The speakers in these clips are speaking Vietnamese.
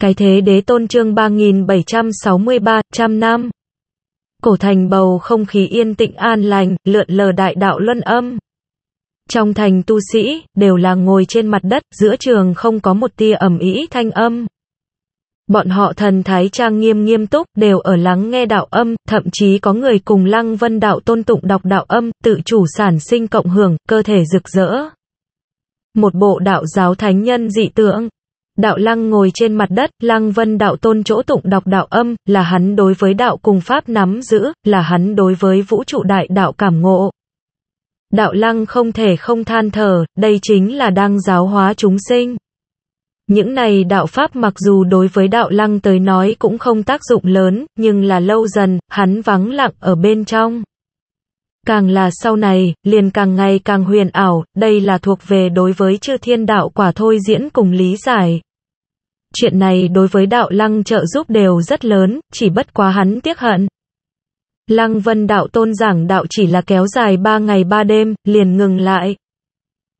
Cái thế đế tôn trương 3763, trăm năm. Cổ thành bầu không khí yên tĩnh an lành, lượn lờ đại đạo luân âm. Trong thành tu sĩ, đều là ngồi trên mặt đất, giữa trường không có một tia ẩm ý thanh âm. Bọn họ thần thái trang nghiêm nghiêm túc, đều ở lắng nghe đạo âm, thậm chí có người cùng lăng vân đạo tôn tụng đọc đạo âm, tự chủ sản sinh cộng hưởng, cơ thể rực rỡ. Một bộ đạo giáo thánh nhân dị tượng, Đạo Lăng ngồi trên mặt đất, Lăng Vân đạo tôn chỗ tụng đọc đạo âm, là hắn đối với đạo cùng pháp nắm giữ, là hắn đối với vũ trụ đại đạo cảm ngộ. Đạo Lăng không thể không than thở, đây chính là đang giáo hóa chúng sinh. Những này đạo pháp mặc dù đối với đạo lăng tới nói cũng không tác dụng lớn, nhưng là lâu dần, hắn vắng lặng ở bên trong. Càng là sau này, liền càng ngày càng huyền ảo, đây là thuộc về đối với chư thiên đạo quả thôi diễn cùng lý giải. Chuyện này đối với đạo lăng trợ giúp đều rất lớn, chỉ bất quá hắn tiếc hận. Lăng vân đạo tôn giảng đạo chỉ là kéo dài ba ngày ba đêm, liền ngừng lại.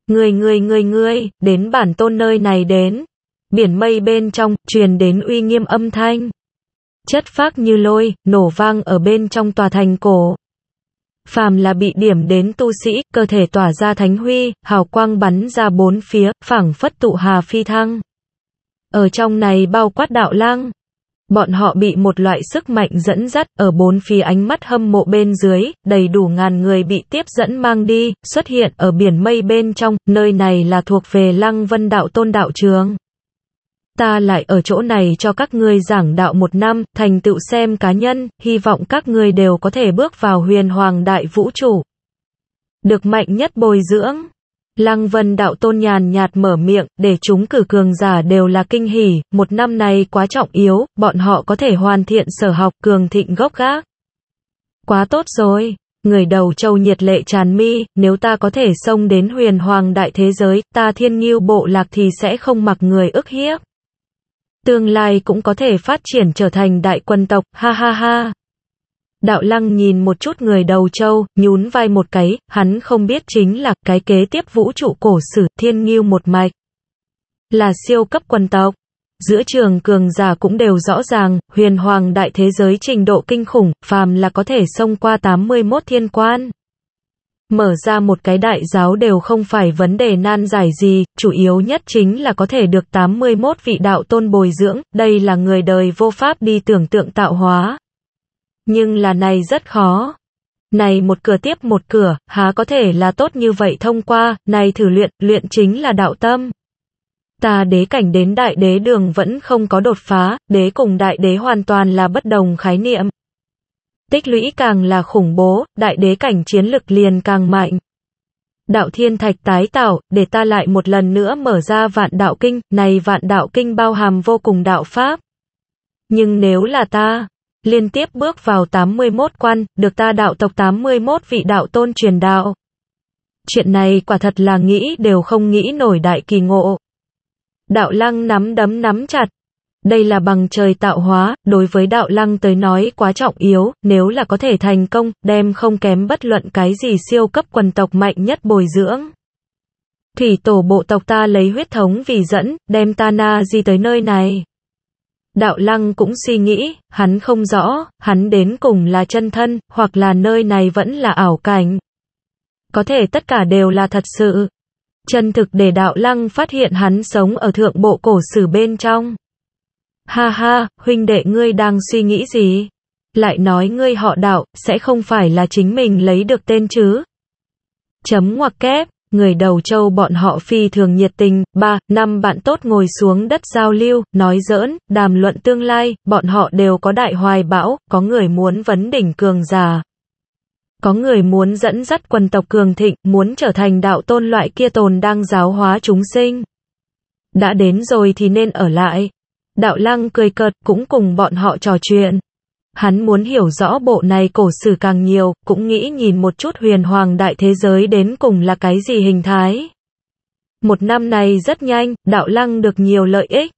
Người người người người, đến bản tôn nơi này đến. Biển mây bên trong, truyền đến uy nghiêm âm thanh. Chất phác như lôi, nổ vang ở bên trong tòa thành cổ. Phàm là bị điểm đến tu sĩ, cơ thể tỏa ra thánh huy, hào quang bắn ra bốn phía, phảng phất tụ hà phi thăng. Ở trong này bao quát đạo lang. Bọn họ bị một loại sức mạnh dẫn dắt ở bốn phía ánh mắt hâm mộ bên dưới, đầy đủ ngàn người bị tiếp dẫn mang đi, xuất hiện ở biển mây bên trong, nơi này là thuộc về lăng vân đạo tôn đạo trường ta lại ở chỗ này cho các ngươi giảng đạo một năm, thành tựu xem cá nhân, hy vọng các ngươi đều có thể bước vào huyền hoàng đại vũ trụ. Được mạnh nhất bồi dưỡng. Lăng Vân Đạo Tôn nhàn nhạt mở miệng, để chúng cử cường giả đều là kinh hỉ, một năm này quá trọng yếu, bọn họ có thể hoàn thiện sở học cường thịnh gốc gác. Quá tốt rồi, người đầu châu nhiệt lệ tràn mi, nếu ta có thể xông đến huyền hoàng đại thế giới, ta thiên nghiêu bộ lạc thì sẽ không mặc người ức hiếp. Tương lai cũng có thể phát triển trở thành đại quân tộc, ha ha ha. Đạo lăng nhìn một chút người đầu châu nhún vai một cái, hắn không biết chính là cái kế tiếp vũ trụ cổ sử thiên nghiêu một mạch. Là siêu cấp quần tộc. Giữa trường cường giả cũng đều rõ ràng, huyền hoàng đại thế giới trình độ kinh khủng, phàm là có thể xông qua 81 thiên quan. Mở ra một cái đại giáo đều không phải vấn đề nan giải gì, chủ yếu nhất chính là có thể được 81 vị đạo tôn bồi dưỡng, đây là người đời vô pháp đi tưởng tượng tạo hóa. Nhưng là này rất khó. Này một cửa tiếp một cửa, há có thể là tốt như vậy thông qua, này thử luyện, luyện chính là đạo tâm. Ta đế cảnh đến đại đế đường vẫn không có đột phá, đế cùng đại đế hoàn toàn là bất đồng khái niệm. Tích lũy càng là khủng bố, đại đế cảnh chiến lực liền càng mạnh. Đạo thiên thạch tái tạo, để ta lại một lần nữa mở ra vạn đạo kinh, này vạn đạo kinh bao hàm vô cùng đạo pháp. Nhưng nếu là ta, liên tiếp bước vào 81 quan, được ta đạo tộc 81 vị đạo tôn truyền đạo. Chuyện này quả thật là nghĩ đều không nghĩ nổi đại kỳ ngộ. Đạo lăng nắm đấm nắm chặt. Đây là bằng trời tạo hóa, đối với đạo lăng tới nói quá trọng yếu, nếu là có thể thành công, đem không kém bất luận cái gì siêu cấp quần tộc mạnh nhất bồi dưỡng. Thủy tổ bộ tộc ta lấy huyết thống vì dẫn, đem ta na di tới nơi này. Đạo Lăng cũng suy nghĩ, hắn không rõ, hắn đến cùng là chân thân, hoặc là nơi này vẫn là ảo cảnh. Có thể tất cả đều là thật sự. Chân thực để Đạo Lăng phát hiện hắn sống ở thượng bộ cổ sử bên trong. Ha ha, huynh đệ ngươi đang suy nghĩ gì? Lại nói ngươi họ đạo, sẽ không phải là chính mình lấy được tên chứ? Chấm ngoặc kép người đầu châu bọn họ phi thường nhiệt tình, ba, năm bạn tốt ngồi xuống đất giao lưu, nói giỡn, đàm luận tương lai, bọn họ đều có đại hoài bão, có người muốn vấn đỉnh cường già. Có người muốn dẫn dắt quần tộc cường thịnh, muốn trở thành đạo tôn loại kia tồn đang giáo hóa chúng sinh. Đã đến rồi thì nên ở lại. Đạo lăng cười cợt cũng cùng bọn họ trò chuyện. Hắn muốn hiểu rõ bộ này cổ sử càng nhiều, cũng nghĩ nhìn một chút huyền hoàng đại thế giới đến cùng là cái gì hình thái. Một năm này rất nhanh, đạo lăng được nhiều lợi ích.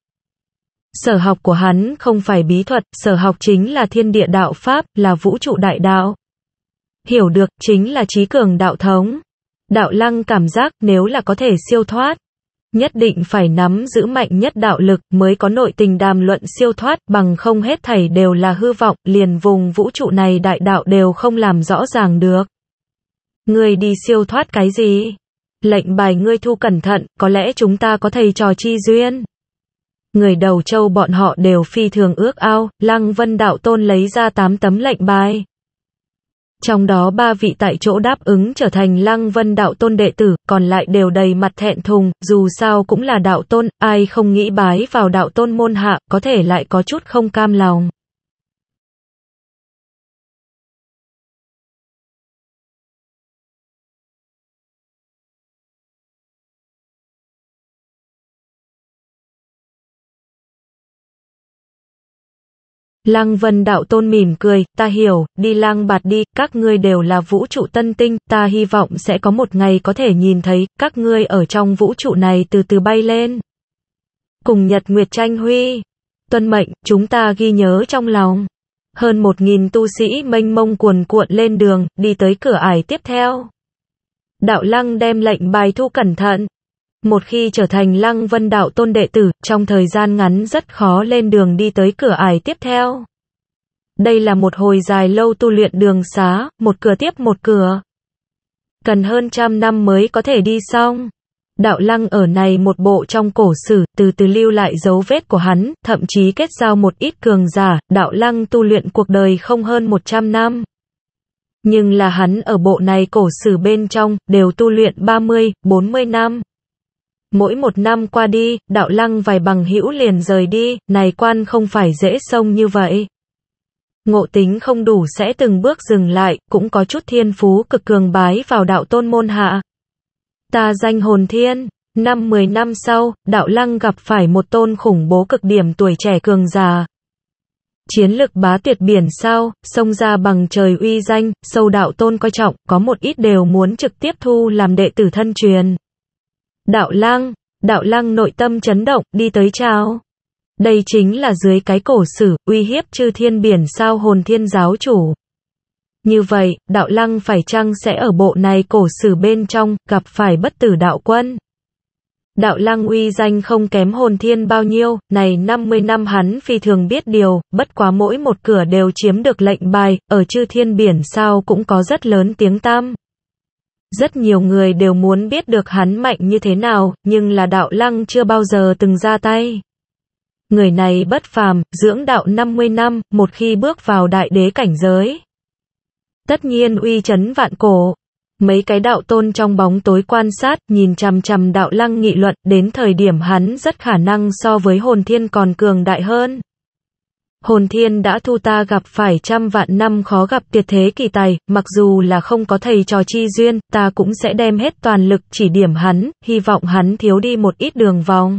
Sở học của hắn không phải bí thuật, sở học chính là thiên địa đạo Pháp, là vũ trụ đại đạo. Hiểu được chính là trí cường đạo thống. Đạo lăng cảm giác nếu là có thể siêu thoát, nhất định phải nắm giữ mạnh nhất đạo lực mới có nội tình đàm luận siêu thoát bằng không hết thảy đều là hư vọng, liền vùng vũ trụ này đại đạo đều không làm rõ ràng được. Người đi siêu thoát cái gì? Lệnh bài ngươi thu cẩn thận, có lẽ chúng ta có thầy trò chi duyên. Người đầu châu bọn họ đều phi thường ước ao, Lăng Vân Đạo Tôn lấy ra tám tấm lệnh bài. Trong đó ba vị tại chỗ đáp ứng trở thành lăng vân đạo tôn đệ tử, còn lại đều đầy mặt thẹn thùng, dù sao cũng là đạo tôn, ai không nghĩ bái vào đạo tôn môn hạ, có thể lại có chút không cam lòng. Lăng Vân Đạo Tôn mỉm cười, ta hiểu, đi lang bạt đi, các ngươi đều là vũ trụ tân tinh, ta hy vọng sẽ có một ngày có thể nhìn thấy, các ngươi ở trong vũ trụ này từ từ bay lên. Cùng Nhật Nguyệt Tranh Huy, tuân mệnh, chúng ta ghi nhớ trong lòng. Hơn một nghìn tu sĩ mênh mông cuồn cuộn lên đường, đi tới cửa ải tiếp theo. Đạo Lăng đem lệnh bài thu cẩn thận. Một khi trở thành lăng vân đạo tôn đệ tử, trong thời gian ngắn rất khó lên đường đi tới cửa ải tiếp theo. Đây là một hồi dài lâu tu luyện đường xá, một cửa tiếp một cửa. Cần hơn trăm năm mới có thể đi xong. Đạo lăng ở này một bộ trong cổ sử, từ từ lưu lại dấu vết của hắn, thậm chí kết giao một ít cường giả, đạo lăng tu luyện cuộc đời không hơn 100 năm. Nhưng là hắn ở bộ này cổ sử bên trong, đều tu luyện 30, 40 năm. Mỗi một năm qua đi, đạo lăng vài bằng hữu liền rời đi, này quan không phải dễ sông như vậy. Ngộ tính không đủ sẽ từng bước dừng lại, cũng có chút thiên phú cực cường bái vào đạo tôn môn hạ. Ta danh hồn thiên, năm 10 năm sau, đạo lăng gặp phải một tôn khủng bố cực điểm tuổi trẻ cường già. Chiến lực bá tuyệt biển sao, xông ra bằng trời uy danh, sâu đạo tôn coi trọng, có một ít đều muốn trực tiếp thu làm đệ tử thân truyền. Đạo lang, đạo lang nội tâm chấn động, đi tới trao. Đây chính là dưới cái cổ sử, uy hiếp chư thiên biển sao hồn thiên giáo chủ. Như vậy, đạo lăng phải chăng sẽ ở bộ này cổ sử bên trong, gặp phải bất tử đạo quân? Đạo lăng uy danh không kém hồn thiên bao nhiêu, này 50 năm hắn phi thường biết điều, bất quá mỗi một cửa đều chiếm được lệnh bài, ở chư thiên biển sao cũng có rất lớn tiếng tam. Rất nhiều người đều muốn biết được hắn mạnh như thế nào, nhưng là đạo lăng chưa bao giờ từng ra tay. Người này bất phàm, dưỡng đạo 50 năm, một khi bước vào đại đế cảnh giới. Tất nhiên uy chấn vạn cổ. Mấy cái đạo tôn trong bóng tối quan sát, nhìn chằm chằm đạo lăng nghị luận, đến thời điểm hắn rất khả năng so với hồn thiên còn cường đại hơn hồn thiên đã thu ta gặp phải trăm vạn năm khó gặp tuyệt thế kỳ tài, mặc dù là không có thầy trò chi duyên, ta cũng sẽ đem hết toàn lực chỉ điểm hắn, hy vọng hắn thiếu đi một ít đường vòng.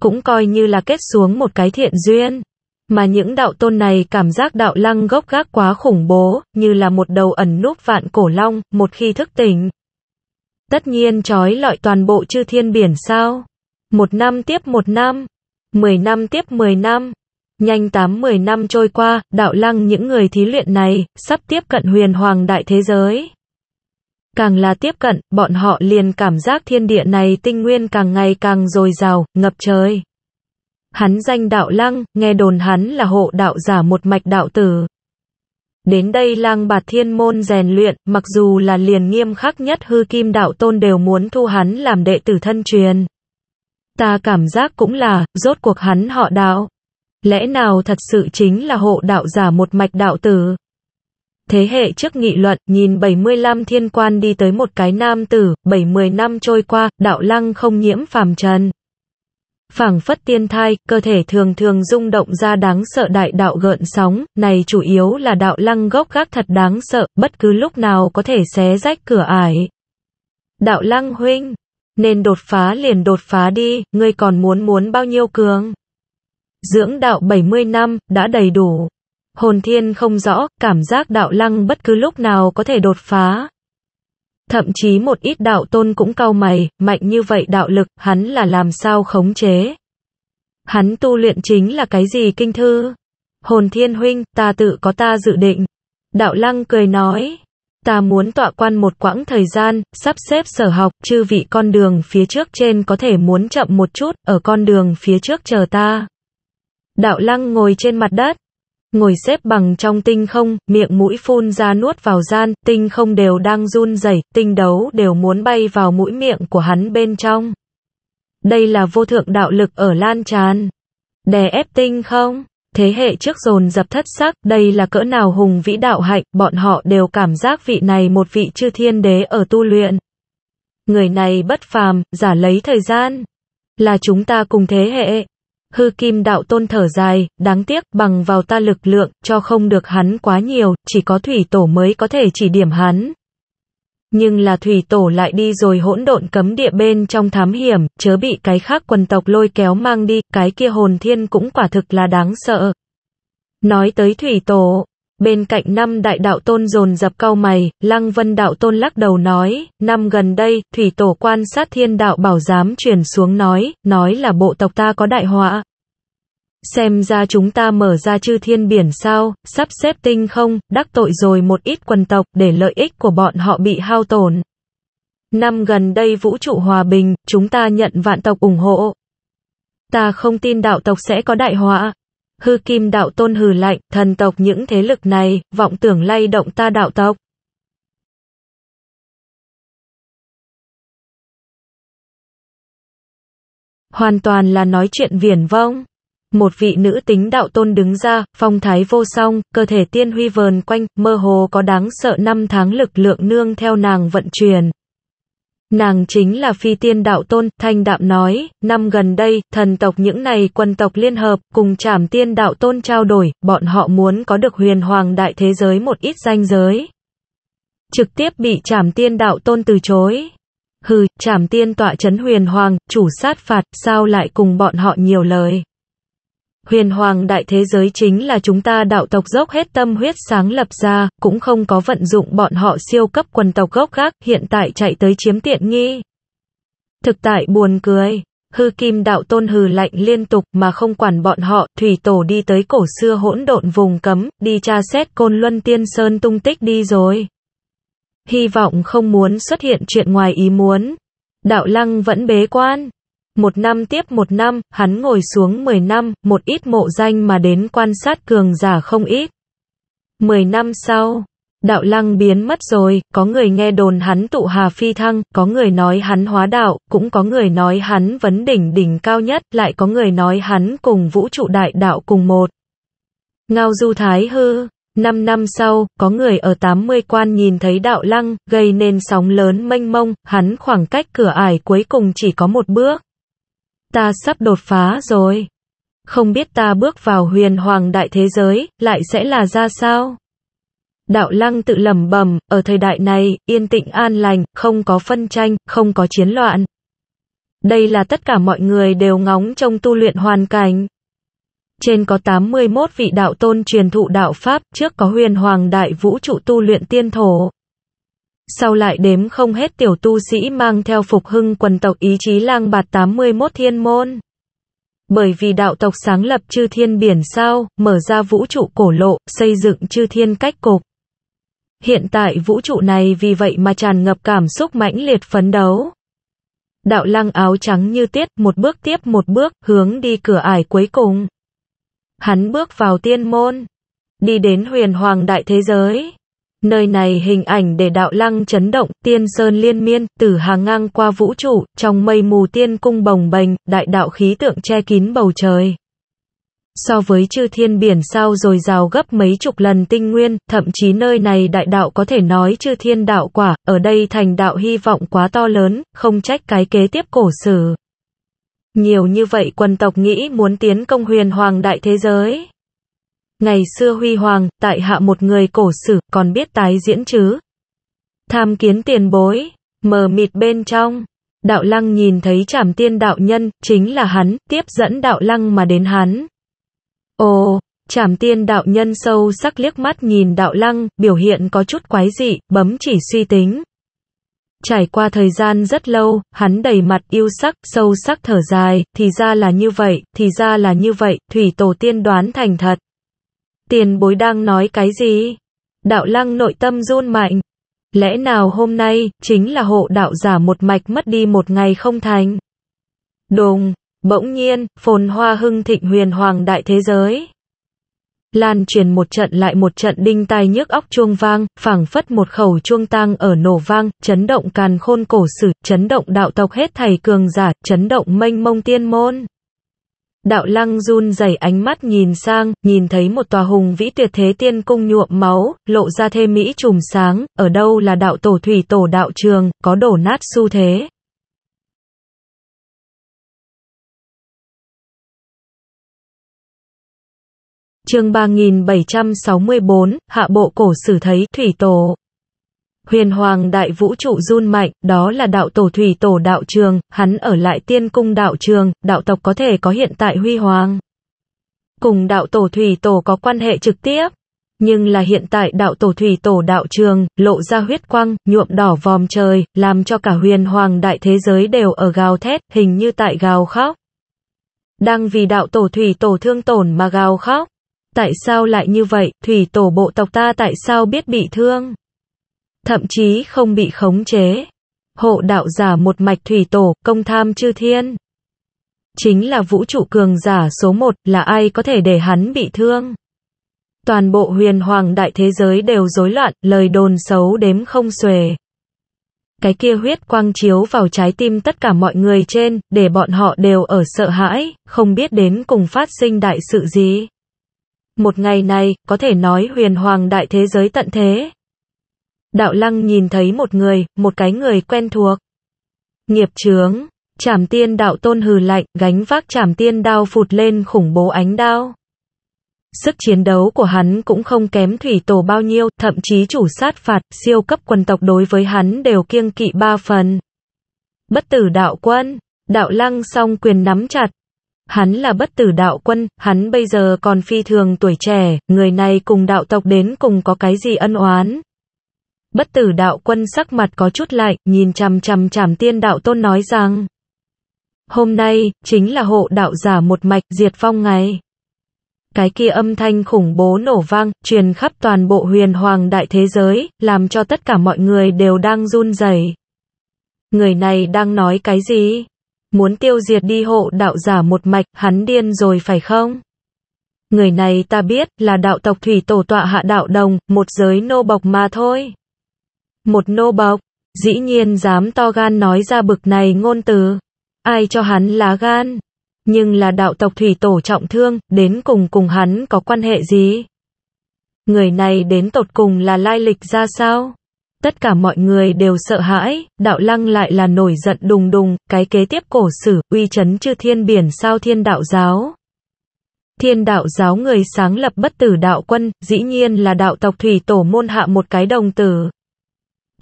Cũng coi như là kết xuống một cái thiện duyên. Mà những đạo tôn này cảm giác đạo lăng gốc gác quá khủng bố, như là một đầu ẩn núp vạn cổ long, một khi thức tỉnh. Tất nhiên trói lọi toàn bộ chư thiên biển sao. Một năm tiếp một năm. Mười năm tiếp mười năm. Nhanh 8-10 năm trôi qua, đạo lăng những người thí luyện này, sắp tiếp cận huyền hoàng đại thế giới. Càng là tiếp cận, bọn họ liền cảm giác thiên địa này tinh nguyên càng ngày càng dồi dào, ngập trời. Hắn danh đạo lăng, nghe đồn hắn là hộ đạo giả một mạch đạo tử. Đến đây lăng bạt thiên môn rèn luyện, mặc dù là liền nghiêm khắc nhất hư kim đạo tôn đều muốn thu hắn làm đệ tử thân truyền. Ta cảm giác cũng là, rốt cuộc hắn họ đạo. Lẽ nào thật sự chính là hộ đạo giả một mạch đạo tử? Thế hệ trước nghị luận, nhìn 75 thiên quan đi tới một cái nam tử, 70 năm trôi qua, đạo lăng không nhiễm phàm trần. phảng phất tiên thai, cơ thể thường thường rung động ra đáng sợ đại đạo gợn sóng, này chủ yếu là đạo lăng gốc gác thật đáng sợ, bất cứ lúc nào có thể xé rách cửa ải. Đạo lăng huynh, nên đột phá liền đột phá đi, ngươi còn muốn muốn bao nhiêu cường dưỡng đạo 70 năm, đã đầy đủ. Hồn thiên không rõ, cảm giác đạo lăng bất cứ lúc nào có thể đột phá. Thậm chí một ít đạo tôn cũng cao mày, mạnh như vậy đạo lực, hắn là làm sao khống chế. Hắn tu luyện chính là cái gì kinh thư? Hồn thiên huynh, ta tự có ta dự định. Đạo lăng cười nói. Ta muốn tọa quan một quãng thời gian, sắp xếp sở học, chư vị con đường phía trước trên có thể muốn chậm một chút, ở con đường phía trước chờ ta. Đạo lăng ngồi trên mặt đất, ngồi xếp bằng trong tinh không, miệng mũi phun ra nuốt vào gian, tinh không đều đang run rẩy, tinh đấu đều muốn bay vào mũi miệng của hắn bên trong. Đây là vô thượng đạo lực ở lan tràn. Đè ép tinh không, thế hệ trước dồn dập thất sắc, đây là cỡ nào hùng vĩ đạo hạnh, bọn họ đều cảm giác vị này một vị chư thiên đế ở tu luyện. Người này bất phàm, giả lấy thời gian. Là chúng ta cùng thế hệ, Hư kim đạo tôn thở dài, đáng tiếc bằng vào ta lực lượng, cho không được hắn quá nhiều, chỉ có thủy tổ mới có thể chỉ điểm hắn. Nhưng là thủy tổ lại đi rồi hỗn độn cấm địa bên trong thám hiểm, chớ bị cái khác quần tộc lôi kéo mang đi, cái kia hồn thiên cũng quả thực là đáng sợ. Nói tới thủy tổ, Bên cạnh năm đại đạo tôn dồn dập cau mày, Lăng Vân đạo tôn lắc đầu nói, năm gần đây, thủy tổ quan sát thiên đạo bảo giám truyền xuống nói, nói là bộ tộc ta có đại họa. Xem ra chúng ta mở ra chư thiên biển sao, sắp xếp tinh không, đắc tội rồi một ít quần tộc để lợi ích của bọn họ bị hao tổn. Năm gần đây vũ trụ hòa bình, chúng ta nhận vạn tộc ủng hộ. Ta không tin đạo tộc sẽ có đại họa, Hư kim đạo tôn hừ lạnh, thần tộc những thế lực này, vọng tưởng lay động ta đạo tộc. Hoàn toàn là nói chuyện viển vông. Một vị nữ tính đạo tôn đứng ra, phong thái vô song, cơ thể tiên huy vờn quanh, mơ hồ có đáng sợ năm tháng lực lượng nương theo nàng vận chuyển, Nàng chính là phi tiên đạo tôn, thanh đạm nói, năm gần đây, thần tộc những này quân tộc liên hợp, cùng trảm tiên đạo tôn trao đổi, bọn họ muốn có được huyền hoàng đại thế giới một ít danh giới. Trực tiếp bị trảm tiên đạo tôn từ chối. Hừ, trảm tiên tọa chấn huyền hoàng, chủ sát phạt, sao lại cùng bọn họ nhiều lời huyền hoàng đại thế giới chính là chúng ta đạo tộc dốc hết tâm huyết sáng lập ra, cũng không có vận dụng bọn họ siêu cấp quần tộc gốc khác, hiện tại chạy tới chiếm tiện nghi. Thực tại buồn cười, hư kim đạo tôn hừ lạnh liên tục mà không quản bọn họ, thủy tổ đi tới cổ xưa hỗn độn vùng cấm, đi tra xét côn luân tiên sơn tung tích đi rồi. Hy vọng không muốn xuất hiện chuyện ngoài ý muốn. Đạo lăng vẫn bế quan. Một năm tiếp một năm, hắn ngồi xuống 10 năm, một ít mộ danh mà đến quan sát cường giả không ít. 10 năm sau, đạo lăng biến mất rồi, có người nghe đồn hắn tụ hà phi thăng, có người nói hắn hóa đạo, cũng có người nói hắn vấn đỉnh đỉnh cao nhất, lại có người nói hắn cùng vũ trụ đại đạo cùng một. Ngao du thái hư, 5 năm sau, có người ở 80 quan nhìn thấy đạo lăng, gây nên sóng lớn mênh mông, hắn khoảng cách cửa ải cuối cùng chỉ có một bước ta sắp đột phá rồi. Không biết ta bước vào huyền hoàng đại thế giới, lại sẽ là ra sao? Đạo lăng tự lẩm bẩm, ở thời đại này, yên tĩnh an lành, không có phân tranh, không có chiến loạn. Đây là tất cả mọi người đều ngóng trong tu luyện hoàn cảnh. Trên có 81 vị đạo tôn truyền thụ đạo Pháp, trước có huyền hoàng đại vũ trụ tu luyện tiên thổ. Sau lại đếm không hết tiểu tu sĩ mang theo phục hưng quần tộc ý chí lang bạt 81 thiên môn. Bởi vì đạo tộc sáng lập chư thiên biển sao, mở ra vũ trụ cổ lộ, xây dựng chư thiên cách cục. Hiện tại vũ trụ này vì vậy mà tràn ngập cảm xúc mãnh liệt phấn đấu. Đạo lăng áo trắng như tiết, một bước tiếp một bước, hướng đi cửa ải cuối cùng. Hắn bước vào tiên môn, đi đến huyền hoàng đại thế giới. Nơi này hình ảnh để đạo lăng chấn động, tiên sơn liên miên, từ hàng ngang qua vũ trụ, trong mây mù tiên cung bồng bềnh, đại đạo khí tượng che kín bầu trời. So với chư thiên biển sao rồi rào gấp mấy chục lần tinh nguyên, thậm chí nơi này đại đạo có thể nói chư thiên đạo quả, ở đây thành đạo hy vọng quá to lớn, không trách cái kế tiếp cổ sử. Nhiều như vậy quân tộc nghĩ muốn tiến công huyền hoàng đại thế giới. Ngày xưa huy hoàng, tại hạ một người cổ sử, còn biết tái diễn chứ. Tham kiến tiền bối, mờ mịt bên trong. Đạo lăng nhìn thấy trảm tiên đạo nhân, chính là hắn, tiếp dẫn đạo lăng mà đến hắn. Ồ, trảm tiên đạo nhân sâu sắc liếc mắt nhìn đạo lăng, biểu hiện có chút quái dị, bấm chỉ suy tính. Trải qua thời gian rất lâu, hắn đầy mặt yêu sắc, sâu sắc thở dài, thì ra là như vậy, thì ra là như vậy, thủy tổ tiên đoán thành thật. Tiền bối đang nói cái gì? Đạo lăng nội tâm run mạnh. Lẽ nào hôm nay, chính là hộ đạo giả một mạch mất đi một ngày không thành? Đùng, bỗng nhiên, phồn hoa hưng thịnh huyền hoàng đại thế giới. Lan truyền một trận lại một trận đinh tai nhức óc chuông vang, phảng phất một khẩu chuông tang ở nổ vang, chấn động càn khôn cổ sử, chấn động đạo tộc hết thầy cường giả, chấn động mênh mông tiên môn. Đạo lăng run rẩy ánh mắt nhìn sang, nhìn thấy một tòa hùng vĩ tuyệt thế tiên cung nhuộm máu, lộ ra thê mỹ trùm sáng, ở đâu là đạo tổ thủy tổ đạo trường, có đổ nát xu thế. Chương 3764, hạ bộ cổ sử thấy thủy tổ huyền hoàng đại vũ trụ run mạnh, đó là đạo tổ thủy tổ đạo trường, hắn ở lại tiên cung đạo trường, đạo tộc có thể có hiện tại huy hoàng. Cùng đạo tổ thủy tổ có quan hệ trực tiếp, nhưng là hiện tại đạo tổ thủy tổ đạo trường, lộ ra huyết quang, nhuộm đỏ vòm trời, làm cho cả huyền hoàng đại thế giới đều ở gào thét, hình như tại gào khóc. Đang vì đạo tổ thủy tổ thương tổn mà gào khóc. Tại sao lại như vậy, thủy tổ bộ tộc ta tại sao biết bị thương? thậm chí không bị khống chế. Hộ đạo giả một mạch thủy tổ, công tham chư thiên. Chính là vũ trụ cường giả số một là ai có thể để hắn bị thương. Toàn bộ huyền hoàng đại thế giới đều rối loạn, lời đồn xấu đếm không xuề. Cái kia huyết quang chiếu vào trái tim tất cả mọi người trên, để bọn họ đều ở sợ hãi, không biết đến cùng phát sinh đại sự gì. Một ngày này, có thể nói huyền hoàng đại thế giới tận thế, Đạo lăng nhìn thấy một người, một cái người quen thuộc. Nghiệp chướng, chảm tiên đạo tôn hừ lạnh, gánh vác chảm tiên đao phụt lên khủng bố ánh đao. Sức chiến đấu của hắn cũng không kém thủy tổ bao nhiêu, thậm chí chủ sát phạt, siêu cấp quần tộc đối với hắn đều kiêng kỵ ba phần. Bất tử đạo quân, đạo lăng song quyền nắm chặt. Hắn là bất tử đạo quân, hắn bây giờ còn phi thường tuổi trẻ, người này cùng đạo tộc đến cùng có cái gì ân oán. Bất tử đạo quân sắc mặt có chút lạnh, nhìn chằm chằm chằm tiên đạo tôn nói rằng. Hôm nay, chính là hộ đạo giả một mạch diệt phong ngày. Cái kia âm thanh khủng bố nổ vang, truyền khắp toàn bộ huyền hoàng đại thế giới, làm cho tất cả mọi người đều đang run rẩy. Người này đang nói cái gì? Muốn tiêu diệt đi hộ đạo giả một mạch, hắn điên rồi phải không? Người này ta biết là đạo tộc thủy tổ tọa hạ đạo đồng, một giới nô bộc mà thôi. Một nô bọc, dĩ nhiên dám to gan nói ra bực này ngôn từ. Ai cho hắn lá gan? Nhưng là đạo tộc thủy tổ trọng thương, đến cùng cùng hắn có quan hệ gì? Người này đến tột cùng là lai lịch ra sao? Tất cả mọi người đều sợ hãi, đạo lăng lại là nổi giận đùng đùng, cái kế tiếp cổ sử, uy chấn chư thiên biển sao thiên đạo giáo. Thiên đạo giáo người sáng lập bất tử đạo quân, dĩ nhiên là đạo tộc thủy tổ môn hạ một cái đồng tử.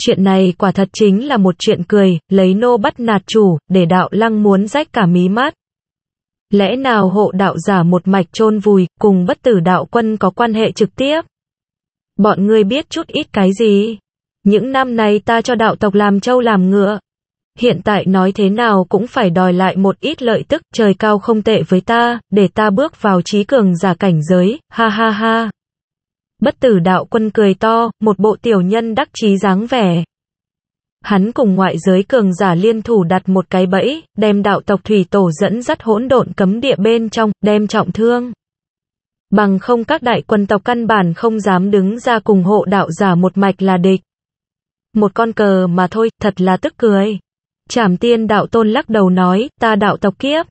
Chuyện này quả thật chính là một chuyện cười, lấy nô bắt nạt chủ, để đạo lăng muốn rách cả mí mắt Lẽ nào hộ đạo giả một mạch chôn vùi, cùng bất tử đạo quân có quan hệ trực tiếp? Bọn ngươi biết chút ít cái gì? Những năm này ta cho đạo tộc làm trâu làm ngựa. Hiện tại nói thế nào cũng phải đòi lại một ít lợi tức, trời cao không tệ với ta, để ta bước vào trí cường giả cảnh giới, ha ha ha. Bất tử đạo quân cười to, một bộ tiểu nhân đắc chí dáng vẻ. Hắn cùng ngoại giới cường giả liên thủ đặt một cái bẫy, đem đạo tộc thủy tổ dẫn dắt hỗn độn cấm địa bên trong, đem trọng thương. Bằng không các đại quân tộc căn bản không dám đứng ra cùng hộ đạo giả một mạch là địch. Một con cờ mà thôi, thật là tức cười. Trảm tiên đạo tôn lắc đầu nói, ta đạo tộc kiếp.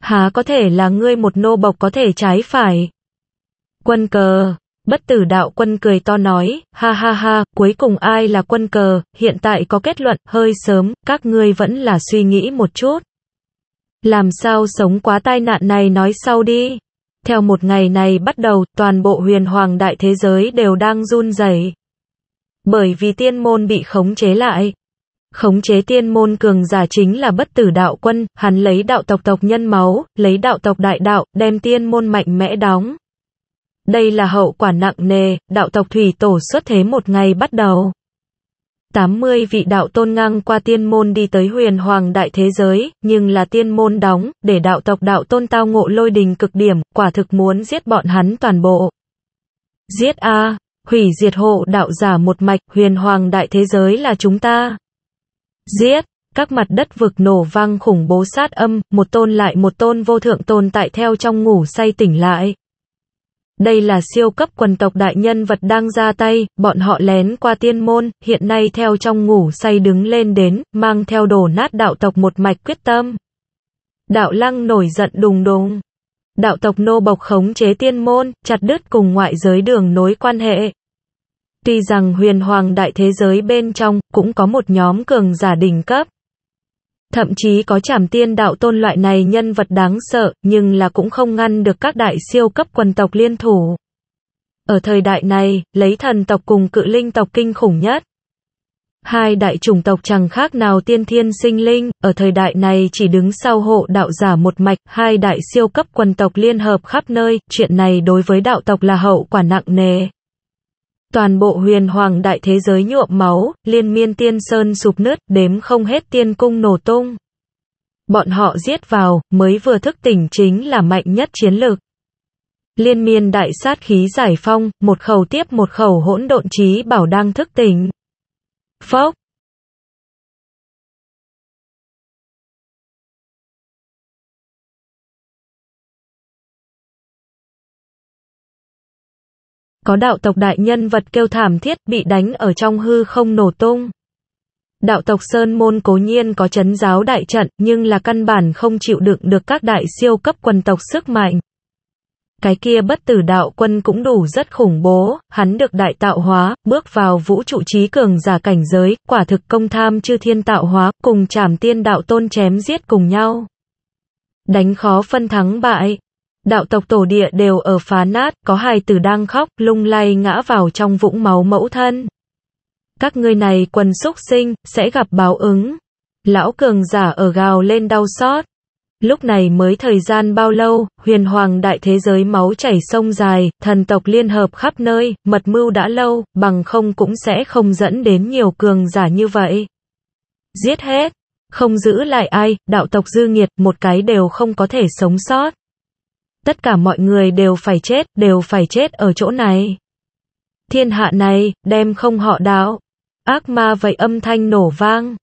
Há có thể là ngươi một nô bộc có thể trái phải. Quân cờ, Bất tử đạo quân cười to nói, ha ha ha, cuối cùng ai là quân cờ, hiện tại có kết luận, hơi sớm, các ngươi vẫn là suy nghĩ một chút. Làm sao sống quá tai nạn này nói sau đi. Theo một ngày này bắt đầu, toàn bộ huyền hoàng đại thế giới đều đang run rẩy Bởi vì tiên môn bị khống chế lại. Khống chế tiên môn cường giả chính là bất tử đạo quân, hắn lấy đạo tộc tộc nhân máu, lấy đạo tộc đại đạo, đem tiên môn mạnh mẽ đóng. Đây là hậu quả nặng nề, đạo tộc thủy tổ xuất thế một ngày bắt đầu. 80 vị đạo tôn ngang qua tiên môn đi tới huyền hoàng đại thế giới, nhưng là tiên môn đóng, để đạo tộc đạo tôn tao ngộ lôi đình cực điểm, quả thực muốn giết bọn hắn toàn bộ. Giết A, hủy diệt hộ đạo giả một mạch, huyền hoàng đại thế giới là chúng ta. Giết, các mặt đất vực nổ vang khủng bố sát âm, một tôn lại một tôn vô thượng tồn tại theo trong ngủ say tỉnh lại. Đây là siêu cấp quần tộc đại nhân vật đang ra tay, bọn họ lén qua tiên môn, hiện nay theo trong ngủ say đứng lên đến, mang theo đồ nát đạo tộc một mạch quyết tâm. Đạo lăng nổi giận đùng đùng. Đạo tộc nô bộc khống chế tiên môn, chặt đứt cùng ngoại giới đường nối quan hệ. Tuy rằng huyền hoàng đại thế giới bên trong, cũng có một nhóm cường giả đỉnh cấp, Thậm chí có chảm tiên đạo tôn loại này nhân vật đáng sợ, nhưng là cũng không ngăn được các đại siêu cấp quần tộc liên thủ. Ở thời đại này, lấy thần tộc cùng cự linh tộc kinh khủng nhất. Hai đại chủng tộc chẳng khác nào tiên thiên sinh linh, ở thời đại này chỉ đứng sau hộ đạo giả một mạch, hai đại siêu cấp quần tộc liên hợp khắp nơi, chuyện này đối với đạo tộc là hậu quả nặng nề. Toàn bộ huyền hoàng đại thế giới nhuộm máu, liên miên tiên sơn sụp nứt, đếm không hết tiên cung nổ tung. Bọn họ giết vào, mới vừa thức tỉnh chính là mạnh nhất chiến lược. Liên miên đại sát khí giải phong, một khẩu tiếp một khẩu hỗn độn trí bảo đang thức tỉnh. phốc có đạo tộc đại nhân vật kêu thảm thiết bị đánh ở trong hư không nổ tung. Đạo tộc Sơn Môn cố nhiên có chấn giáo đại trận nhưng là căn bản không chịu đựng được các đại siêu cấp quần tộc sức mạnh. Cái kia bất tử đạo quân cũng đủ rất khủng bố, hắn được đại tạo hóa, bước vào vũ trụ trí cường giả cảnh giới, quả thực công tham chư thiên tạo hóa, cùng chảm tiên đạo tôn chém giết cùng nhau đánh khó phân thắng bại, đạo tộc tổ địa đều ở phá nát, có hai tử đang khóc, lung lay ngã vào trong vũng máu mẫu thân. Các ngươi này quần xúc sinh, sẽ gặp báo ứng. Lão cường giả ở gào lên đau xót. Lúc này mới thời gian bao lâu, huyền hoàng đại thế giới máu chảy sông dài, thần tộc liên hợp khắp nơi, mật mưu đã lâu, bằng không cũng sẽ không dẫn đến nhiều cường giả như vậy. Giết hết, không giữ lại ai, đạo tộc dư nghiệt, một cái đều không có thể sống sót tất cả mọi người đều phải chết, đều phải chết ở chỗ này. Thiên hạ này, đem không họ đạo. Ác ma vậy âm thanh nổ vang.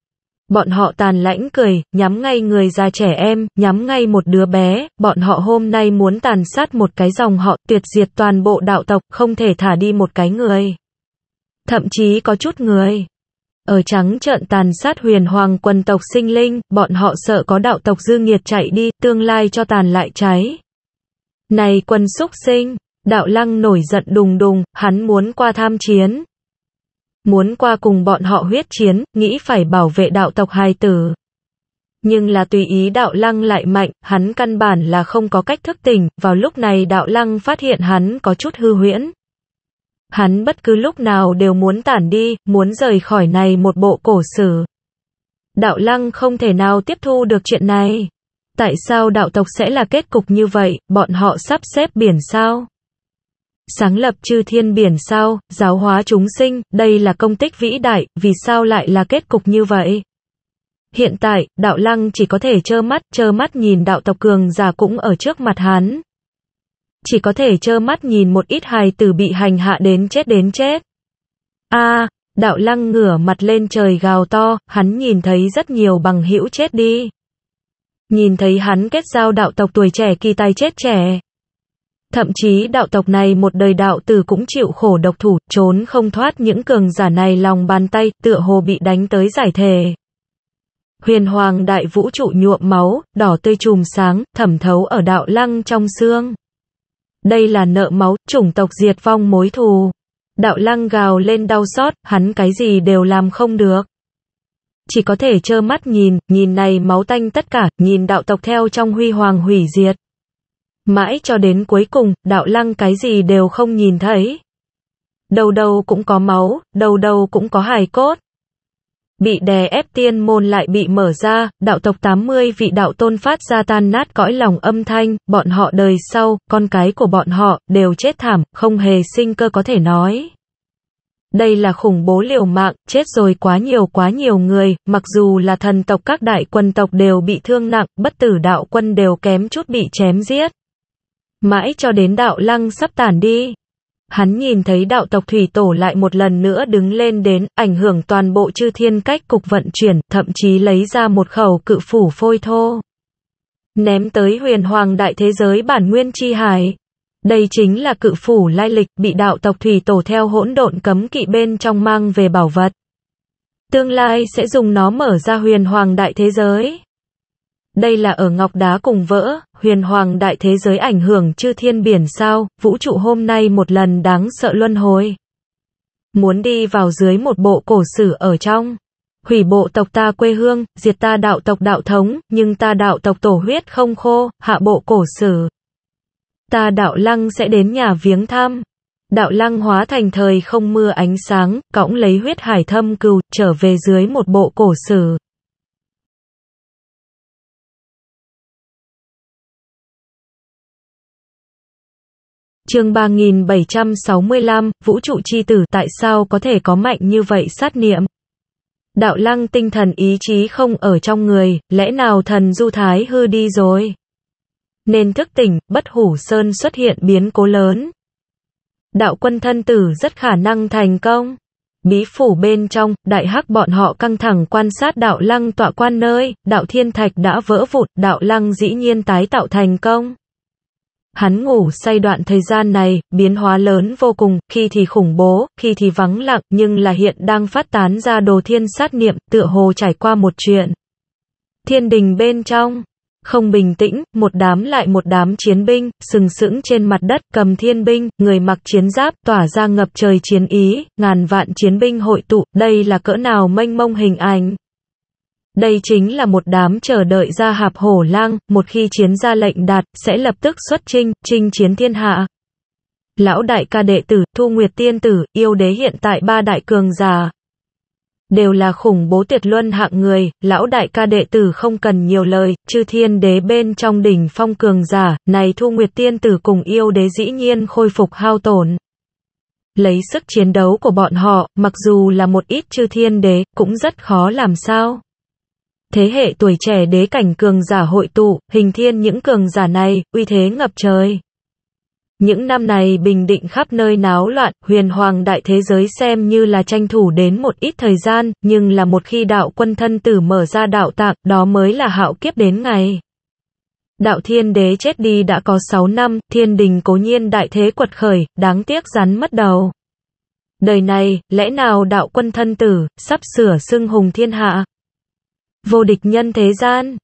Bọn họ tàn lãnh cười, nhắm ngay người già trẻ em, nhắm ngay một đứa bé, bọn họ hôm nay muốn tàn sát một cái dòng họ, tuyệt diệt toàn bộ đạo tộc, không thể thả đi một cái người. Thậm chí có chút người. Ở trắng trợn tàn sát huyền hoàng quần tộc sinh linh, bọn họ sợ có đạo tộc dư nghiệt chạy đi, tương lai cho tàn lại cháy. Này quân xúc sinh, đạo lăng nổi giận đùng đùng, hắn muốn qua tham chiến. Muốn qua cùng bọn họ huyết chiến, nghĩ phải bảo vệ đạo tộc hài tử. Nhưng là tùy ý đạo lăng lại mạnh, hắn căn bản là không có cách thức tỉnh, vào lúc này đạo lăng phát hiện hắn có chút hư huyễn. Hắn bất cứ lúc nào đều muốn tản đi, muốn rời khỏi này một bộ cổ sử. Đạo lăng không thể nào tiếp thu được chuyện này. Tại sao đạo tộc sẽ là kết cục như vậy, bọn họ sắp xếp biển sao? Sáng lập chư thiên biển sao, giáo hóa chúng sinh, đây là công tích vĩ đại, vì sao lại là kết cục như vậy? Hiện tại, đạo lăng chỉ có thể trơ mắt, trơ mắt nhìn đạo tộc cường già cũng ở trước mặt hắn. Chỉ có thể trơ mắt nhìn một ít hài tử bị hành hạ đến chết đến chết. a đạo lăng ngửa mặt lên trời gào to, hắn nhìn thấy rất nhiều bằng hữu chết đi. Nhìn thấy hắn kết giao đạo tộc tuổi trẻ kỳ tài chết trẻ. Thậm chí đạo tộc này một đời đạo tử cũng chịu khổ độc thủ, trốn không thoát những cường giả này lòng bàn tay, tựa hồ bị đánh tới giải thể. Huyền hoàng đại vũ trụ nhuộm máu, đỏ tươi trùm sáng, thẩm thấu ở đạo lăng trong xương. Đây là nợ máu, chủng tộc diệt vong mối thù. Đạo lăng gào lên đau xót, hắn cái gì đều làm không được chỉ có thể trơ mắt nhìn, nhìn này máu tanh tất cả, nhìn đạo tộc theo trong huy hoàng hủy diệt. Mãi cho đến cuối cùng, đạo lăng cái gì đều không nhìn thấy. Đầu đầu cũng có máu, đầu đầu cũng có hài cốt. Bị đè ép tiên môn lại bị mở ra, đạo tộc 80 vị đạo tôn phát ra tan nát cõi lòng âm thanh, bọn họ đời sau, con cái của bọn họ, đều chết thảm, không hề sinh cơ có thể nói. Đây là khủng bố liều mạng, chết rồi quá nhiều quá nhiều người, mặc dù là thần tộc các đại quân tộc đều bị thương nặng, bất tử đạo quân đều kém chút bị chém giết. Mãi cho đến đạo lăng sắp tản đi. Hắn nhìn thấy đạo tộc thủy tổ lại một lần nữa đứng lên đến, ảnh hưởng toàn bộ chư thiên cách cục vận chuyển, thậm chí lấy ra một khẩu cự phủ phôi thô. Ném tới huyền hoàng đại thế giới bản nguyên chi hải. Đây chính là cự phủ lai lịch bị đạo tộc thủy tổ theo hỗn độn cấm kỵ bên trong mang về bảo vật. Tương lai sẽ dùng nó mở ra huyền hoàng đại thế giới. Đây là ở ngọc đá cùng vỡ, huyền hoàng đại thế giới ảnh hưởng chư thiên biển sao, vũ trụ hôm nay một lần đáng sợ luân hồi. Muốn đi vào dưới một bộ cổ sử ở trong. Hủy bộ tộc ta quê hương, diệt ta đạo tộc đạo thống, nhưng ta đạo tộc tổ huyết không khô, hạ bộ cổ sử ta đạo lăng sẽ đến nhà viếng thăm. Đạo lăng hóa thành thời không mưa ánh sáng, cõng lấy huyết hải thâm cừu, trở về dưới một bộ cổ sử. Chương 3765, Vũ trụ chi tử tại sao có thể có mạnh như vậy sát niệm? Đạo lăng tinh thần ý chí không ở trong người, lẽ nào thần du thái hư đi rồi? nên thức tỉnh, bất hủ sơn xuất hiện biến cố lớn. Đạo quân thân tử rất khả năng thành công. Bí phủ bên trong, đại hắc bọn họ căng thẳng quan sát đạo lăng tọa quan nơi, đạo thiên thạch đã vỡ vụt, đạo lăng dĩ nhiên tái tạo thành công. Hắn ngủ say đoạn thời gian này, biến hóa lớn vô cùng, khi thì khủng bố, khi thì vắng lặng, nhưng là hiện đang phát tán ra đồ thiên sát niệm, tựa hồ trải qua một chuyện. Thiên đình bên trong, không bình tĩnh, một đám lại một đám chiến binh, sừng sững trên mặt đất, cầm thiên binh, người mặc chiến giáp, tỏa ra ngập trời chiến ý, ngàn vạn chiến binh hội tụ, đây là cỡ nào mênh mông hình ảnh. Đây chính là một đám chờ đợi ra hạp hổ lang, một khi chiến ra lệnh đạt, sẽ lập tức xuất chinh, chinh chiến thiên hạ. Lão đại ca đệ tử, Thu Nguyệt tiên tử, yêu đế hiện tại ba đại cường già, đều là khủng bố tuyệt luân hạng người, lão đại ca đệ tử không cần nhiều lời, chư thiên đế bên trong đỉnh phong cường giả, này thu nguyệt tiên tử cùng yêu đế dĩ nhiên khôi phục hao tổn. Lấy sức chiến đấu của bọn họ, mặc dù là một ít chư thiên đế, cũng rất khó làm sao. Thế hệ tuổi trẻ đế cảnh cường giả hội tụ, hình thiên những cường giả này, uy thế ngập trời. Những năm này Bình Định khắp nơi náo loạn, huyền hoàng đại thế giới xem như là tranh thủ đến một ít thời gian, nhưng là một khi đạo quân thân tử mở ra đạo tạng, đó mới là hạo kiếp đến ngày. Đạo thiên đế chết đi đã có 6 năm, thiên đình cố nhiên đại thế quật khởi, đáng tiếc rắn mất đầu. Đời này, lẽ nào đạo quân thân tử, sắp sửa xưng hùng thiên hạ? Vô địch nhân thế gian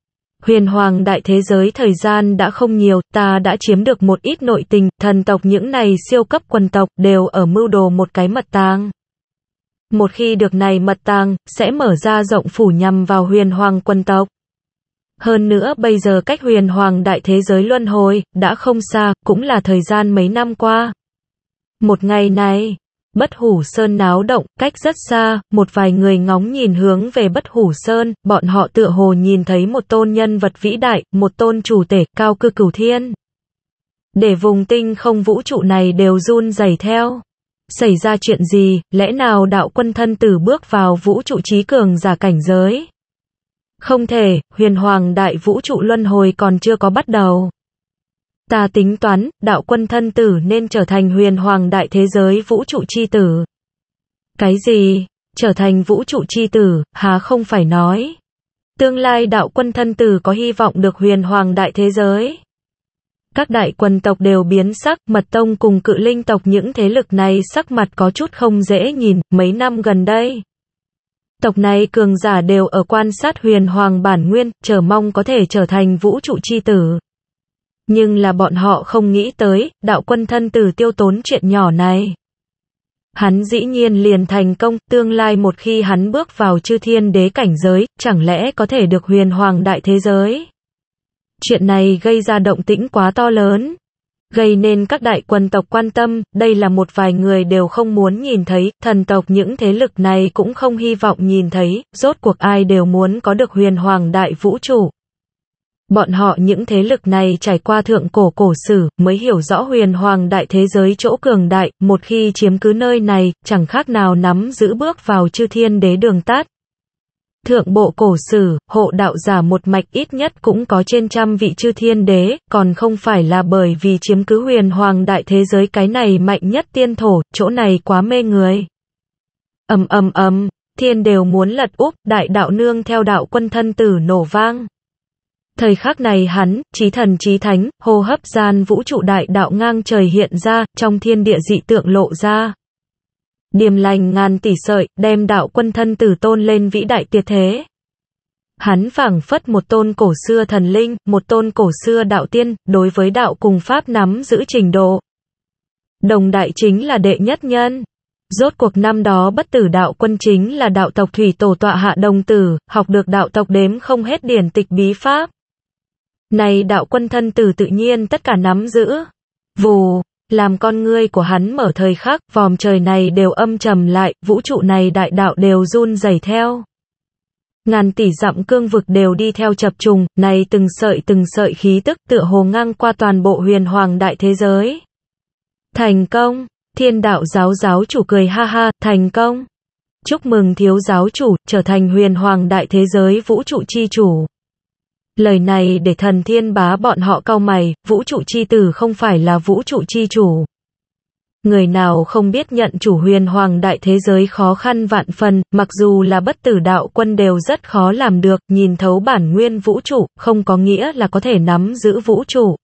Huyền hoàng đại thế giới thời gian đã không nhiều, ta đã chiếm được một ít nội tình, thần tộc những này siêu cấp quần tộc đều ở mưu đồ một cái mật tang. Một khi được này mật tang sẽ mở ra rộng phủ nhằm vào huyền hoàng quần tộc. Hơn nữa bây giờ cách huyền hoàng đại thế giới luân hồi, đã không xa, cũng là thời gian mấy năm qua. Một ngày này, Bất hủ sơn náo động, cách rất xa, một vài người ngóng nhìn hướng về bất hủ sơn, bọn họ tựa hồ nhìn thấy một tôn nhân vật vĩ đại, một tôn chủ tể, cao cư cửu thiên. Để vùng tinh không vũ trụ này đều run rẩy theo. Xảy ra chuyện gì, lẽ nào đạo quân thân tử bước vào vũ trụ trí cường giả cảnh giới? Không thể, huyền hoàng đại vũ trụ luân hồi còn chưa có bắt đầu. Ta tính toán, đạo quân thân tử nên trở thành huyền hoàng đại thế giới vũ trụ chi tử. Cái gì? Trở thành vũ trụ chi tử, há không phải nói. Tương lai đạo quân thân tử có hy vọng được huyền hoàng đại thế giới. Các đại quân tộc đều biến sắc, mật tông cùng cự linh tộc những thế lực này sắc mặt có chút không dễ nhìn, mấy năm gần đây. Tộc này cường giả đều ở quan sát huyền hoàng bản nguyên, chờ mong có thể trở thành vũ trụ chi tử. Nhưng là bọn họ không nghĩ tới, đạo quân thân tử tiêu tốn chuyện nhỏ này. Hắn dĩ nhiên liền thành công, tương lai một khi hắn bước vào chư thiên đế cảnh giới, chẳng lẽ có thể được huyền hoàng đại thế giới. Chuyện này gây ra động tĩnh quá to lớn, gây nên các đại quần tộc quan tâm, đây là một vài người đều không muốn nhìn thấy, thần tộc những thế lực này cũng không hy vọng nhìn thấy, rốt cuộc ai đều muốn có được huyền hoàng đại vũ trụ. Bọn họ những thế lực này trải qua thượng cổ cổ sử mới hiểu rõ huyền hoàng đại thế giới chỗ cường đại, một khi chiếm cứ nơi này, chẳng khác nào nắm giữ bước vào chư thiên đế đường tát. Thượng bộ cổ sử, hộ đạo giả một mạch ít nhất cũng có trên trăm vị chư thiên đế, còn không phải là bởi vì chiếm cứ huyền hoàng đại thế giới cái này mạnh nhất tiên thổ, chỗ này quá mê người. ầm ầm ầm, thiên đều muốn lật úp, đại đạo nương theo đạo quân thân tử nổ vang. Thời khắc này hắn, trí thần trí thánh, hô hấp gian vũ trụ đại đạo ngang trời hiện ra, trong thiên địa dị tượng lộ ra. Điềm lành ngàn tỷ sợi, đem đạo quân thân tử tôn lên vĩ đại tiệt thế. Hắn phảng phất một tôn cổ xưa thần linh, một tôn cổ xưa đạo tiên, đối với đạo cùng pháp nắm giữ trình độ. Đồng đại chính là đệ nhất nhân. Rốt cuộc năm đó bất tử đạo quân chính là đạo tộc thủy tổ tọa hạ đồng tử, học được đạo tộc đếm không hết điển tịch bí pháp. Này đạo quân thân tử tự nhiên tất cả nắm giữ. Vù, làm con ngươi của hắn mở thời khắc, vòm trời này đều âm trầm lại, vũ trụ này đại đạo đều run rẩy theo. Ngàn tỷ dặm cương vực đều đi theo chập trùng, này từng sợi từng sợi khí tức tựa hồ ngang qua toàn bộ huyền hoàng đại thế giới. Thành công, thiên đạo giáo giáo chủ cười ha ha, thành công. Chúc mừng thiếu giáo chủ, trở thành huyền hoàng đại thế giới vũ trụ chi chủ. Lời này để thần thiên bá bọn họ cau mày, vũ trụ chi tử không phải là vũ trụ chi chủ. Người nào không biết nhận chủ huyền hoàng đại thế giới khó khăn vạn phần, mặc dù là bất tử đạo quân đều rất khó làm được, nhìn thấu bản nguyên vũ trụ, không có nghĩa là có thể nắm giữ vũ trụ.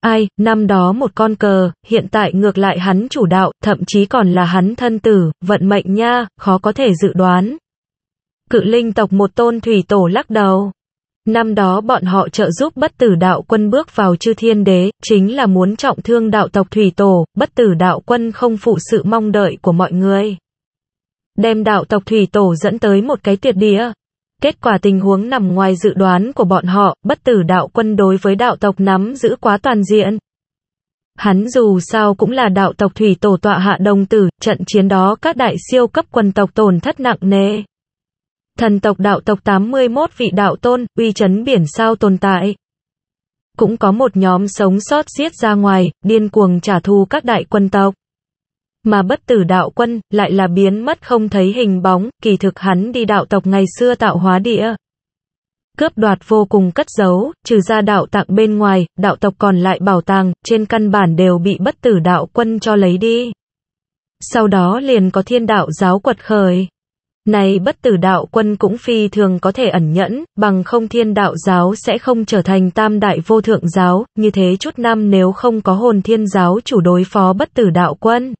Ai, năm đó một con cờ, hiện tại ngược lại hắn chủ đạo, thậm chí còn là hắn thân tử, vận mệnh nha, khó có thể dự đoán. Cự linh tộc một tôn thủy tổ lắc đầu. Năm đó bọn họ trợ giúp bất tử đạo quân bước vào chư thiên đế, chính là muốn trọng thương đạo tộc thủy tổ, bất tử đạo quân không phụ sự mong đợi của mọi người. Đem đạo tộc thủy tổ dẫn tới một cái tuyệt địa, Kết quả tình huống nằm ngoài dự đoán của bọn họ, bất tử đạo quân đối với đạo tộc nắm giữ quá toàn diện. Hắn dù sao cũng là đạo tộc thủy tổ tọa hạ đồng tử, trận chiến đó các đại siêu cấp quân tộc tổn thất nặng nề. Thần tộc đạo tộc 81 vị đạo tôn, uy chấn biển sao tồn tại. Cũng có một nhóm sống sót giết ra ngoài, điên cuồng trả thù các đại quân tộc mà bất tử đạo quân lại là biến mất không thấy hình bóng, kỳ thực hắn đi đạo tộc ngày xưa tạo hóa địa. Cướp đoạt vô cùng cất giấu, trừ ra đạo tạng bên ngoài, đạo tộc còn lại bảo tàng, trên căn bản đều bị bất tử đạo quân cho lấy đi. Sau đó liền có thiên đạo giáo quật khởi. Này bất tử đạo quân cũng phi thường có thể ẩn nhẫn, bằng không thiên đạo giáo sẽ không trở thành tam đại vô thượng giáo, như thế chút năm nếu không có hồn thiên giáo chủ đối phó bất tử đạo quân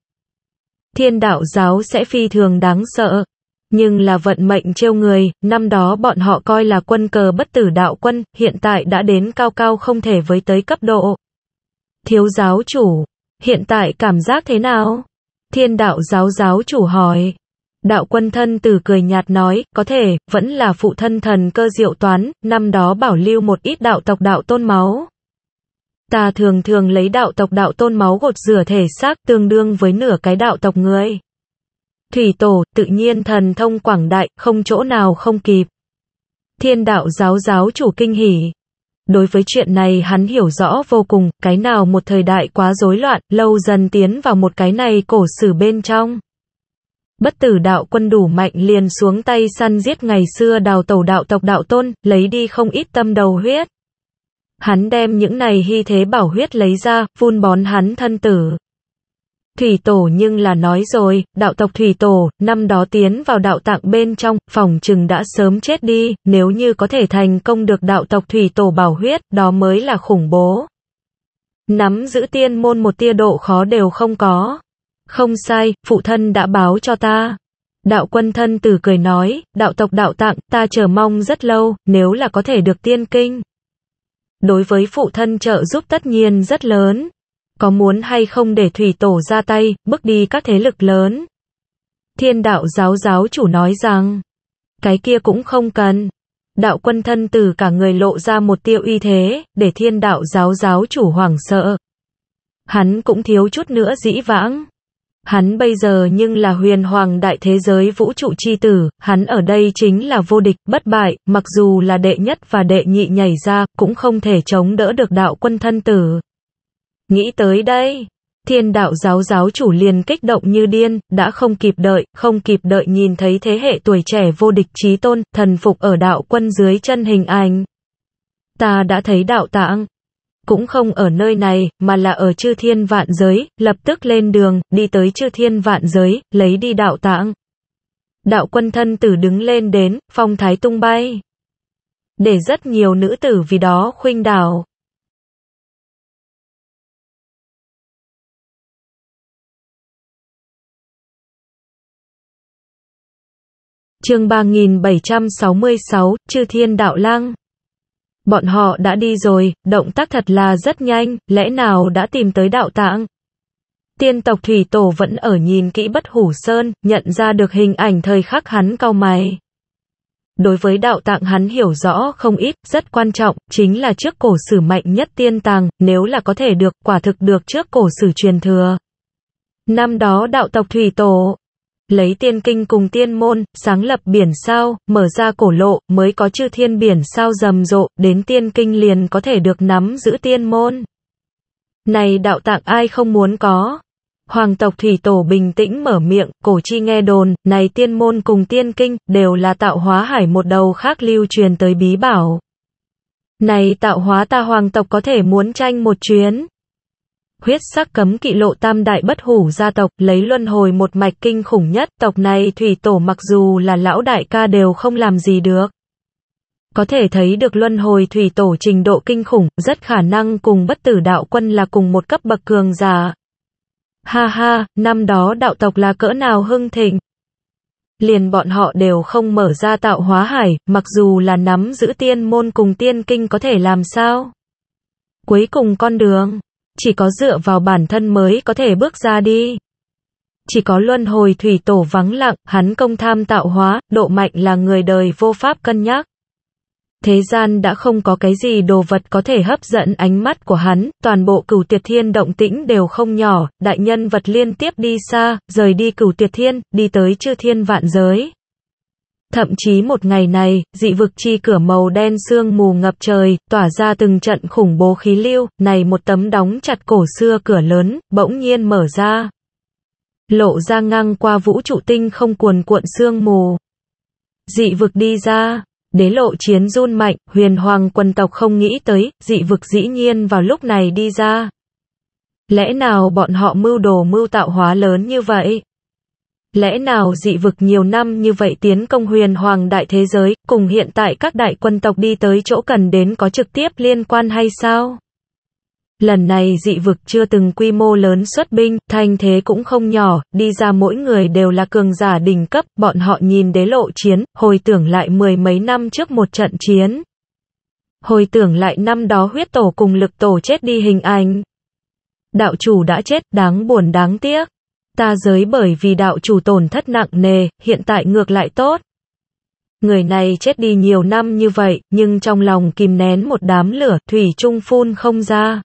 thiên đạo giáo sẽ phi thường đáng sợ. Nhưng là vận mệnh trêu người, năm đó bọn họ coi là quân cờ bất tử đạo quân, hiện tại đã đến cao cao không thể với tới cấp độ. Thiếu giáo chủ, hiện tại cảm giác thế nào? Thiên đạo giáo giáo chủ hỏi. Đạo quân thân từ cười nhạt nói, có thể, vẫn là phụ thân thần cơ diệu toán, năm đó bảo lưu một ít đạo tộc đạo tôn máu. Ta thường thường lấy đạo tộc đạo tôn máu gột rửa thể xác tương đương với nửa cái đạo tộc người. Thủy tổ, tự nhiên thần thông quảng đại, không chỗ nào không kịp. Thiên đạo giáo giáo chủ kinh hỉ. Đối với chuyện này hắn hiểu rõ vô cùng, cái nào một thời đại quá rối loạn, lâu dần tiến vào một cái này cổ sử bên trong. Bất tử đạo quân đủ mạnh liền xuống tay săn giết ngày xưa đào tổ đạo tộc đạo tôn, lấy đi không ít tâm đầu huyết. Hắn đem những này hy thế bảo huyết lấy ra, phun bón hắn thân tử. Thủy tổ nhưng là nói rồi, đạo tộc thủy tổ, năm đó tiến vào đạo tạng bên trong, phòng trừng đã sớm chết đi, nếu như có thể thành công được đạo tộc thủy tổ bảo huyết, đó mới là khủng bố. Nắm giữ tiên môn một tia độ khó đều không có. Không sai, phụ thân đã báo cho ta. Đạo quân thân tử cười nói, đạo tộc đạo tạng, ta chờ mong rất lâu, nếu là có thể được tiên kinh đối với phụ thân trợ giúp tất nhiên rất lớn. Có muốn hay không để thủy tổ ra tay, bước đi các thế lực lớn. Thiên đạo giáo giáo chủ nói rằng, cái kia cũng không cần. Đạo quân thân từ cả người lộ ra một tiêu uy thế, để thiên đạo giáo giáo chủ hoảng sợ. Hắn cũng thiếu chút nữa dĩ vãng. Hắn bây giờ nhưng là huyền hoàng đại thế giới vũ trụ chi tử, hắn ở đây chính là vô địch, bất bại, mặc dù là đệ nhất và đệ nhị nhảy ra, cũng không thể chống đỡ được đạo quân thân tử. Nghĩ tới đây, thiên đạo giáo giáo chủ liền kích động như điên, đã không kịp đợi, không kịp đợi nhìn thấy thế hệ tuổi trẻ vô địch trí tôn, thần phục ở đạo quân dưới chân hình ảnh. Ta đã thấy đạo tạng, cũng không ở nơi này, mà là ở chư thiên vạn giới, lập tức lên đường, đi tới chư thiên vạn giới, lấy đi đạo tạng. Đạo quân thân tử đứng lên đến, phong thái tung bay. Để rất nhiều nữ tử vì đó khuynh đảo. Chương 3766, Chư Thiên Đạo Lang Bọn họ đã đi rồi, động tác thật là rất nhanh, lẽ nào đã tìm tới đạo tạng? Tiên tộc thủy tổ vẫn ở nhìn kỹ bất hủ sơn, nhận ra được hình ảnh thời khắc hắn cau mày. Đối với đạo tạng hắn hiểu rõ không ít, rất quan trọng, chính là trước cổ sử mạnh nhất tiên tàng, nếu là có thể được, quả thực được trước cổ sử truyền thừa. Năm đó đạo tộc thủy tổ, lấy tiên kinh cùng tiên môn, sáng lập biển sao, mở ra cổ lộ, mới có chư thiên biển sao rầm rộ, đến tiên kinh liền có thể được nắm giữ tiên môn. Này đạo tạng ai không muốn có. Hoàng tộc thủy tổ bình tĩnh mở miệng, cổ chi nghe đồn, này tiên môn cùng tiên kinh, đều là tạo hóa hải một đầu khác lưu truyền tới bí bảo. Này tạo hóa ta hoàng tộc có thể muốn tranh một chuyến huyết sắc cấm kỵ lộ tam đại bất hủ gia tộc, lấy luân hồi một mạch kinh khủng nhất, tộc này thủy tổ mặc dù là lão đại ca đều không làm gì được. Có thể thấy được luân hồi thủy tổ trình độ kinh khủng, rất khả năng cùng bất tử đạo quân là cùng một cấp bậc cường giả. Ha ha, năm đó đạo tộc là cỡ nào hưng thịnh. Liền bọn họ đều không mở ra tạo hóa hải, mặc dù là nắm giữ tiên môn cùng tiên kinh có thể làm sao. Cuối cùng con đường chỉ có dựa vào bản thân mới có thể bước ra đi. Chỉ có luân hồi thủy tổ vắng lặng, hắn công tham tạo hóa, độ mạnh là người đời vô pháp cân nhắc. Thế gian đã không có cái gì đồ vật có thể hấp dẫn ánh mắt của hắn, toàn bộ cửu tuyệt thiên động tĩnh đều không nhỏ, đại nhân vật liên tiếp đi xa, rời đi cửu tuyệt thiên, đi tới chư thiên vạn giới. Thậm chí một ngày này, dị vực chi cửa màu đen sương mù ngập trời, tỏa ra từng trận khủng bố khí lưu, này một tấm đóng chặt cổ xưa cửa lớn, bỗng nhiên mở ra. Lộ ra ngang qua vũ trụ tinh không cuồn cuộn sương mù. Dị vực đi ra, đế lộ chiến run mạnh, huyền hoàng quân tộc không nghĩ tới, dị vực dĩ nhiên vào lúc này đi ra. Lẽ nào bọn họ mưu đồ mưu tạo hóa lớn như vậy? Lẽ nào dị vực nhiều năm như vậy tiến công huyền hoàng đại thế giới, cùng hiện tại các đại quân tộc đi tới chỗ cần đến có trực tiếp liên quan hay sao? Lần này dị vực chưa từng quy mô lớn xuất binh, thanh thế cũng không nhỏ, đi ra mỗi người đều là cường giả đỉnh cấp, bọn họ nhìn đế lộ chiến, hồi tưởng lại mười mấy năm trước một trận chiến. Hồi tưởng lại năm đó huyết tổ cùng lực tổ chết đi hình ảnh. Đạo chủ đã chết, đáng buồn đáng tiếc ta giới bởi vì đạo chủ tổn thất nặng nề, hiện tại ngược lại tốt. Người này chết đi nhiều năm như vậy, nhưng trong lòng kìm nén một đám lửa, thủy trung phun không ra.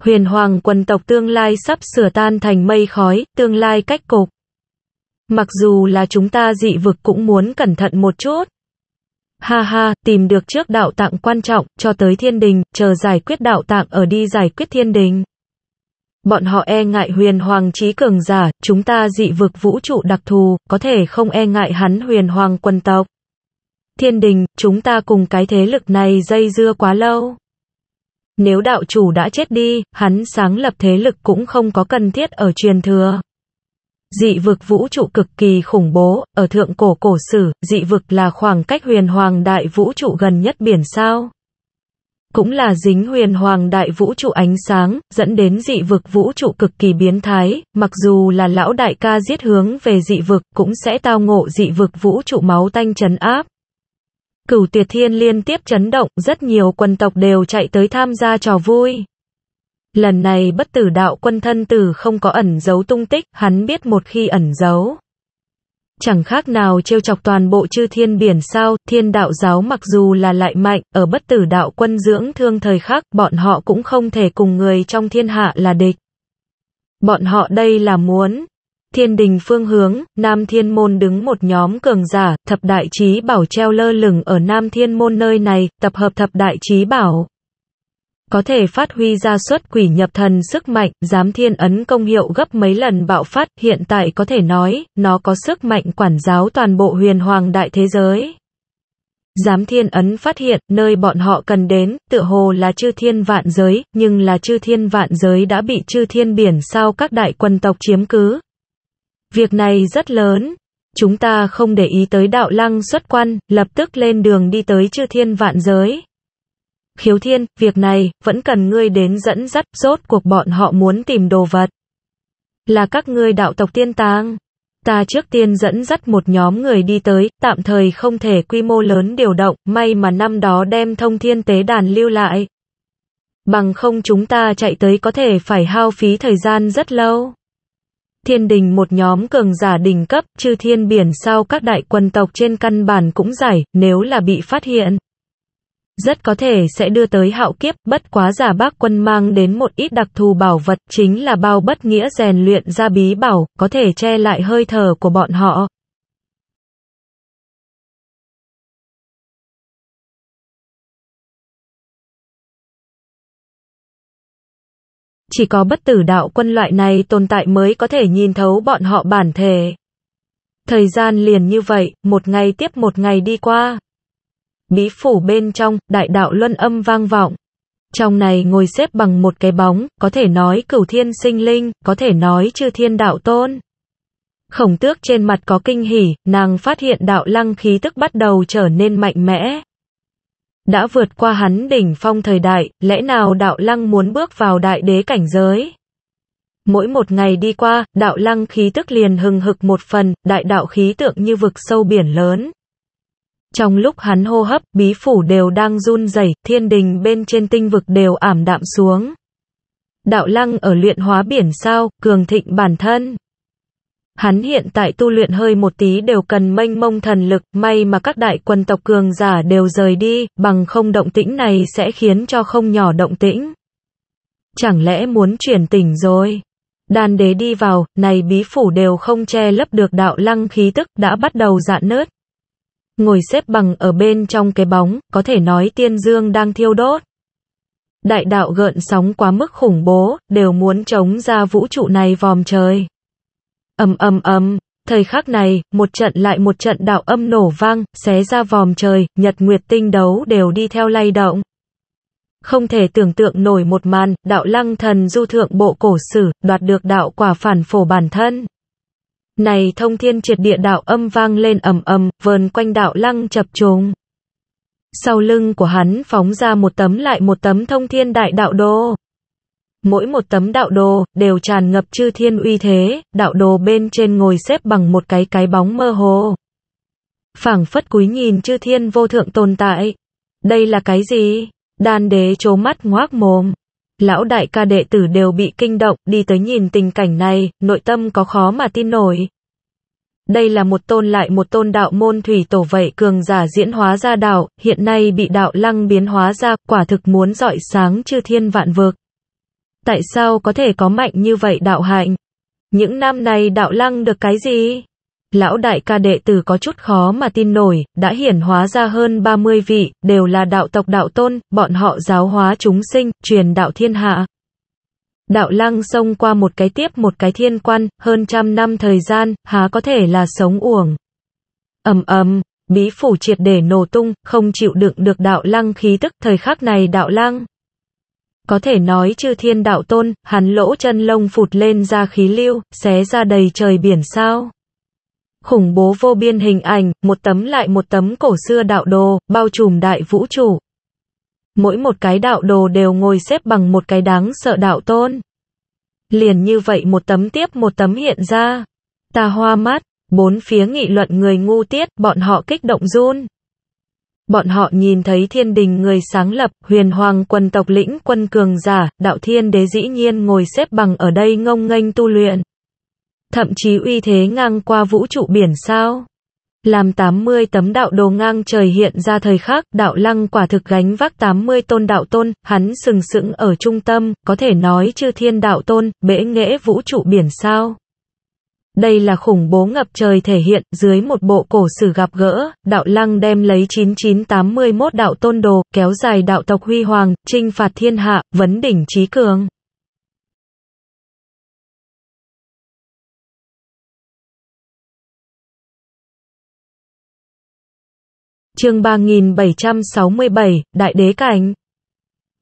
Huyền hoàng quần tộc tương lai sắp sửa tan thành mây khói, tương lai cách cục. Mặc dù là chúng ta dị vực cũng muốn cẩn thận một chút. Ha ha, tìm được trước đạo tạng quan trọng, cho tới thiên đình, chờ giải quyết đạo tạng ở đi giải quyết thiên đình. Bọn họ e ngại huyền hoàng trí cường giả, chúng ta dị vực vũ trụ đặc thù, có thể không e ngại hắn huyền hoàng quân tộc. Thiên đình, chúng ta cùng cái thế lực này dây dưa quá lâu. Nếu đạo chủ đã chết đi, hắn sáng lập thế lực cũng không có cần thiết ở truyền thừa. Dị vực vũ trụ cực kỳ khủng bố, ở thượng cổ cổ sử, dị vực là khoảng cách huyền hoàng đại vũ trụ gần nhất biển sao cũng là dính huyền hoàng đại vũ trụ ánh sáng, dẫn đến dị vực vũ trụ cực kỳ biến thái, mặc dù là lão đại ca giết hướng về dị vực cũng sẽ tao ngộ dị vực vũ trụ máu tanh chấn áp. Cửu tuyệt Thiên liên tiếp chấn động, rất nhiều quân tộc đều chạy tới tham gia trò vui. Lần này bất tử đạo quân thân tử không có ẩn giấu tung tích, hắn biết một khi ẩn giấu, chẳng khác nào trêu chọc toàn bộ chư thiên biển sao, thiên đạo giáo mặc dù là lại mạnh, ở bất tử đạo quân dưỡng thương thời khắc, bọn họ cũng không thể cùng người trong thiên hạ là địch. Bọn họ đây là muốn, thiên đình phương hướng, Nam Thiên Môn đứng một nhóm cường giả, thập đại trí bảo treo lơ lửng ở Nam Thiên Môn nơi này, tập hợp thập đại trí bảo, có thể phát huy ra suất quỷ nhập thần sức mạnh, giám thiên ấn công hiệu gấp mấy lần bạo phát, hiện tại có thể nói, nó có sức mạnh quản giáo toàn bộ huyền hoàng đại thế giới. Giám thiên ấn phát hiện, nơi bọn họ cần đến, tựa hồ là chư thiên vạn giới, nhưng là chư thiên vạn giới đã bị chư thiên biển sao các đại quân tộc chiếm cứ. Việc này rất lớn, chúng ta không để ý tới đạo lăng xuất quan, lập tức lên đường đi tới chư thiên vạn giới. Khiếu thiên, việc này, vẫn cần ngươi đến dẫn dắt, rốt cuộc bọn họ muốn tìm đồ vật. Là các ngươi đạo tộc tiên tàng. Ta trước tiên dẫn dắt một nhóm người đi tới, tạm thời không thể quy mô lớn điều động, may mà năm đó đem thông thiên tế đàn lưu lại. Bằng không chúng ta chạy tới có thể phải hao phí thời gian rất lâu. Thiên đình một nhóm cường giả đỉnh cấp, chư thiên biển sau các đại quân tộc trên căn bản cũng giải, nếu là bị phát hiện rất có thể sẽ đưa tới hạo kiếp, bất quá giả bác quân mang đến một ít đặc thù bảo vật chính là bao bất nghĩa rèn luyện ra bí bảo, có thể che lại hơi thở của bọn họ. Chỉ có bất tử đạo quân loại này tồn tại mới có thể nhìn thấu bọn họ bản thể. Thời gian liền như vậy, một ngày tiếp một ngày đi qua. Bí phủ bên trong, đại đạo luân âm vang vọng. Trong này ngồi xếp bằng một cái bóng, có thể nói cửu thiên sinh linh, có thể nói chư thiên đạo tôn. Khổng tước trên mặt có kinh hỉ, nàng phát hiện đạo lăng khí tức bắt đầu trở nên mạnh mẽ. Đã vượt qua hắn đỉnh phong thời đại, lẽ nào đạo lăng muốn bước vào đại đế cảnh giới? Mỗi một ngày đi qua, đạo lăng khí tức liền hừng hực một phần, đại đạo khí tượng như vực sâu biển lớn. Trong lúc hắn hô hấp, bí phủ đều đang run rẩy, thiên đình bên trên tinh vực đều ảm đạm xuống. Đạo lăng ở luyện hóa biển sao, cường thịnh bản thân. Hắn hiện tại tu luyện hơi một tí đều cần mênh mông thần lực, may mà các đại quân tộc cường giả đều rời đi, bằng không động tĩnh này sẽ khiến cho không nhỏ động tĩnh. Chẳng lẽ muốn chuyển tỉnh rồi? Đan đế đi vào, này bí phủ đều không che lấp được đạo lăng khí tức đã bắt đầu dạn nớt. Ngồi xếp bằng ở bên trong cái bóng, có thể nói tiên dương đang thiêu đốt. Đại đạo gợn sóng quá mức khủng bố, đều muốn chống ra vũ trụ này vòm trời. ầm ầm ầm, thời khắc này, một trận lại một trận đạo âm nổ vang, xé ra vòm trời, nhật nguyệt tinh đấu đều đi theo lay động. Không thể tưởng tượng nổi một màn, đạo lăng thần du thượng bộ cổ sử, đoạt được đạo quả phản phổ bản thân. Này thông thiên triệt địa đạo âm vang lên ầm ầm, vờn quanh đạo lăng chập trùng. Sau lưng của hắn phóng ra một tấm lại một tấm thông thiên đại đạo đồ. Mỗi một tấm đạo đồ đều tràn ngập chư thiên uy thế, đạo đồ bên trên ngồi xếp bằng một cái cái bóng mơ hồ. Phảng phất cúi nhìn chư thiên vô thượng tồn tại. Đây là cái gì? Đan đế trố mắt ngoác mồm lão đại ca đệ tử đều bị kinh động, đi tới nhìn tình cảnh này, nội tâm có khó mà tin nổi. Đây là một tôn lại một tôn đạo môn thủy tổ vậy cường giả diễn hóa ra đạo, hiện nay bị đạo lăng biến hóa ra, quả thực muốn dọi sáng chư thiên vạn vực. Tại sao có thể có mạnh như vậy đạo hạnh? Những năm này đạo lăng được cái gì? lão đại ca đệ tử có chút khó mà tin nổi, đã hiển hóa ra hơn 30 vị, đều là đạo tộc đạo tôn, bọn họ giáo hóa chúng sinh, truyền đạo thiên hạ. Đạo lăng xông qua một cái tiếp một cái thiên quan, hơn trăm năm thời gian, há có thể là sống uổng. ầm ầm bí phủ triệt để nổ tung, không chịu đựng được đạo lăng khí tức thời khắc này đạo lăng. Có thể nói chư thiên đạo tôn, hắn lỗ chân lông phụt lên ra khí lưu, xé ra đầy trời biển sao khủng bố vô biên hình ảnh, một tấm lại một tấm cổ xưa đạo đồ, bao trùm đại vũ trụ. Mỗi một cái đạo đồ đều ngồi xếp bằng một cái đáng sợ đạo tôn. Liền như vậy một tấm tiếp một tấm hiện ra. Ta hoa mắt, bốn phía nghị luận người ngu tiết, bọn họ kích động run. Bọn họ nhìn thấy thiên đình người sáng lập, huyền hoàng quân tộc lĩnh quân cường giả, đạo thiên đế dĩ nhiên ngồi xếp bằng ở đây ngông nghênh tu luyện thậm chí uy thế ngang qua vũ trụ biển sao. Làm 80 tấm đạo đồ ngang trời hiện ra thời khắc, đạo lăng quả thực gánh vác 80 tôn đạo tôn, hắn sừng sững ở trung tâm, có thể nói chư thiên đạo tôn, bể nghễ vũ trụ biển sao. Đây là khủng bố ngập trời thể hiện, dưới một bộ cổ sử gặp gỡ, đạo lăng đem lấy 9981 đạo tôn đồ, kéo dài đạo tộc huy hoàng, trinh phạt thiên hạ, vấn đỉnh trí cường. Chương 3767, Đại đế cảnh.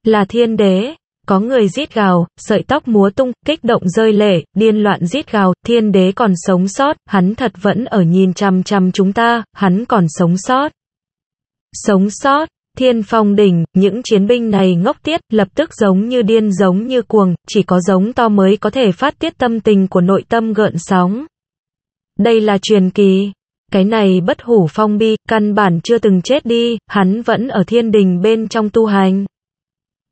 Là thiên đế, có người giết gào, sợi tóc múa tung, kích động rơi lệ, điên loạn giết gào, thiên đế còn sống sót, hắn thật vẫn ở nhìn chăm chăm chúng ta, hắn còn sống sót. Sống sót, thiên phong đỉnh, những chiến binh này ngốc tiết, lập tức giống như điên giống như cuồng, chỉ có giống to mới có thể phát tiết tâm tình của nội tâm gợn sóng. Đây là truyền kỳ, cái này bất hủ phong bi, căn bản chưa từng chết đi, hắn vẫn ở thiên đình bên trong tu hành.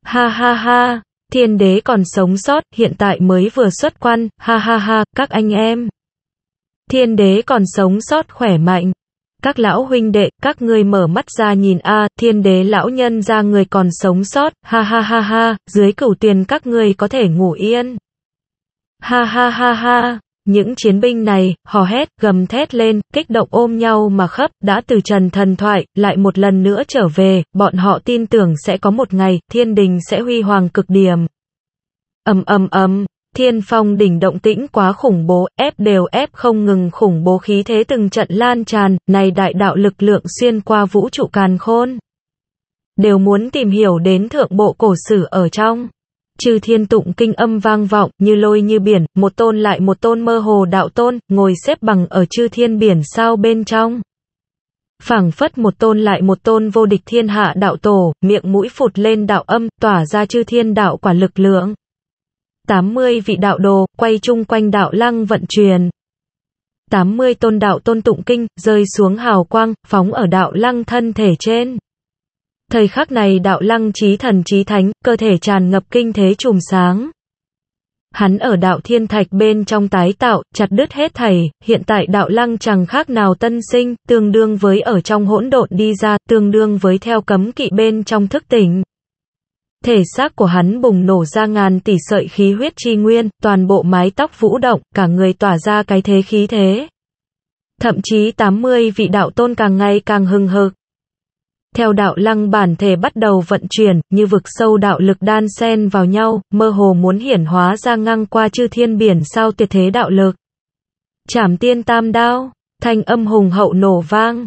Ha ha ha, thiên đế còn sống sót, hiện tại mới vừa xuất quan, ha ha ha, các anh em. Thiên đế còn sống sót khỏe mạnh. Các lão huynh đệ, các người mở mắt ra nhìn a, à, thiên đế lão nhân ra người còn sống sót, ha ha ha ha, dưới cửu tiền các người có thể ngủ yên. Ha ha ha ha, những chiến binh này, hò hét, gầm thét lên, kích động ôm nhau mà khấp đã từ trần thần thoại, lại một lần nữa trở về, bọn họ tin tưởng sẽ có một ngày, thiên đình sẽ huy hoàng cực điểm. ầm ầm ầm thiên phong đỉnh động tĩnh quá khủng bố, ép đều ép không ngừng khủng bố khí thế từng trận lan tràn, này đại đạo lực lượng xuyên qua vũ trụ càn khôn. Đều muốn tìm hiểu đến thượng bộ cổ sử ở trong chư thiên tụng kinh âm vang vọng như lôi như biển, một tôn lại một tôn mơ hồ đạo tôn, ngồi xếp bằng ở chư thiên biển sao bên trong. phảng phất một tôn lại một tôn vô địch thiên hạ đạo tổ, miệng mũi phụt lên đạo âm, tỏa ra chư thiên đạo quả lực lượng. 80 vị đạo đồ, quay chung quanh đạo lăng vận truyền. 80 tôn đạo tôn tụng kinh, rơi xuống hào quang, phóng ở đạo lăng thân thể trên. Thời khắc này đạo lăng trí thần trí thánh, cơ thể tràn ngập kinh thế trùm sáng. Hắn ở đạo thiên thạch bên trong tái tạo, chặt đứt hết thảy, hiện tại đạo lăng chẳng khác nào tân sinh, tương đương với ở trong hỗn độn đi ra, tương đương với theo cấm kỵ bên trong thức tỉnh. Thể xác của hắn bùng nổ ra ngàn tỷ sợi khí huyết chi nguyên, toàn bộ mái tóc vũ động, cả người tỏa ra cái thế khí thế. Thậm chí 80 vị đạo tôn càng ngày càng hừng hực. Theo đạo lăng bản thể bắt đầu vận chuyển, như vực sâu đạo lực đan xen vào nhau, mơ hồ muốn hiển hóa ra ngang qua chư thiên biển sao tuyệt thế đạo lực. Chảm tiên tam đao, thanh âm hùng hậu nổ vang.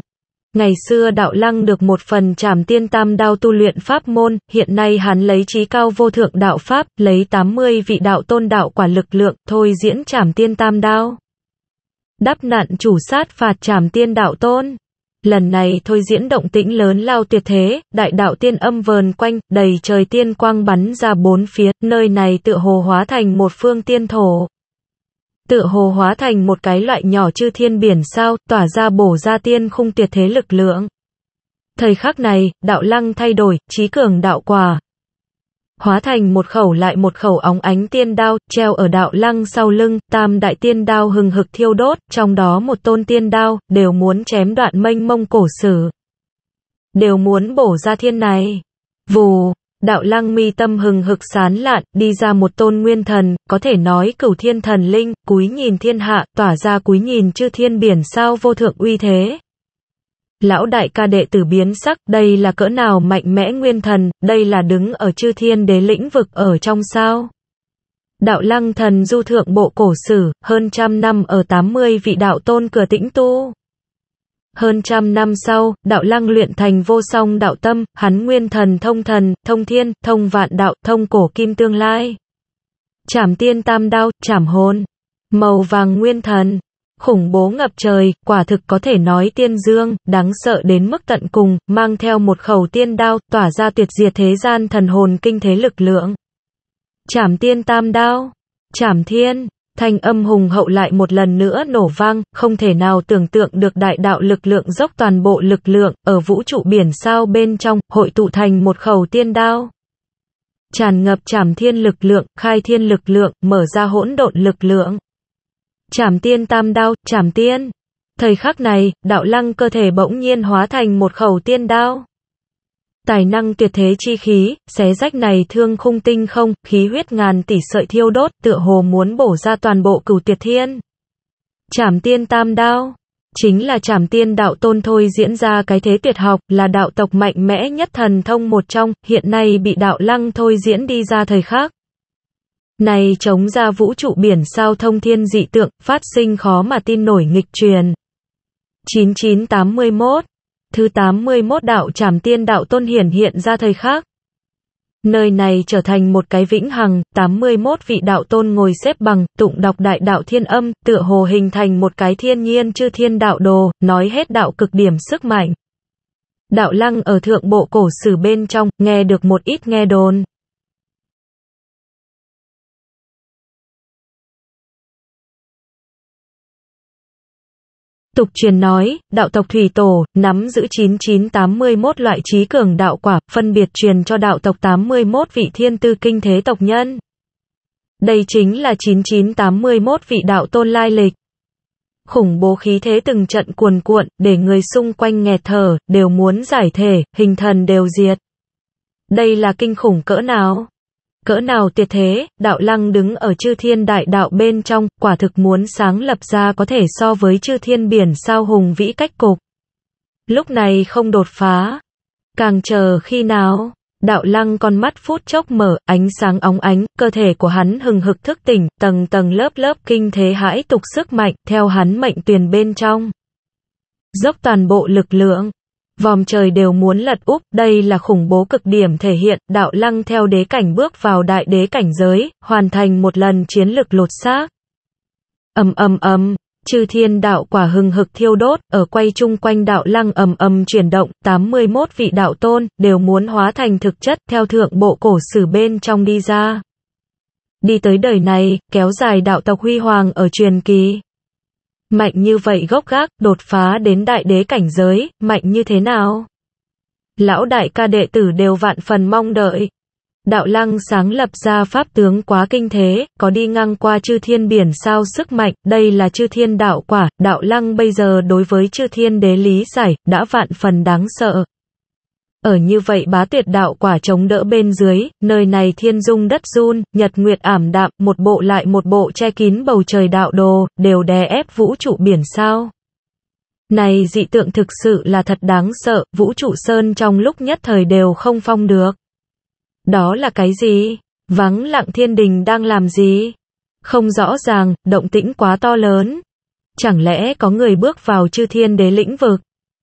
Ngày xưa đạo lăng được một phần trảm tiên tam đao tu luyện pháp môn, hiện nay hắn lấy trí cao vô thượng đạo pháp, lấy 80 vị đạo tôn đạo quả lực lượng, thôi diễn trảm tiên tam đao. Đắp nạn chủ sát phạt trảm tiên đạo tôn. Lần này thôi diễn động tĩnh lớn lao tuyệt thế, đại đạo tiên âm vờn quanh, đầy trời tiên quang bắn ra bốn phía, nơi này tựa hồ hóa thành một phương tiên thổ. Tựa hồ hóa thành một cái loại nhỏ chư thiên biển sao, tỏa ra bổ ra tiên khung tuyệt thế lực lượng. Thời khắc này, đạo lăng thay đổi, trí cường đạo quả, hóa thành một khẩu lại một khẩu óng ánh tiên đao, treo ở đạo lăng sau lưng, tam đại tiên đao hừng hực thiêu đốt, trong đó một tôn tiên đao, đều muốn chém đoạn mênh mông cổ sử. Đều muốn bổ ra thiên này. Vù, đạo lăng mi tâm hừng hực sán lạn, đi ra một tôn nguyên thần, có thể nói cửu thiên thần linh, cúi nhìn thiên hạ, tỏa ra cúi nhìn chư thiên biển sao vô thượng uy thế lão đại ca đệ tử biến sắc, đây là cỡ nào mạnh mẽ nguyên thần, đây là đứng ở chư thiên đế lĩnh vực ở trong sao. Đạo lăng thần du thượng bộ cổ sử, hơn trăm năm ở tám mươi vị đạo tôn cửa tĩnh tu. Hơn trăm năm sau, đạo lăng luyện thành vô song đạo tâm, hắn nguyên thần thông thần, thông thiên, thông vạn đạo, thông cổ kim tương lai. Chảm tiên tam đao, chảm hồn. Màu vàng nguyên thần khủng bố ngập trời, quả thực có thể nói tiên dương, đáng sợ đến mức tận cùng, mang theo một khẩu tiên đao, tỏa ra tuyệt diệt thế gian thần hồn kinh thế lực lượng. Chảm tiên tam đao, chảm thiên, thanh âm hùng hậu lại một lần nữa nổ vang, không thể nào tưởng tượng được đại đạo lực lượng dốc toàn bộ lực lượng, ở vũ trụ biển sao bên trong, hội tụ thành một khẩu tiên đao. Tràn ngập chảm thiên lực lượng, khai thiên lực lượng, mở ra hỗn độn lực lượng. Chảm tiên tam đao, chảm tiên. Thời khắc này, đạo lăng cơ thể bỗng nhiên hóa thành một khẩu tiên đao. Tài năng tuyệt thế chi khí, xé rách này thương khung tinh không, khí huyết ngàn tỷ sợi thiêu đốt, tựa hồ muốn bổ ra toàn bộ cửu tuyệt thiên. Chảm tiên tam đao chính là trảm tiên đạo tôn thôi diễn ra cái thế tuyệt học, là đạo tộc mạnh mẽ nhất thần thông một trong, hiện nay bị đạo lăng thôi diễn đi ra thời khắc. Này chống ra vũ trụ biển sao thông thiên dị tượng, phát sinh khó mà tin nổi nghịch truyền. 9981 Thứ 81 đạo trảm tiên đạo tôn hiển hiện ra thời khác. Nơi này trở thành một cái vĩnh hằng, 81 vị đạo tôn ngồi xếp bằng, tụng đọc đại đạo thiên âm, tựa hồ hình thành một cái thiên nhiên chư thiên đạo đồ, nói hết đạo cực điểm sức mạnh. Đạo lăng ở thượng bộ cổ sử bên trong, nghe được một ít nghe đồn. Tục truyền nói, đạo tộc Thủy Tổ, nắm giữ 9981 loại trí cường đạo quả, phân biệt truyền cho đạo tộc 81 vị thiên tư kinh thế tộc nhân. Đây chính là 9981 vị đạo tôn lai lịch. Khủng bố khí thế từng trận cuồn cuộn, để người xung quanh nghẹt thở, đều muốn giải thể, hình thần đều diệt. Đây là kinh khủng cỡ nào? Cỡ nào tuyệt thế, đạo lăng đứng ở chư thiên đại đạo bên trong, quả thực muốn sáng lập ra có thể so với chư thiên biển sao hùng vĩ cách cục. Lúc này không đột phá. Càng chờ khi nào, đạo lăng con mắt phút chốc mở, ánh sáng óng ánh, cơ thể của hắn hừng hực thức tỉnh, tầng tầng lớp lớp kinh thế hãi tục sức mạnh, theo hắn mệnh tuyển bên trong. Dốc toàn bộ lực lượng, Vòm trời đều muốn lật úp, đây là khủng bố cực điểm thể hiện, đạo lăng theo đế cảnh bước vào đại đế cảnh giới, hoàn thành một lần chiến lực lột xác. ầm ầm ầm, chư thiên đạo quả hừng hực thiêu đốt, ở quay chung quanh đạo lăng ầm ầm chuyển động, 81 vị đạo tôn, đều muốn hóa thành thực chất, theo thượng bộ cổ sử bên trong đi ra. Đi tới đời này, kéo dài đạo tộc huy hoàng ở truyền kỳ. Mạnh như vậy gốc gác, đột phá đến đại đế cảnh giới, mạnh như thế nào? Lão đại ca đệ tử đều vạn phần mong đợi. Đạo lăng sáng lập ra pháp tướng quá kinh thế, có đi ngang qua chư thiên biển sao sức mạnh, đây là chư thiên đạo quả, đạo lăng bây giờ đối với chư thiên đế lý giải, đã vạn phần đáng sợ. Ở như vậy bá tuyệt đạo quả chống đỡ bên dưới, nơi này thiên dung đất run, nhật nguyệt ảm đạm, một bộ lại một bộ che kín bầu trời đạo đồ, đều đè ép vũ trụ biển sao. Này dị tượng thực sự là thật đáng sợ, vũ trụ sơn trong lúc nhất thời đều không phong được. Đó là cái gì? Vắng lặng thiên đình đang làm gì? Không rõ ràng, động tĩnh quá to lớn. Chẳng lẽ có người bước vào chư thiên đế lĩnh vực?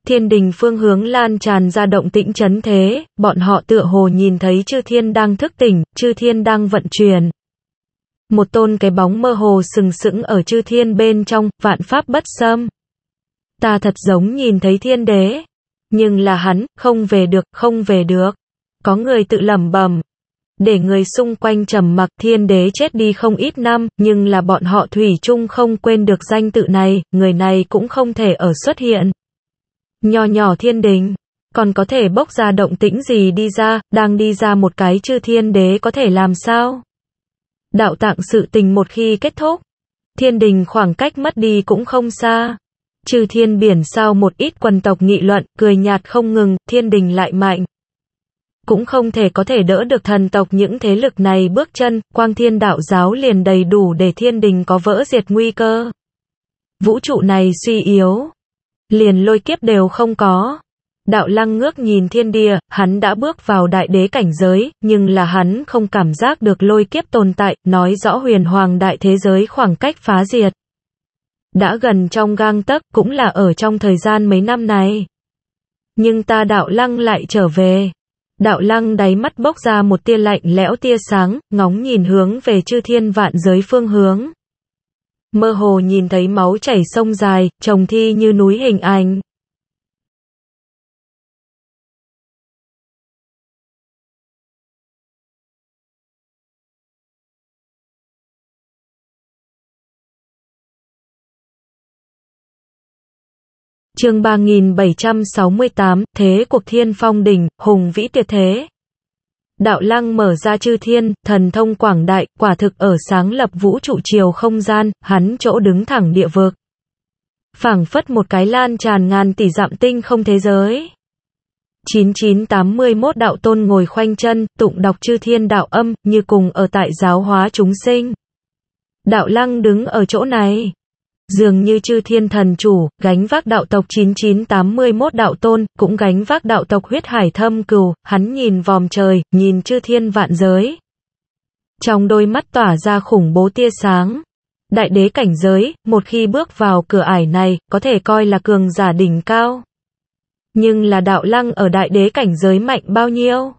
Thiên đình phương hướng lan tràn ra động tĩnh chấn thế, bọn họ tựa hồ nhìn thấy chư thiên đang thức tỉnh, chư thiên đang vận chuyển. Một tôn cái bóng mơ hồ sừng sững ở chư thiên bên trong, vạn pháp bất xâm. Ta thật giống nhìn thấy thiên đế. Nhưng là hắn, không về được, không về được. Có người tự lẩm bẩm Để người xung quanh trầm mặc thiên đế chết đi không ít năm, nhưng là bọn họ thủy chung không quên được danh tự này, người này cũng không thể ở xuất hiện nho nhỏ thiên đình, còn có thể bốc ra động tĩnh gì đi ra, đang đi ra một cái chư thiên đế có thể làm sao? Đạo tạng sự tình một khi kết thúc, thiên đình khoảng cách mất đi cũng không xa. Chư thiên biển sao một ít quần tộc nghị luận, cười nhạt không ngừng, thiên đình lại mạnh. Cũng không thể có thể đỡ được thần tộc những thế lực này bước chân, quang thiên đạo giáo liền đầy đủ để thiên đình có vỡ diệt nguy cơ. Vũ trụ này suy yếu, liền lôi kiếp đều không có. Đạo lăng ngước nhìn thiên địa, hắn đã bước vào đại đế cảnh giới, nhưng là hắn không cảm giác được lôi kiếp tồn tại, nói rõ huyền hoàng đại thế giới khoảng cách phá diệt. Đã gần trong gang tấc cũng là ở trong thời gian mấy năm này. Nhưng ta đạo lăng lại trở về. Đạo lăng đáy mắt bốc ra một tia lạnh lẽo tia sáng, ngóng nhìn hướng về chư thiên vạn giới phương hướng mơ hồ nhìn thấy máu chảy sông dài, trồng thi như núi hình ảnh. Chương 3768, Thế cuộc Thiên Phong Đỉnh, Hùng Vĩ tuyệt Thế đạo lăng mở ra chư thiên, thần thông quảng đại, quả thực ở sáng lập vũ trụ chiều không gian, hắn chỗ đứng thẳng địa vực. phảng phất một cái lan tràn ngàn tỷ dặm tinh không thế giới. 9981 đạo tôn ngồi khoanh chân, tụng đọc chư thiên đạo âm, như cùng ở tại giáo hóa chúng sinh. Đạo lăng đứng ở chỗ này, dường như chư thiên thần chủ, gánh vác đạo tộc 9981 đạo tôn, cũng gánh vác đạo tộc huyết hải thâm cừu, hắn nhìn vòm trời, nhìn chư thiên vạn giới. Trong đôi mắt tỏa ra khủng bố tia sáng. Đại đế cảnh giới, một khi bước vào cửa ải này, có thể coi là cường giả đỉnh cao. Nhưng là đạo lăng ở đại đế cảnh giới mạnh bao nhiêu?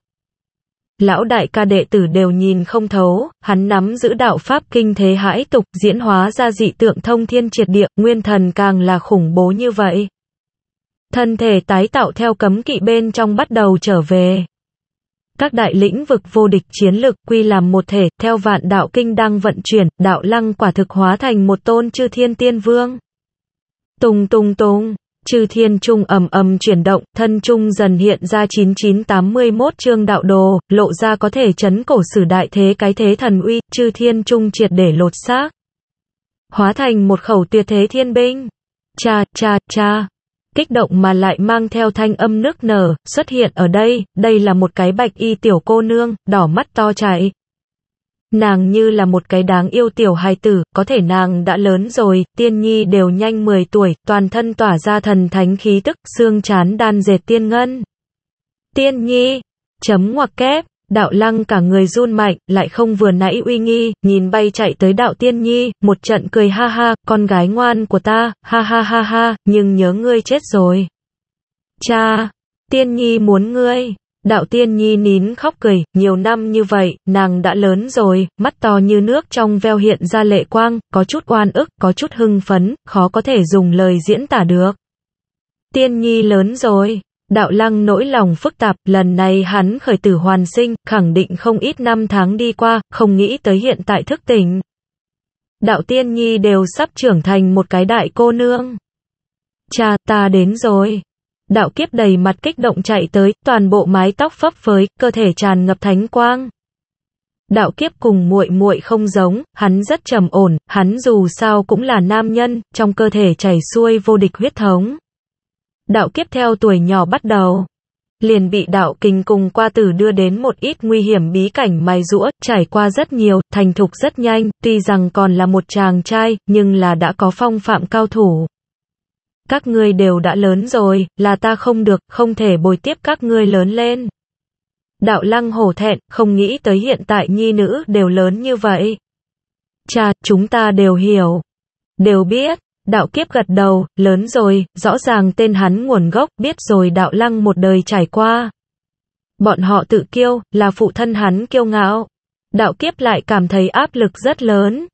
lão đại ca đệ tử đều nhìn không thấu, hắn nắm giữ đạo pháp kinh thế hãi tục diễn hóa ra dị tượng thông thiên triệt địa, nguyên thần càng là khủng bố như vậy. Thân thể tái tạo theo cấm kỵ bên trong bắt đầu trở về. Các đại lĩnh vực vô địch chiến lực quy làm một thể, theo vạn đạo kinh đang vận chuyển, đạo lăng quả thực hóa thành một tôn chư thiên tiên vương. Tùng tùng tùng chư thiên trung ầm ầm chuyển động, thân trung dần hiện ra 9981 chương đạo đồ, lộ ra có thể chấn cổ sử đại thế cái thế thần uy, chư thiên trung triệt để lột xác. Hóa thành một khẩu tuyệt thế thiên binh. Cha, cha, cha. Kích động mà lại mang theo thanh âm nước nở, xuất hiện ở đây, đây là một cái bạch y tiểu cô nương, đỏ mắt to chạy, Nàng như là một cái đáng yêu tiểu hài tử, có thể nàng đã lớn rồi, tiên nhi đều nhanh 10 tuổi, toàn thân tỏa ra thần thánh khí tức, xương chán đan dệt tiên ngân. Tiên nhi, chấm ngoặc kép, đạo lăng cả người run mạnh, lại không vừa nãy uy nghi, nhìn bay chạy tới đạo tiên nhi, một trận cười ha ha, con gái ngoan của ta, ha ha ha ha, nhưng nhớ ngươi chết rồi. Cha, tiên nhi muốn ngươi. Đạo tiên nhi nín khóc cười, nhiều năm như vậy, nàng đã lớn rồi, mắt to như nước trong veo hiện ra lệ quang, có chút oan ức, có chút hưng phấn, khó có thể dùng lời diễn tả được. Tiên nhi lớn rồi, đạo lăng nỗi lòng phức tạp, lần này hắn khởi tử hoàn sinh, khẳng định không ít năm tháng đi qua, không nghĩ tới hiện tại thức tỉnh. Đạo tiên nhi đều sắp trưởng thành một cái đại cô nương. Cha ta đến rồi đạo kiếp đầy mặt kích động chạy tới, toàn bộ mái tóc phấp phới, cơ thể tràn ngập thánh quang. Đạo kiếp cùng muội muội không giống, hắn rất trầm ổn, hắn dù sao cũng là nam nhân, trong cơ thể chảy xuôi vô địch huyết thống. Đạo kiếp theo tuổi nhỏ bắt đầu, liền bị đạo kinh cùng qua tử đưa đến một ít nguy hiểm bí cảnh mài rũa, trải qua rất nhiều, thành thục rất nhanh, tuy rằng còn là một chàng trai, nhưng là đã có phong phạm cao thủ các ngươi đều đã lớn rồi, là ta không được, không thể bồi tiếp các ngươi lớn lên. Đạo lăng hổ thẹn, không nghĩ tới hiện tại nhi nữ đều lớn như vậy. Cha, chúng ta đều hiểu, đều biết, đạo kiếp gật đầu, lớn rồi, rõ ràng tên hắn nguồn gốc, biết rồi đạo lăng một đời trải qua. Bọn họ tự kiêu, là phụ thân hắn kiêu ngạo. Đạo kiếp lại cảm thấy áp lực rất lớn,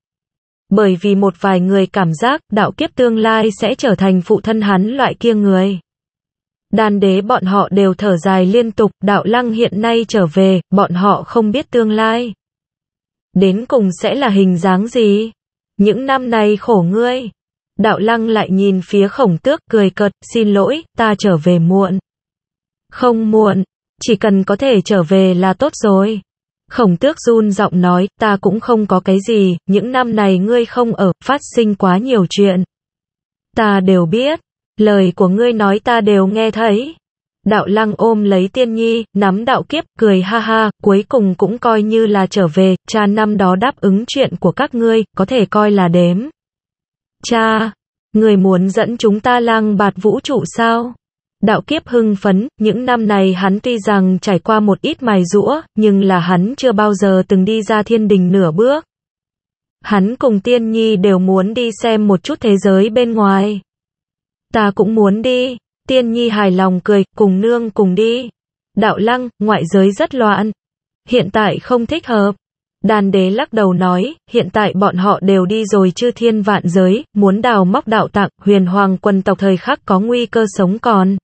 bởi vì một vài người cảm giác đạo kiếp tương lai sẽ trở thành phụ thân hắn loại kia người. Đan đế bọn họ đều thở dài liên tục, đạo lăng hiện nay trở về, bọn họ không biết tương lai. Đến cùng sẽ là hình dáng gì? Những năm này khổ ngươi. Đạo lăng lại nhìn phía khổng tước cười cợt, xin lỗi, ta trở về muộn. Không muộn, chỉ cần có thể trở về là tốt rồi. Khổng tước run giọng nói, ta cũng không có cái gì, những năm này ngươi không ở, phát sinh quá nhiều chuyện. Ta đều biết, lời của ngươi nói ta đều nghe thấy. Đạo lăng ôm lấy tiên nhi, nắm đạo kiếp, cười ha ha, cuối cùng cũng coi như là trở về, cha năm đó đáp ứng chuyện của các ngươi, có thể coi là đếm. Cha, người muốn dẫn chúng ta lang bạt vũ trụ sao? Đạo kiếp hưng phấn, những năm này hắn tuy rằng trải qua một ít mài rũa, nhưng là hắn chưa bao giờ từng đi ra thiên đình nửa bước. Hắn cùng tiên nhi đều muốn đi xem một chút thế giới bên ngoài. Ta cũng muốn đi, tiên nhi hài lòng cười, cùng nương cùng đi. Đạo lăng, ngoại giới rất loạn. Hiện tại không thích hợp. Đàn đế lắc đầu nói, hiện tại bọn họ đều đi rồi chư thiên vạn giới, muốn đào móc đạo tặng, huyền hoàng quân tộc thời khắc có nguy cơ sống còn.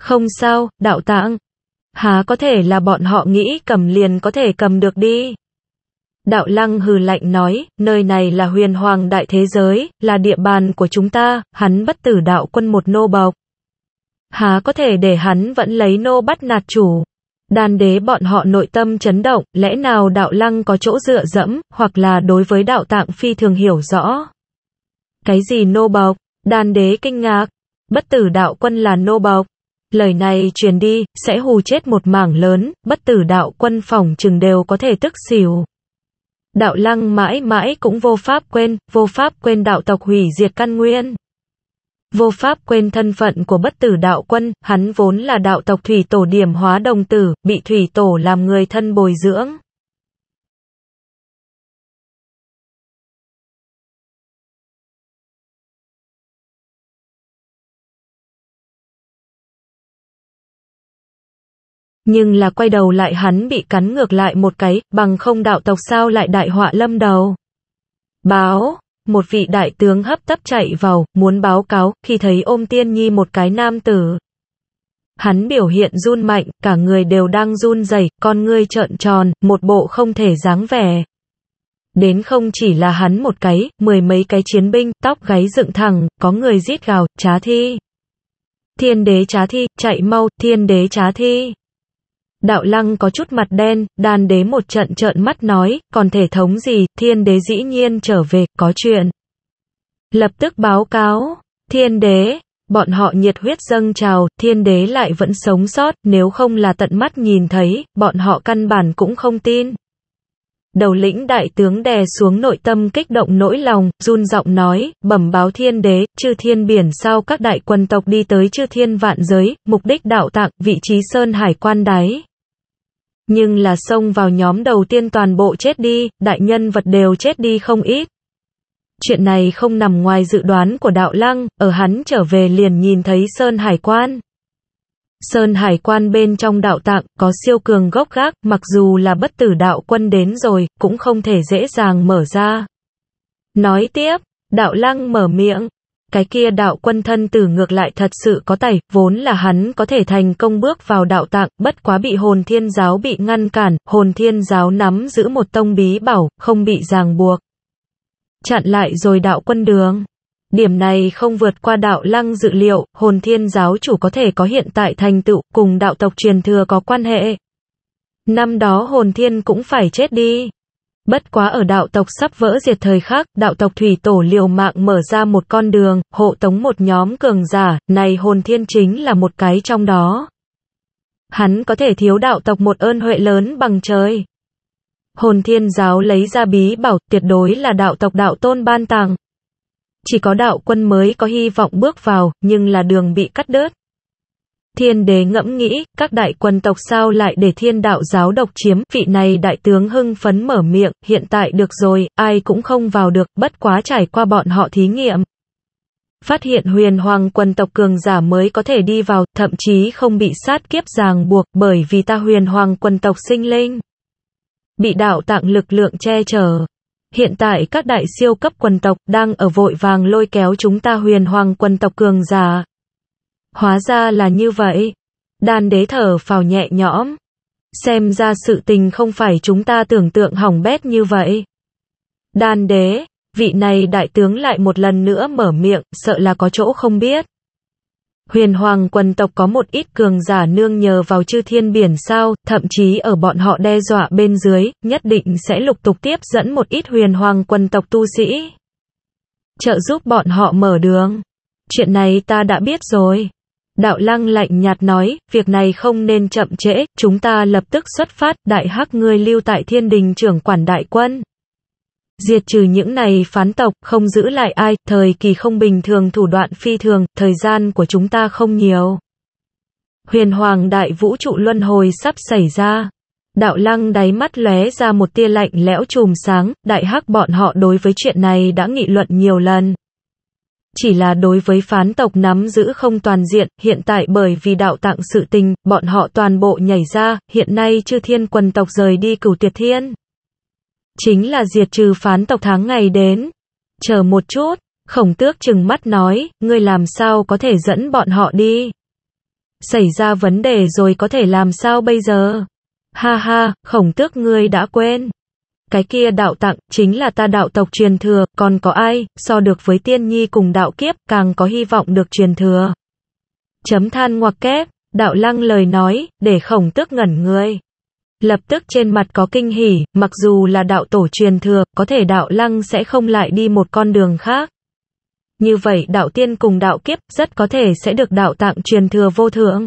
Không sao, đạo tạng. Há có thể là bọn họ nghĩ cầm liền có thể cầm được đi. Đạo lăng hừ lạnh nói, nơi này là huyền hoàng đại thế giới, là địa bàn của chúng ta, hắn bất tử đạo quân một nô bọc. Há có thể để hắn vẫn lấy nô bắt nạt chủ. Đan đế bọn họ nội tâm chấn động, lẽ nào đạo lăng có chỗ dựa dẫm, hoặc là đối với đạo tạng phi thường hiểu rõ. Cái gì nô bọc? Đan đế kinh ngạc. Bất tử đạo quân là nô bọc. Lời này truyền đi, sẽ hù chết một mảng lớn, bất tử đạo quân phòng chừng đều có thể tức xỉu. Đạo lăng mãi mãi cũng vô pháp quên, vô pháp quên đạo tộc hủy diệt căn nguyên. Vô pháp quên thân phận của bất tử đạo quân, hắn vốn là đạo tộc thủy tổ điểm hóa đồng tử, bị thủy tổ làm người thân bồi dưỡng. nhưng là quay đầu lại hắn bị cắn ngược lại một cái, bằng không đạo tộc sao lại đại họa lâm đầu. Báo, một vị đại tướng hấp tấp chạy vào, muốn báo cáo, khi thấy ôm tiên nhi một cái nam tử. Hắn biểu hiện run mạnh, cả người đều đang run rẩy, con ngươi trợn tròn, một bộ không thể dáng vẻ. Đến không chỉ là hắn một cái, mười mấy cái chiến binh, tóc gáy dựng thẳng, có người rít gào, trá thi. Thiên đế trá thi, chạy mau, thiên đế trá thi. Đạo lăng có chút mặt đen, đàn đế một trận trợn mắt nói, còn thể thống gì, thiên đế dĩ nhiên trở về, có chuyện. Lập tức báo cáo, thiên đế, bọn họ nhiệt huyết dâng trào, thiên đế lại vẫn sống sót, nếu không là tận mắt nhìn thấy, bọn họ căn bản cũng không tin. Đầu lĩnh đại tướng đè xuống nội tâm kích động nỗi lòng, run giọng nói, bẩm báo thiên đế, chư thiên biển sao các đại quân tộc đi tới chư thiên vạn giới, mục đích đạo tạng, vị trí sơn hải quan đáy nhưng là xông vào nhóm đầu tiên toàn bộ chết đi, đại nhân vật đều chết đi không ít. Chuyện này không nằm ngoài dự đoán của đạo lăng, ở hắn trở về liền nhìn thấy Sơn Hải Quan. Sơn Hải Quan bên trong đạo tạng có siêu cường gốc gác, mặc dù là bất tử đạo quân đến rồi, cũng không thể dễ dàng mở ra. Nói tiếp, đạo lăng mở miệng, cái kia đạo quân thân tử ngược lại thật sự có tài vốn là hắn có thể thành công bước vào đạo tạng, bất quá bị hồn thiên giáo bị ngăn cản, hồn thiên giáo nắm giữ một tông bí bảo, không bị ràng buộc. Chặn lại rồi đạo quân đường. Điểm này không vượt qua đạo lăng dự liệu, hồn thiên giáo chủ có thể có hiện tại thành tựu, cùng đạo tộc truyền thừa có quan hệ. Năm đó hồn thiên cũng phải chết đi. Bất quá ở đạo tộc sắp vỡ diệt thời khác đạo tộc thủy tổ liều mạng mở ra một con đường, hộ tống một nhóm cường giả, này hồn thiên chính là một cái trong đó. Hắn có thể thiếu đạo tộc một ơn huệ lớn bằng trời. Hồn thiên giáo lấy ra bí bảo, tuyệt đối là đạo tộc đạo tôn ban tàng. Chỉ có đạo quân mới có hy vọng bước vào, nhưng là đường bị cắt đứt. Thiên đế ngẫm nghĩ, các đại quân tộc sao lại để thiên đạo giáo độc chiếm, vị này đại tướng hưng phấn mở miệng, hiện tại được rồi, ai cũng không vào được, bất quá trải qua bọn họ thí nghiệm. Phát hiện huyền hoàng quân tộc cường giả mới có thể đi vào, thậm chí không bị sát kiếp ràng buộc bởi vì ta huyền hoàng quân tộc sinh linh. Bị đạo tạng lực lượng che chở. Hiện tại các đại siêu cấp quần tộc đang ở vội vàng lôi kéo chúng ta huyền hoàng quần tộc cường giả, Hóa ra là như vậy. Đan đế thở phào nhẹ nhõm. Xem ra sự tình không phải chúng ta tưởng tượng hỏng bét như vậy. Đan đế, vị này đại tướng lại một lần nữa mở miệng, sợ là có chỗ không biết. Huyền hoàng quần tộc có một ít cường giả nương nhờ vào chư thiên biển sao, thậm chí ở bọn họ đe dọa bên dưới, nhất định sẽ lục tục tiếp dẫn một ít huyền hoàng quần tộc tu sĩ. Trợ giúp bọn họ mở đường. Chuyện này ta đã biết rồi. Đạo Lăng lạnh nhạt nói, việc này không nên chậm trễ, chúng ta lập tức xuất phát, đại hắc ngươi lưu tại thiên đình trưởng quản đại quân. Diệt trừ những này phán tộc, không giữ lại ai, thời kỳ không bình thường thủ đoạn phi thường, thời gian của chúng ta không nhiều. Huyền hoàng đại vũ trụ luân hồi sắp xảy ra. Đạo lăng đáy mắt lóe ra một tia lạnh lẽo trùm sáng, đại hắc bọn họ đối với chuyện này đã nghị luận nhiều lần. Chỉ là đối với phán tộc nắm giữ không toàn diện, hiện tại bởi vì đạo tặng sự tình, bọn họ toàn bộ nhảy ra, hiện nay chư thiên quần tộc rời đi cửu tuyệt thiên. Chính là diệt trừ phán tộc tháng ngày đến. Chờ một chút, khổng tước chừng mắt nói, ngươi làm sao có thể dẫn bọn họ đi. Xảy ra vấn đề rồi có thể làm sao bây giờ. Ha ha, khổng tước ngươi đã quên cái kia đạo tặng chính là ta đạo tộc truyền thừa, còn có ai so được với tiên nhi cùng đạo kiếp càng có hy vọng được truyền thừa. Chấm than ngoặc kép, đạo lăng lời nói, để khổng tức ngẩn người. Lập tức trên mặt có kinh hỉ, mặc dù là đạo tổ truyền thừa, có thể đạo lăng sẽ không lại đi một con đường khác. Như vậy đạo tiên cùng đạo kiếp rất có thể sẽ được đạo tặng truyền thừa vô thượng.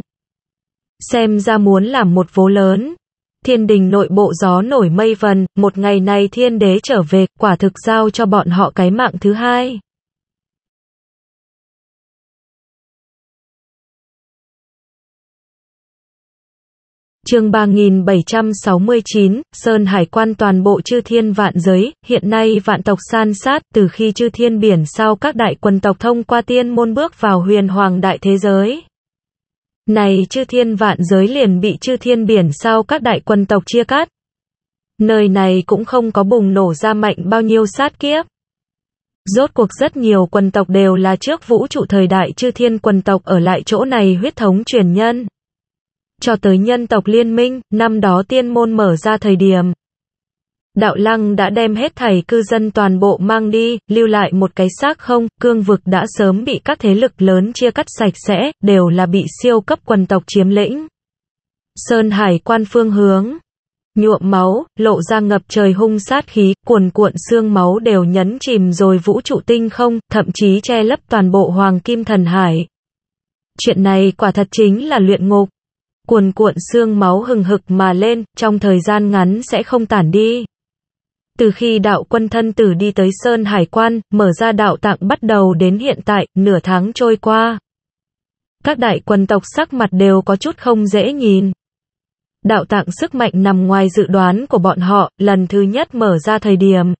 Xem ra muốn làm một vố lớn, Thiên đình nội bộ gió nổi mây vần, một ngày này thiên đế trở về, quả thực giao cho bọn họ cái mạng thứ hai. Chương 3769, Sơn Hải quan toàn bộ chư thiên vạn giới, hiện nay vạn tộc san sát, từ khi chư thiên biển sau các đại quần tộc thông qua tiên môn bước vào huyền hoàng đại thế giới. Này chư thiên vạn giới liền bị chư thiên biển sao các đại quân tộc chia cắt. Nơi này cũng không có bùng nổ ra mạnh bao nhiêu sát kiếp. Rốt cuộc rất nhiều quần tộc đều là trước vũ trụ thời đại chư thiên quần tộc ở lại chỗ này huyết thống truyền nhân. Cho tới nhân tộc liên minh, năm đó tiên môn mở ra thời điểm, Đạo Lăng đã đem hết thảy cư dân toàn bộ mang đi, lưu lại một cái xác không, cương vực đã sớm bị các thế lực lớn chia cắt sạch sẽ, đều là bị siêu cấp quần tộc chiếm lĩnh. Sơn Hải quan phương hướng, nhuộm máu, lộ ra ngập trời hung sát khí, cuồn cuộn xương máu đều nhấn chìm rồi vũ trụ tinh không, thậm chí che lấp toàn bộ hoàng kim thần hải. Chuyện này quả thật chính là luyện ngục. Cuồn cuộn xương máu hừng hực mà lên, trong thời gian ngắn sẽ không tản đi. Từ khi đạo quân thân tử đi tới Sơn Hải Quan, mở ra đạo tạng bắt đầu đến hiện tại, nửa tháng trôi qua. Các đại quân tộc sắc mặt đều có chút không dễ nhìn. Đạo tạng sức mạnh nằm ngoài dự đoán của bọn họ, lần thứ nhất mở ra thời điểm.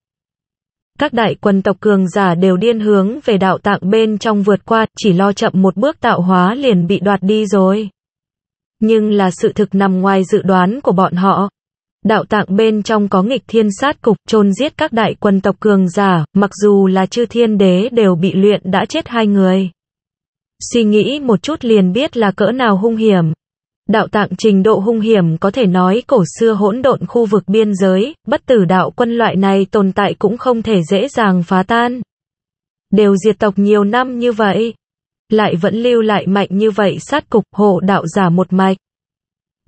Các đại quân tộc cường giả đều điên hướng về đạo tạng bên trong vượt qua, chỉ lo chậm một bước tạo hóa liền bị đoạt đi rồi. Nhưng là sự thực nằm ngoài dự đoán của bọn họ đạo tạng bên trong có nghịch thiên sát cục, chôn giết các đại quân tộc cường giả, mặc dù là chư thiên đế đều bị luyện đã chết hai người. Suy nghĩ một chút liền biết là cỡ nào hung hiểm. Đạo tạng trình độ hung hiểm có thể nói cổ xưa hỗn độn khu vực biên giới, bất tử đạo quân loại này tồn tại cũng không thể dễ dàng phá tan. Đều diệt tộc nhiều năm như vậy, lại vẫn lưu lại mạnh như vậy sát cục hộ đạo giả một mạch.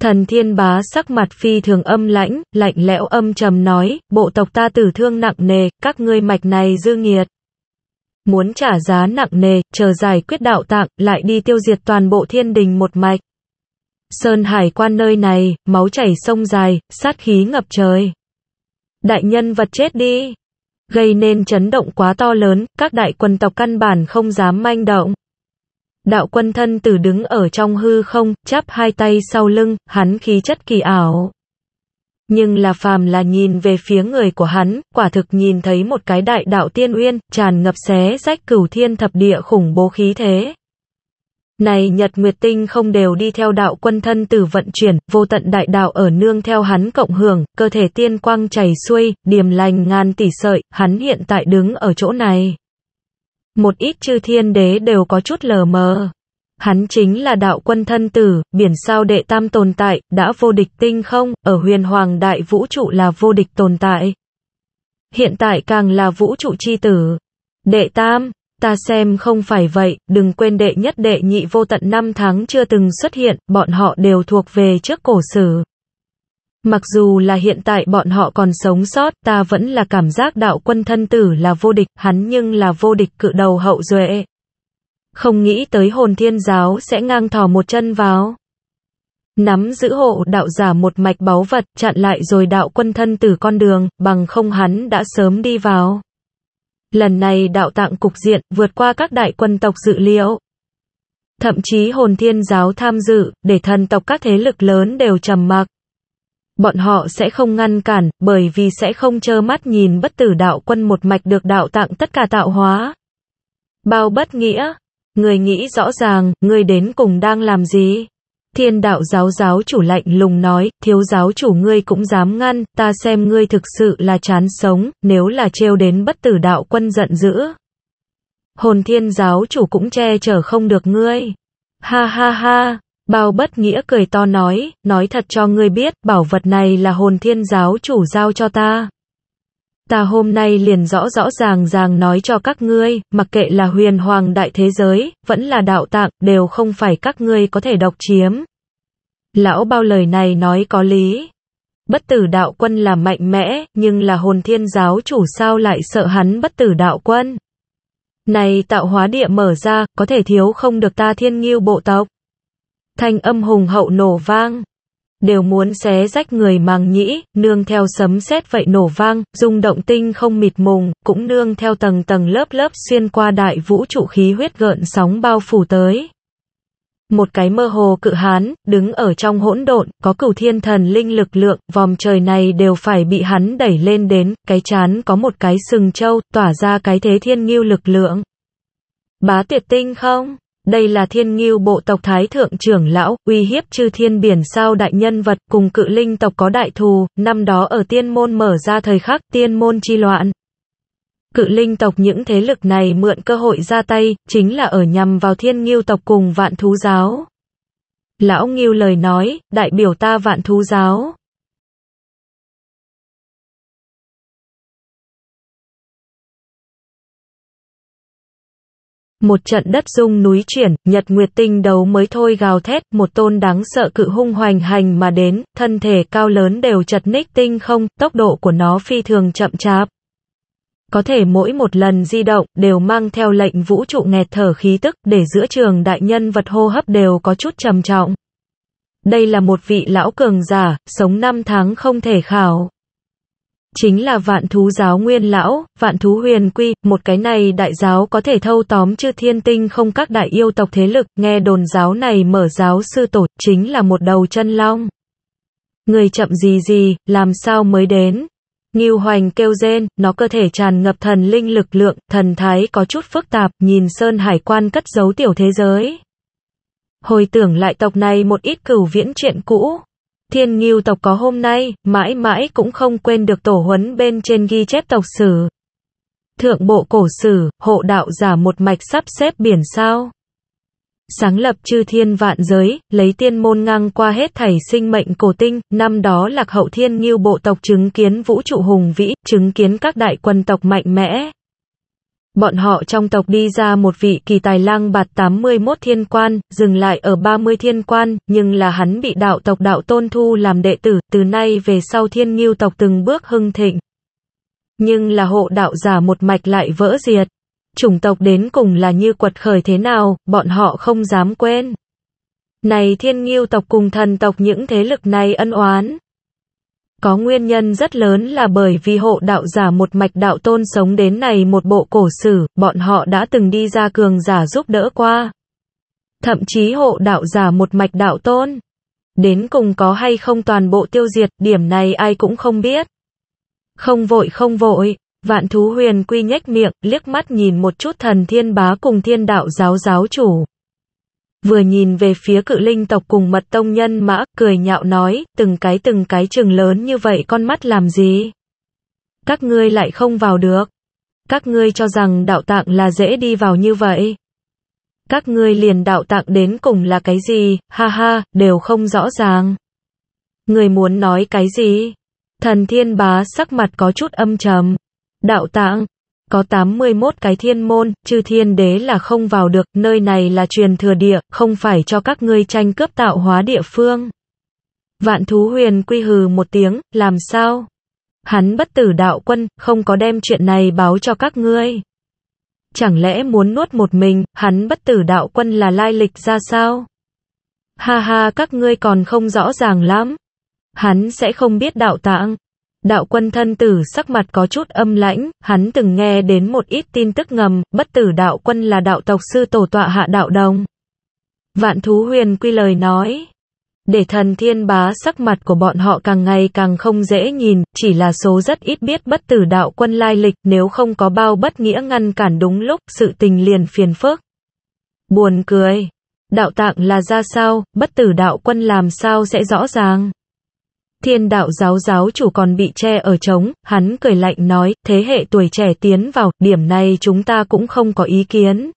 Thần thiên bá sắc mặt phi thường âm lãnh, lạnh lẽo âm trầm nói, bộ tộc ta tử thương nặng nề, các ngươi mạch này dư nghiệt. Muốn trả giá nặng nề, chờ giải quyết đạo tạng, lại đi tiêu diệt toàn bộ thiên đình một mạch. Sơn hải quan nơi này, máu chảy sông dài, sát khí ngập trời. Đại nhân vật chết đi. Gây nên chấn động quá to lớn, các đại quân tộc căn bản không dám manh động. Đạo quân thân tử đứng ở trong hư không, chắp hai tay sau lưng, hắn khí chất kỳ ảo. Nhưng là phàm là nhìn về phía người của hắn, quả thực nhìn thấy một cái đại đạo tiên uyên, tràn ngập xé rách cửu thiên thập địa khủng bố khí thế. Này Nhật Nguyệt Tinh không đều đi theo đạo quân thân tử vận chuyển, vô tận đại đạo ở nương theo hắn cộng hưởng, cơ thể tiên quang chảy xuôi, điềm lành ngàn tỷ sợi, hắn hiện tại đứng ở chỗ này một ít chư thiên đế đều có chút lờ mờ. Hắn chính là đạo quân thân tử, biển sao đệ tam tồn tại, đã vô địch tinh không, ở huyền hoàng đại vũ trụ là vô địch tồn tại. Hiện tại càng là vũ trụ chi tử. Đệ tam, ta xem không phải vậy, đừng quên đệ nhất đệ nhị vô tận năm tháng chưa từng xuất hiện, bọn họ đều thuộc về trước cổ sử. Mặc dù là hiện tại bọn họ còn sống sót, ta vẫn là cảm giác đạo quân thân tử là vô địch, hắn nhưng là vô địch cự đầu hậu duệ. Không nghĩ tới hồn thiên giáo sẽ ngang thò một chân vào. Nắm giữ hộ đạo giả một mạch báu vật, chặn lại rồi đạo quân thân tử con đường, bằng không hắn đã sớm đi vào. Lần này đạo tạng cục diện, vượt qua các đại quân tộc dự liệu. Thậm chí hồn thiên giáo tham dự, để thần tộc các thế lực lớn đều trầm mặc bọn họ sẽ không ngăn cản, bởi vì sẽ không trơ mắt nhìn bất tử đạo quân một mạch được đạo tặng tất cả tạo hóa. Bao bất nghĩa, người nghĩ rõ ràng, người đến cùng đang làm gì? Thiên đạo giáo giáo chủ lạnh lùng nói, thiếu giáo chủ ngươi cũng dám ngăn, ta xem ngươi thực sự là chán sống, nếu là trêu đến bất tử đạo quân giận dữ. Hồn thiên giáo chủ cũng che chở không được ngươi. Ha ha ha, Bao bất nghĩa cười to nói, nói thật cho ngươi biết, bảo vật này là hồn thiên giáo chủ giao cho ta. Ta hôm nay liền rõ rõ ràng ràng nói cho các ngươi, mặc kệ là huyền hoàng đại thế giới, vẫn là đạo tạng, đều không phải các ngươi có thể độc chiếm. Lão bao lời này nói có lý. Bất tử đạo quân là mạnh mẽ, nhưng là hồn thiên giáo chủ sao lại sợ hắn bất tử đạo quân. Này tạo hóa địa mở ra, có thể thiếu không được ta thiên nghiêu bộ tộc thanh âm hùng hậu nổ vang. Đều muốn xé rách người màng nhĩ, nương theo sấm sét vậy nổ vang, rung động tinh không mịt mùng, cũng nương theo tầng tầng lớp lớp xuyên qua đại vũ trụ khí huyết gợn sóng bao phủ tới. Một cái mơ hồ cự hán, đứng ở trong hỗn độn, có cửu thiên thần linh lực lượng, vòng trời này đều phải bị hắn đẩy lên đến, cái chán có một cái sừng trâu, tỏa ra cái thế thiên nghiêu lực lượng. Bá tuyệt tinh không? Đây là thiên nghiêu bộ tộc Thái Thượng trưởng lão, uy hiếp chư thiên biển sao đại nhân vật, cùng cự linh tộc có đại thù, năm đó ở tiên môn mở ra thời khắc tiên môn chi loạn. Cự linh tộc những thế lực này mượn cơ hội ra tay, chính là ở nhằm vào thiên nghiêu tộc cùng vạn thú giáo. Lão nghiêu lời nói, đại biểu ta vạn thú giáo. Một trận đất rung núi chuyển, nhật nguyệt tinh đấu mới thôi gào thét, một tôn đáng sợ cự hung hoành hành mà đến, thân thể cao lớn đều chật ních tinh không, tốc độ của nó phi thường chậm chạp. Có thể mỗi một lần di động, đều mang theo lệnh vũ trụ nghẹt thở khí tức, để giữa trường đại nhân vật hô hấp đều có chút trầm trọng. Đây là một vị lão cường giả, sống năm tháng không thể khảo chính là vạn thú giáo nguyên lão, vạn thú huyền quy, một cái này đại giáo có thể thâu tóm chư thiên tinh không các đại yêu tộc thế lực, nghe đồn giáo này mở giáo sư tổ, chính là một đầu chân long. Người chậm gì gì, làm sao mới đến? Nghiêu hoành kêu rên, nó cơ thể tràn ngập thần linh lực lượng, thần thái có chút phức tạp, nhìn Sơn Hải quan cất giấu tiểu thế giới. Hồi tưởng lại tộc này một ít cửu viễn chuyện cũ, thiên Ngưu tộc có hôm nay, mãi mãi cũng không quên được tổ huấn bên trên ghi chép tộc sử. Thượng bộ cổ sử, hộ đạo giả một mạch sắp xếp biển sao. Sáng lập chư thiên vạn giới, lấy tiên môn ngang qua hết thảy sinh mệnh cổ tinh, năm đó lạc hậu thiên nghiêu bộ tộc chứng kiến vũ trụ hùng vĩ, chứng kiến các đại quân tộc mạnh mẽ, Bọn họ trong tộc đi ra một vị kỳ tài lang bạt 81 thiên quan, dừng lại ở 30 thiên quan, nhưng là hắn bị đạo tộc đạo tôn thu làm đệ tử, từ nay về sau thiên nghiêu tộc từng bước hưng thịnh. Nhưng là hộ đạo giả một mạch lại vỡ diệt. Chủng tộc đến cùng là như quật khởi thế nào, bọn họ không dám quên. Này thiên nghiêu tộc cùng thần tộc những thế lực này ân oán, có nguyên nhân rất lớn là bởi vì hộ đạo giả một mạch đạo tôn sống đến này một bộ cổ sử, bọn họ đã từng đi ra cường giả giúp đỡ qua. Thậm chí hộ đạo giả một mạch đạo tôn. Đến cùng có hay không toàn bộ tiêu diệt, điểm này ai cũng không biết. Không vội không vội, vạn thú huyền quy nhếch miệng, liếc mắt nhìn một chút thần thiên bá cùng thiên đạo giáo giáo chủ vừa nhìn về phía cự linh tộc cùng mật tông nhân mã, cười nhạo nói, từng cái từng cái trường lớn như vậy con mắt làm gì? Các ngươi lại không vào được. Các ngươi cho rằng đạo tạng là dễ đi vào như vậy. Các ngươi liền đạo tạng đến cùng là cái gì, ha ha, đều không rõ ràng. Người muốn nói cái gì? Thần thiên bá sắc mặt có chút âm trầm. Đạo tạng, có 81 cái thiên môn, chư thiên đế là không vào được, nơi này là truyền thừa địa, không phải cho các ngươi tranh cướp tạo hóa địa phương. Vạn thú huyền quy hừ một tiếng, làm sao? Hắn bất tử đạo quân, không có đem chuyện này báo cho các ngươi. Chẳng lẽ muốn nuốt một mình, hắn bất tử đạo quân là lai lịch ra sao? Ha ha các ngươi còn không rõ ràng lắm. Hắn sẽ không biết đạo tạng. Đạo quân thân tử sắc mặt có chút âm lãnh, hắn từng nghe đến một ít tin tức ngầm, bất tử đạo quân là đạo tộc sư tổ tọa hạ đạo đồng. Vạn thú huyền quy lời nói. Để thần thiên bá sắc mặt của bọn họ càng ngày càng không dễ nhìn, chỉ là số rất ít biết bất tử đạo quân lai lịch, nếu không có bao bất nghĩa ngăn cản đúng lúc, sự tình liền phiền phức. Buồn cười. Đạo tạng là ra sao, bất tử đạo quân làm sao sẽ rõ ràng. Thiên đạo giáo giáo chủ còn bị che ở trống, hắn cười lạnh nói, thế hệ tuổi trẻ tiến vào, điểm này chúng ta cũng không có ý kiến.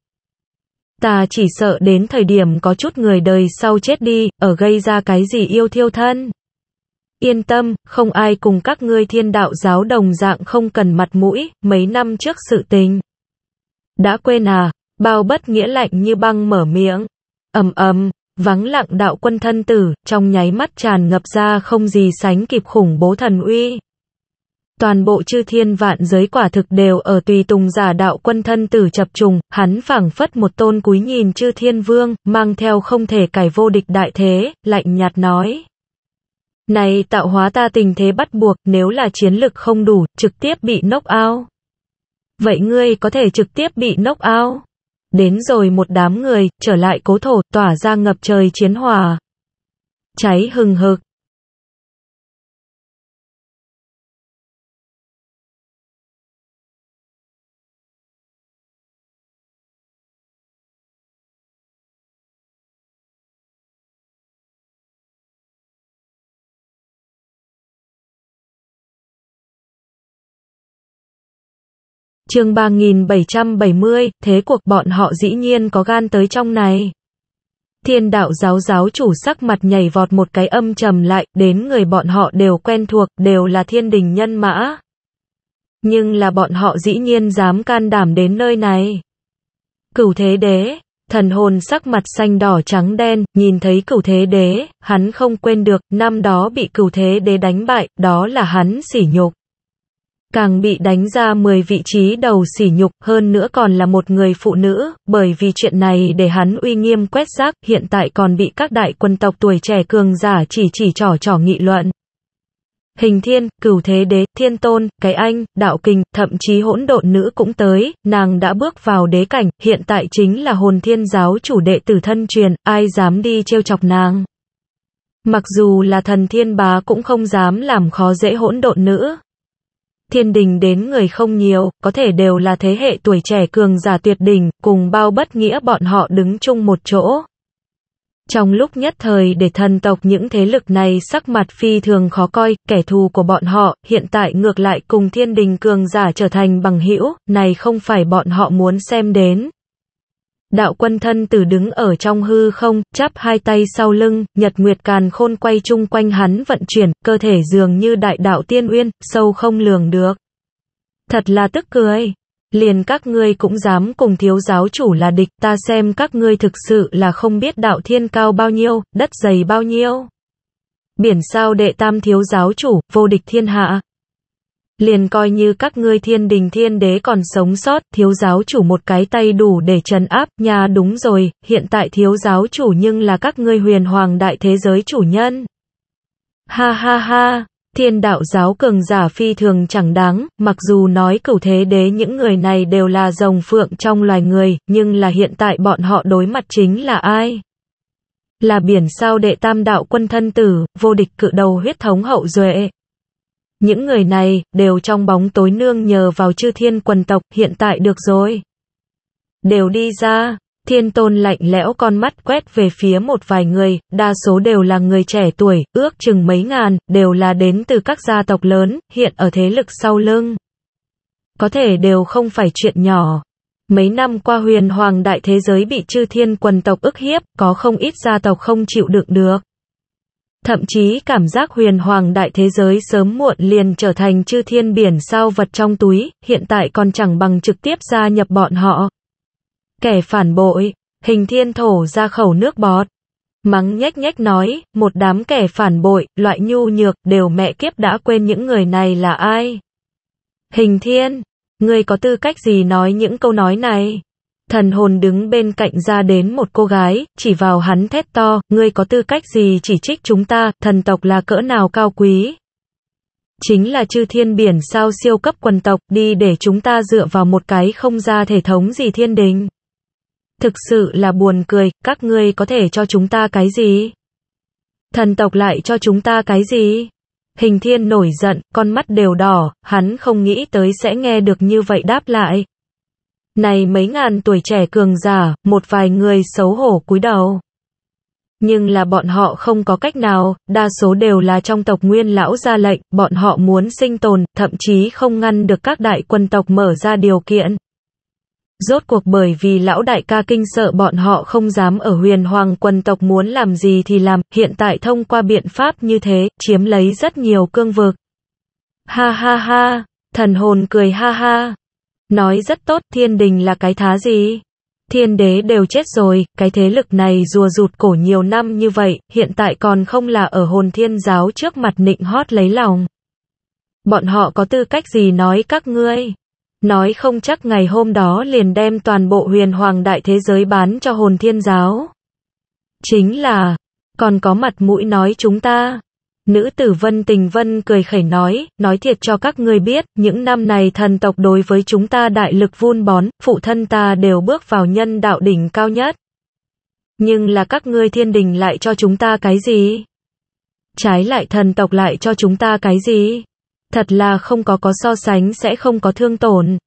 Ta chỉ sợ đến thời điểm có chút người đời sau chết đi, ở gây ra cái gì yêu thiêu thân. Yên tâm, không ai cùng các ngươi thiên đạo giáo đồng dạng không cần mặt mũi, mấy năm trước sự tình. Đã quên à, bao bất nghĩa lạnh như băng mở miệng. ầm ầm vắng lặng đạo quân thân tử, trong nháy mắt tràn ngập ra không gì sánh kịp khủng bố thần uy. Toàn bộ chư thiên vạn giới quả thực đều ở tùy tùng giả đạo quân thân tử chập trùng, hắn phảng phất một tôn cúi nhìn chư thiên vương, mang theo không thể cải vô địch đại thế, lạnh nhạt nói. Này tạo hóa ta tình thế bắt buộc, nếu là chiến lực không đủ, trực tiếp bị nốc ao. Vậy ngươi có thể trực tiếp bị nốc ao? Đến rồi một đám người, trở lại cố thổ, tỏa ra ngập trời chiến hòa. Cháy hừng hực, Chương 3770, thế cuộc bọn họ dĩ nhiên có gan tới trong này. Thiên đạo giáo giáo chủ sắc mặt nhảy vọt một cái âm trầm lại, đến người bọn họ đều quen thuộc, đều là thiên đình nhân mã. Nhưng là bọn họ dĩ nhiên dám can đảm đến nơi này. Cửu thế đế, thần hồn sắc mặt xanh đỏ trắng đen, nhìn thấy cửu thế đế, hắn không quên được, năm đó bị cửu thế đế đánh bại, đó là hắn sỉ nhục càng bị đánh ra 10 vị trí đầu sỉ nhục, hơn nữa còn là một người phụ nữ, bởi vì chuyện này để hắn uy nghiêm quét rác, hiện tại còn bị các đại quân tộc tuổi trẻ cường giả chỉ chỉ trỏ trỏ nghị luận. Hình thiên, cửu thế đế, thiên tôn, cái anh, đạo kinh thậm chí hỗn độn nữ cũng tới, nàng đã bước vào đế cảnh, hiện tại chính là hồn thiên giáo chủ đệ tử thân truyền, ai dám đi trêu chọc nàng. Mặc dù là thần thiên bá cũng không dám làm khó dễ hỗn độn nữ, thiên đình đến người không nhiều, có thể đều là thế hệ tuổi trẻ cường giả tuyệt đỉnh, cùng bao bất nghĩa bọn họ đứng chung một chỗ. Trong lúc nhất thời để thần tộc những thế lực này sắc mặt phi thường khó coi, kẻ thù của bọn họ, hiện tại ngược lại cùng thiên đình cường giả trở thành bằng hữu này không phải bọn họ muốn xem đến. Đạo quân thân tử đứng ở trong hư không, chắp hai tay sau lưng, nhật nguyệt càn khôn quay chung quanh hắn vận chuyển, cơ thể dường như đại đạo tiên uyên, sâu không lường được. Thật là tức cười. Liền các ngươi cũng dám cùng thiếu giáo chủ là địch, ta xem các ngươi thực sự là không biết đạo thiên cao bao nhiêu, đất dày bao nhiêu. Biển sao đệ tam thiếu giáo chủ, vô địch thiên hạ, liền coi như các ngươi thiên đình thiên đế còn sống sót, thiếu giáo chủ một cái tay đủ để trấn áp, nhà đúng rồi, hiện tại thiếu giáo chủ nhưng là các ngươi huyền hoàng đại thế giới chủ nhân. Ha ha ha, thiên đạo giáo cường giả phi thường chẳng đáng, mặc dù nói cửu thế đế những người này đều là rồng phượng trong loài người, nhưng là hiện tại bọn họ đối mặt chính là ai? Là biển sao đệ tam đạo quân thân tử, vô địch cự đầu huyết thống hậu duệ. Những người này đều trong bóng tối nương nhờ vào chư thiên quần tộc hiện tại được rồi. Đều đi ra, thiên tôn lạnh lẽo con mắt quét về phía một vài người, đa số đều là người trẻ tuổi, ước chừng mấy ngàn, đều là đến từ các gia tộc lớn, hiện ở thế lực sau lưng. Có thể đều không phải chuyện nhỏ, Mấy năm qua huyền hoàng đại thế giới bị chư thiên quần tộc ức hiếp, có không ít gia tộc không chịu đựng được thậm chí cảm giác huyền hoàng đại thế giới sớm muộn liền trở thành chư thiên biển sao vật trong túi, hiện tại còn chẳng bằng trực tiếp gia nhập bọn họ. Kẻ phản bội, hình thiên thổ ra khẩu nước bọt. Mắng nhách nhách nói, một đám kẻ phản bội, loại nhu nhược, đều mẹ kiếp đã quên những người này là ai. Hình thiên, ngươi có tư cách gì nói những câu nói này? Thần hồn đứng bên cạnh ra đến một cô gái, chỉ vào hắn thét to, ngươi có tư cách gì chỉ trích chúng ta, thần tộc là cỡ nào cao quý. Chính là chư thiên biển sao siêu cấp quần tộc đi để chúng ta dựa vào một cái không ra thể thống gì thiên đình. Thực sự là buồn cười, các ngươi có thể cho chúng ta cái gì? Thần tộc lại cho chúng ta cái gì? Hình thiên nổi giận, con mắt đều đỏ, hắn không nghĩ tới sẽ nghe được như vậy đáp lại, này mấy ngàn tuổi trẻ cường giả, một vài người xấu hổ cúi đầu. Nhưng là bọn họ không có cách nào, đa số đều là trong tộc nguyên lão ra lệnh, bọn họ muốn sinh tồn, thậm chí không ngăn được các đại quân tộc mở ra điều kiện. Rốt cuộc bởi vì lão đại ca kinh sợ bọn họ không dám ở huyền hoàng quân tộc muốn làm gì thì làm, hiện tại thông qua biện pháp như thế, chiếm lấy rất nhiều cương vực. Ha ha ha, thần hồn cười ha ha, Nói rất tốt, thiên đình là cái thá gì? Thiên đế đều chết rồi, cái thế lực này rùa rụt cổ nhiều năm như vậy, hiện tại còn không là ở hồn thiên giáo trước mặt nịnh hót lấy lòng. Bọn họ có tư cách gì nói các ngươi? Nói không chắc ngày hôm đó liền đem toàn bộ huyền hoàng đại thế giới bán cho hồn thiên giáo. Chính là, còn có mặt mũi nói chúng ta. Nữ tử Vân Tình Vân cười khẩy nói, nói thiệt cho các ngươi biết, những năm này thần tộc đối với chúng ta đại lực vun bón, phụ thân ta đều bước vào nhân đạo đỉnh cao nhất. Nhưng là các ngươi thiên đình lại cho chúng ta cái gì? Trái lại thần tộc lại cho chúng ta cái gì? Thật là không có có so sánh sẽ không có thương tổn.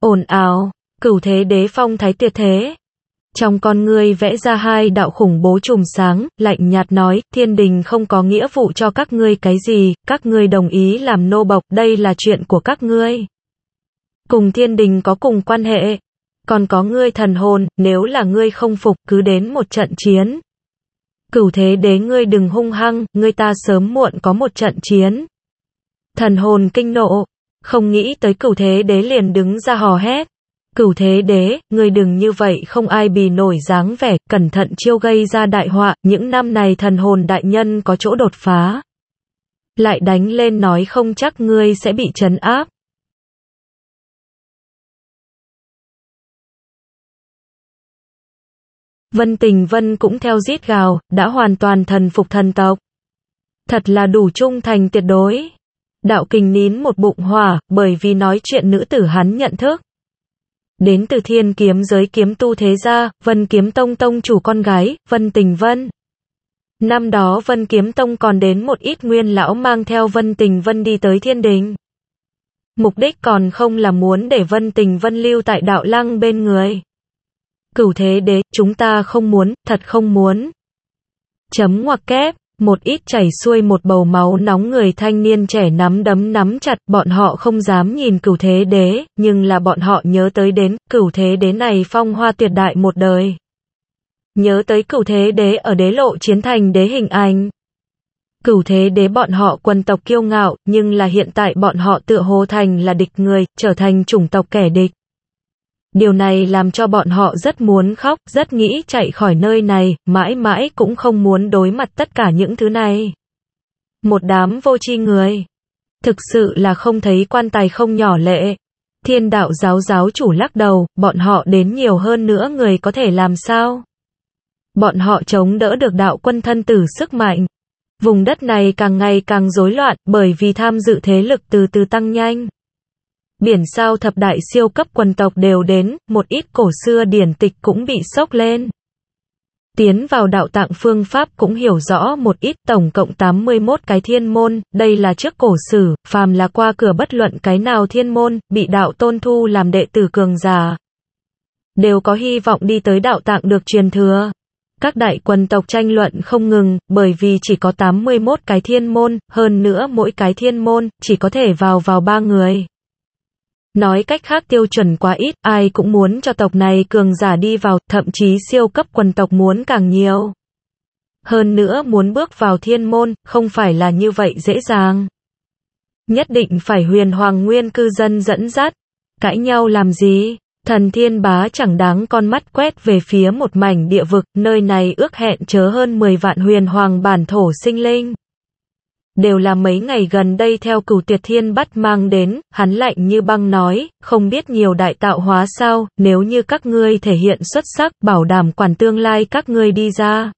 Ồn ào, cửu thế đế phong thái tiệt thế, trong con ngươi vẽ ra hai đạo khủng bố trùm sáng, lạnh nhạt nói, thiên đình không có nghĩa vụ cho các ngươi cái gì, các ngươi đồng ý làm nô bộc, đây là chuyện của các ngươi. Cùng thiên đình có cùng quan hệ, còn có ngươi thần hồn, nếu là ngươi không phục cứ đến một trận chiến. Cửu thế đế ngươi đừng hung hăng, ngươi ta sớm muộn có một trận chiến. Thần hồn kinh nộ, không nghĩ tới cửu thế đế liền đứng ra hò hét. Cửu thế đế, người đừng như vậy không ai bì nổi dáng vẻ, cẩn thận chiêu gây ra đại họa, những năm này thần hồn đại nhân có chỗ đột phá. Lại đánh lên nói không chắc ngươi sẽ bị trấn áp. Vân Tình Vân cũng theo giết gào, đã hoàn toàn thần phục thần tộc. Thật là đủ trung thành tuyệt đối. Đạo kình nín một bụng hỏa, bởi vì nói chuyện nữ tử hắn nhận thức. Đến từ thiên kiếm giới kiếm tu thế gia, Vân Kiếm Tông tông chủ con gái, Vân Tình Vân. Năm đó Vân Kiếm Tông còn đến một ít nguyên lão mang theo Vân Tình Vân đi tới thiên đình. Mục đích còn không là muốn để Vân Tình Vân lưu tại đạo lăng bên người. Cửu thế đế, chúng ta không muốn, thật không muốn. Chấm ngoặc kép một ít chảy xuôi một bầu máu nóng người thanh niên trẻ nắm đấm nắm chặt, bọn họ không dám nhìn cửu thế đế, nhưng là bọn họ nhớ tới đến, cửu thế đế này phong hoa tuyệt đại một đời. Nhớ tới cửu thế đế ở đế lộ chiến thành đế hình ảnh. Cửu thế đế bọn họ quân tộc kiêu ngạo, nhưng là hiện tại bọn họ tựa hồ thành là địch người, trở thành chủng tộc kẻ địch. Điều này làm cho bọn họ rất muốn khóc, rất nghĩ chạy khỏi nơi này, mãi mãi cũng không muốn đối mặt tất cả những thứ này. Một đám vô tri người. Thực sự là không thấy quan tài không nhỏ lệ. Thiên đạo giáo giáo chủ lắc đầu, bọn họ đến nhiều hơn nữa người có thể làm sao? Bọn họ chống đỡ được đạo quân thân tử sức mạnh. Vùng đất này càng ngày càng rối loạn bởi vì tham dự thế lực từ từ tăng nhanh. Biển sao thập đại siêu cấp quần tộc đều đến, một ít cổ xưa điển tịch cũng bị sốc lên. Tiến vào đạo tạng phương pháp cũng hiểu rõ một ít tổng cộng 81 cái thiên môn, đây là trước cổ sử, phàm là qua cửa bất luận cái nào thiên môn, bị đạo tôn thu làm đệ tử cường già. Đều có hy vọng đi tới đạo tạng được truyền thừa. Các đại quần tộc tranh luận không ngừng, bởi vì chỉ có 81 cái thiên môn, hơn nữa mỗi cái thiên môn, chỉ có thể vào vào ba người. Nói cách khác tiêu chuẩn quá ít, ai cũng muốn cho tộc này cường giả đi vào, thậm chí siêu cấp quần tộc muốn càng nhiều. Hơn nữa muốn bước vào thiên môn, không phải là như vậy dễ dàng. Nhất định phải huyền hoàng nguyên cư dân dẫn dắt. Cãi nhau làm gì? Thần thiên bá chẳng đáng con mắt quét về phía một mảnh địa vực, nơi này ước hẹn chớ hơn 10 vạn huyền hoàng bản thổ sinh linh đều là mấy ngày gần đây theo cửu tiệt thiên bắt mang đến, hắn lạnh như băng nói, không biết nhiều đại tạo hóa sao, nếu như các ngươi thể hiện xuất sắc, bảo đảm quản tương lai các ngươi đi ra.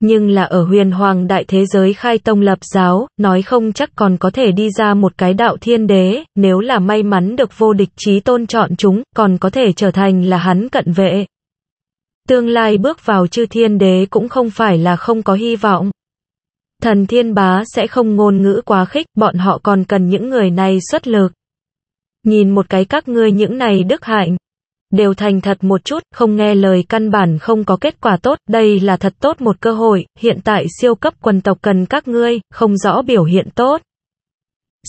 Nhưng là ở huyền hoàng đại thế giới khai tông lập giáo, nói không chắc còn có thể đi ra một cái đạo thiên đế, nếu là may mắn được vô địch trí tôn chọn chúng, còn có thể trở thành là hắn cận vệ. Tương lai bước vào chư thiên đế cũng không phải là không có hy vọng. Thần Thiên Bá sẽ không ngôn ngữ quá khích, bọn họ còn cần những người này xuất lực. Nhìn một cái các ngươi những này đức hạnh, đều thành thật một chút, không nghe lời căn bản không có kết quả tốt, đây là thật tốt một cơ hội, hiện tại siêu cấp quần tộc cần các ngươi, không rõ biểu hiện tốt.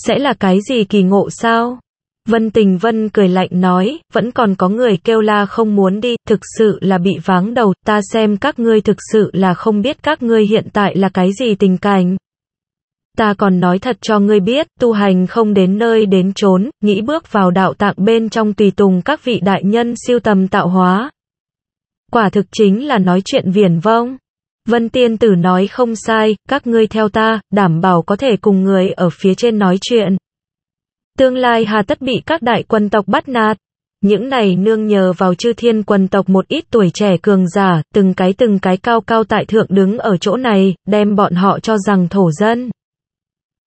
Sẽ là cái gì kỳ ngộ sao? Vân Tình Vân cười lạnh nói, vẫn còn có người kêu la không muốn đi, thực sự là bị váng đầu, ta xem các ngươi thực sự là không biết các ngươi hiện tại là cái gì tình cảnh. Ta còn nói thật cho ngươi biết, tu hành không đến nơi đến chốn, nghĩ bước vào đạo tạng bên trong tùy tùng các vị đại nhân siêu tầm tạo hóa. Quả thực chính là nói chuyện viển vông. Vân Tiên Tử nói không sai, các ngươi theo ta, đảm bảo có thể cùng người ở phía trên nói chuyện. Tương lai hà tất bị các đại quân tộc bắt nạt. Những này nương nhờ vào chư thiên quân tộc một ít tuổi trẻ cường giả, từng cái từng cái cao cao tại thượng đứng ở chỗ này, đem bọn họ cho rằng thổ dân.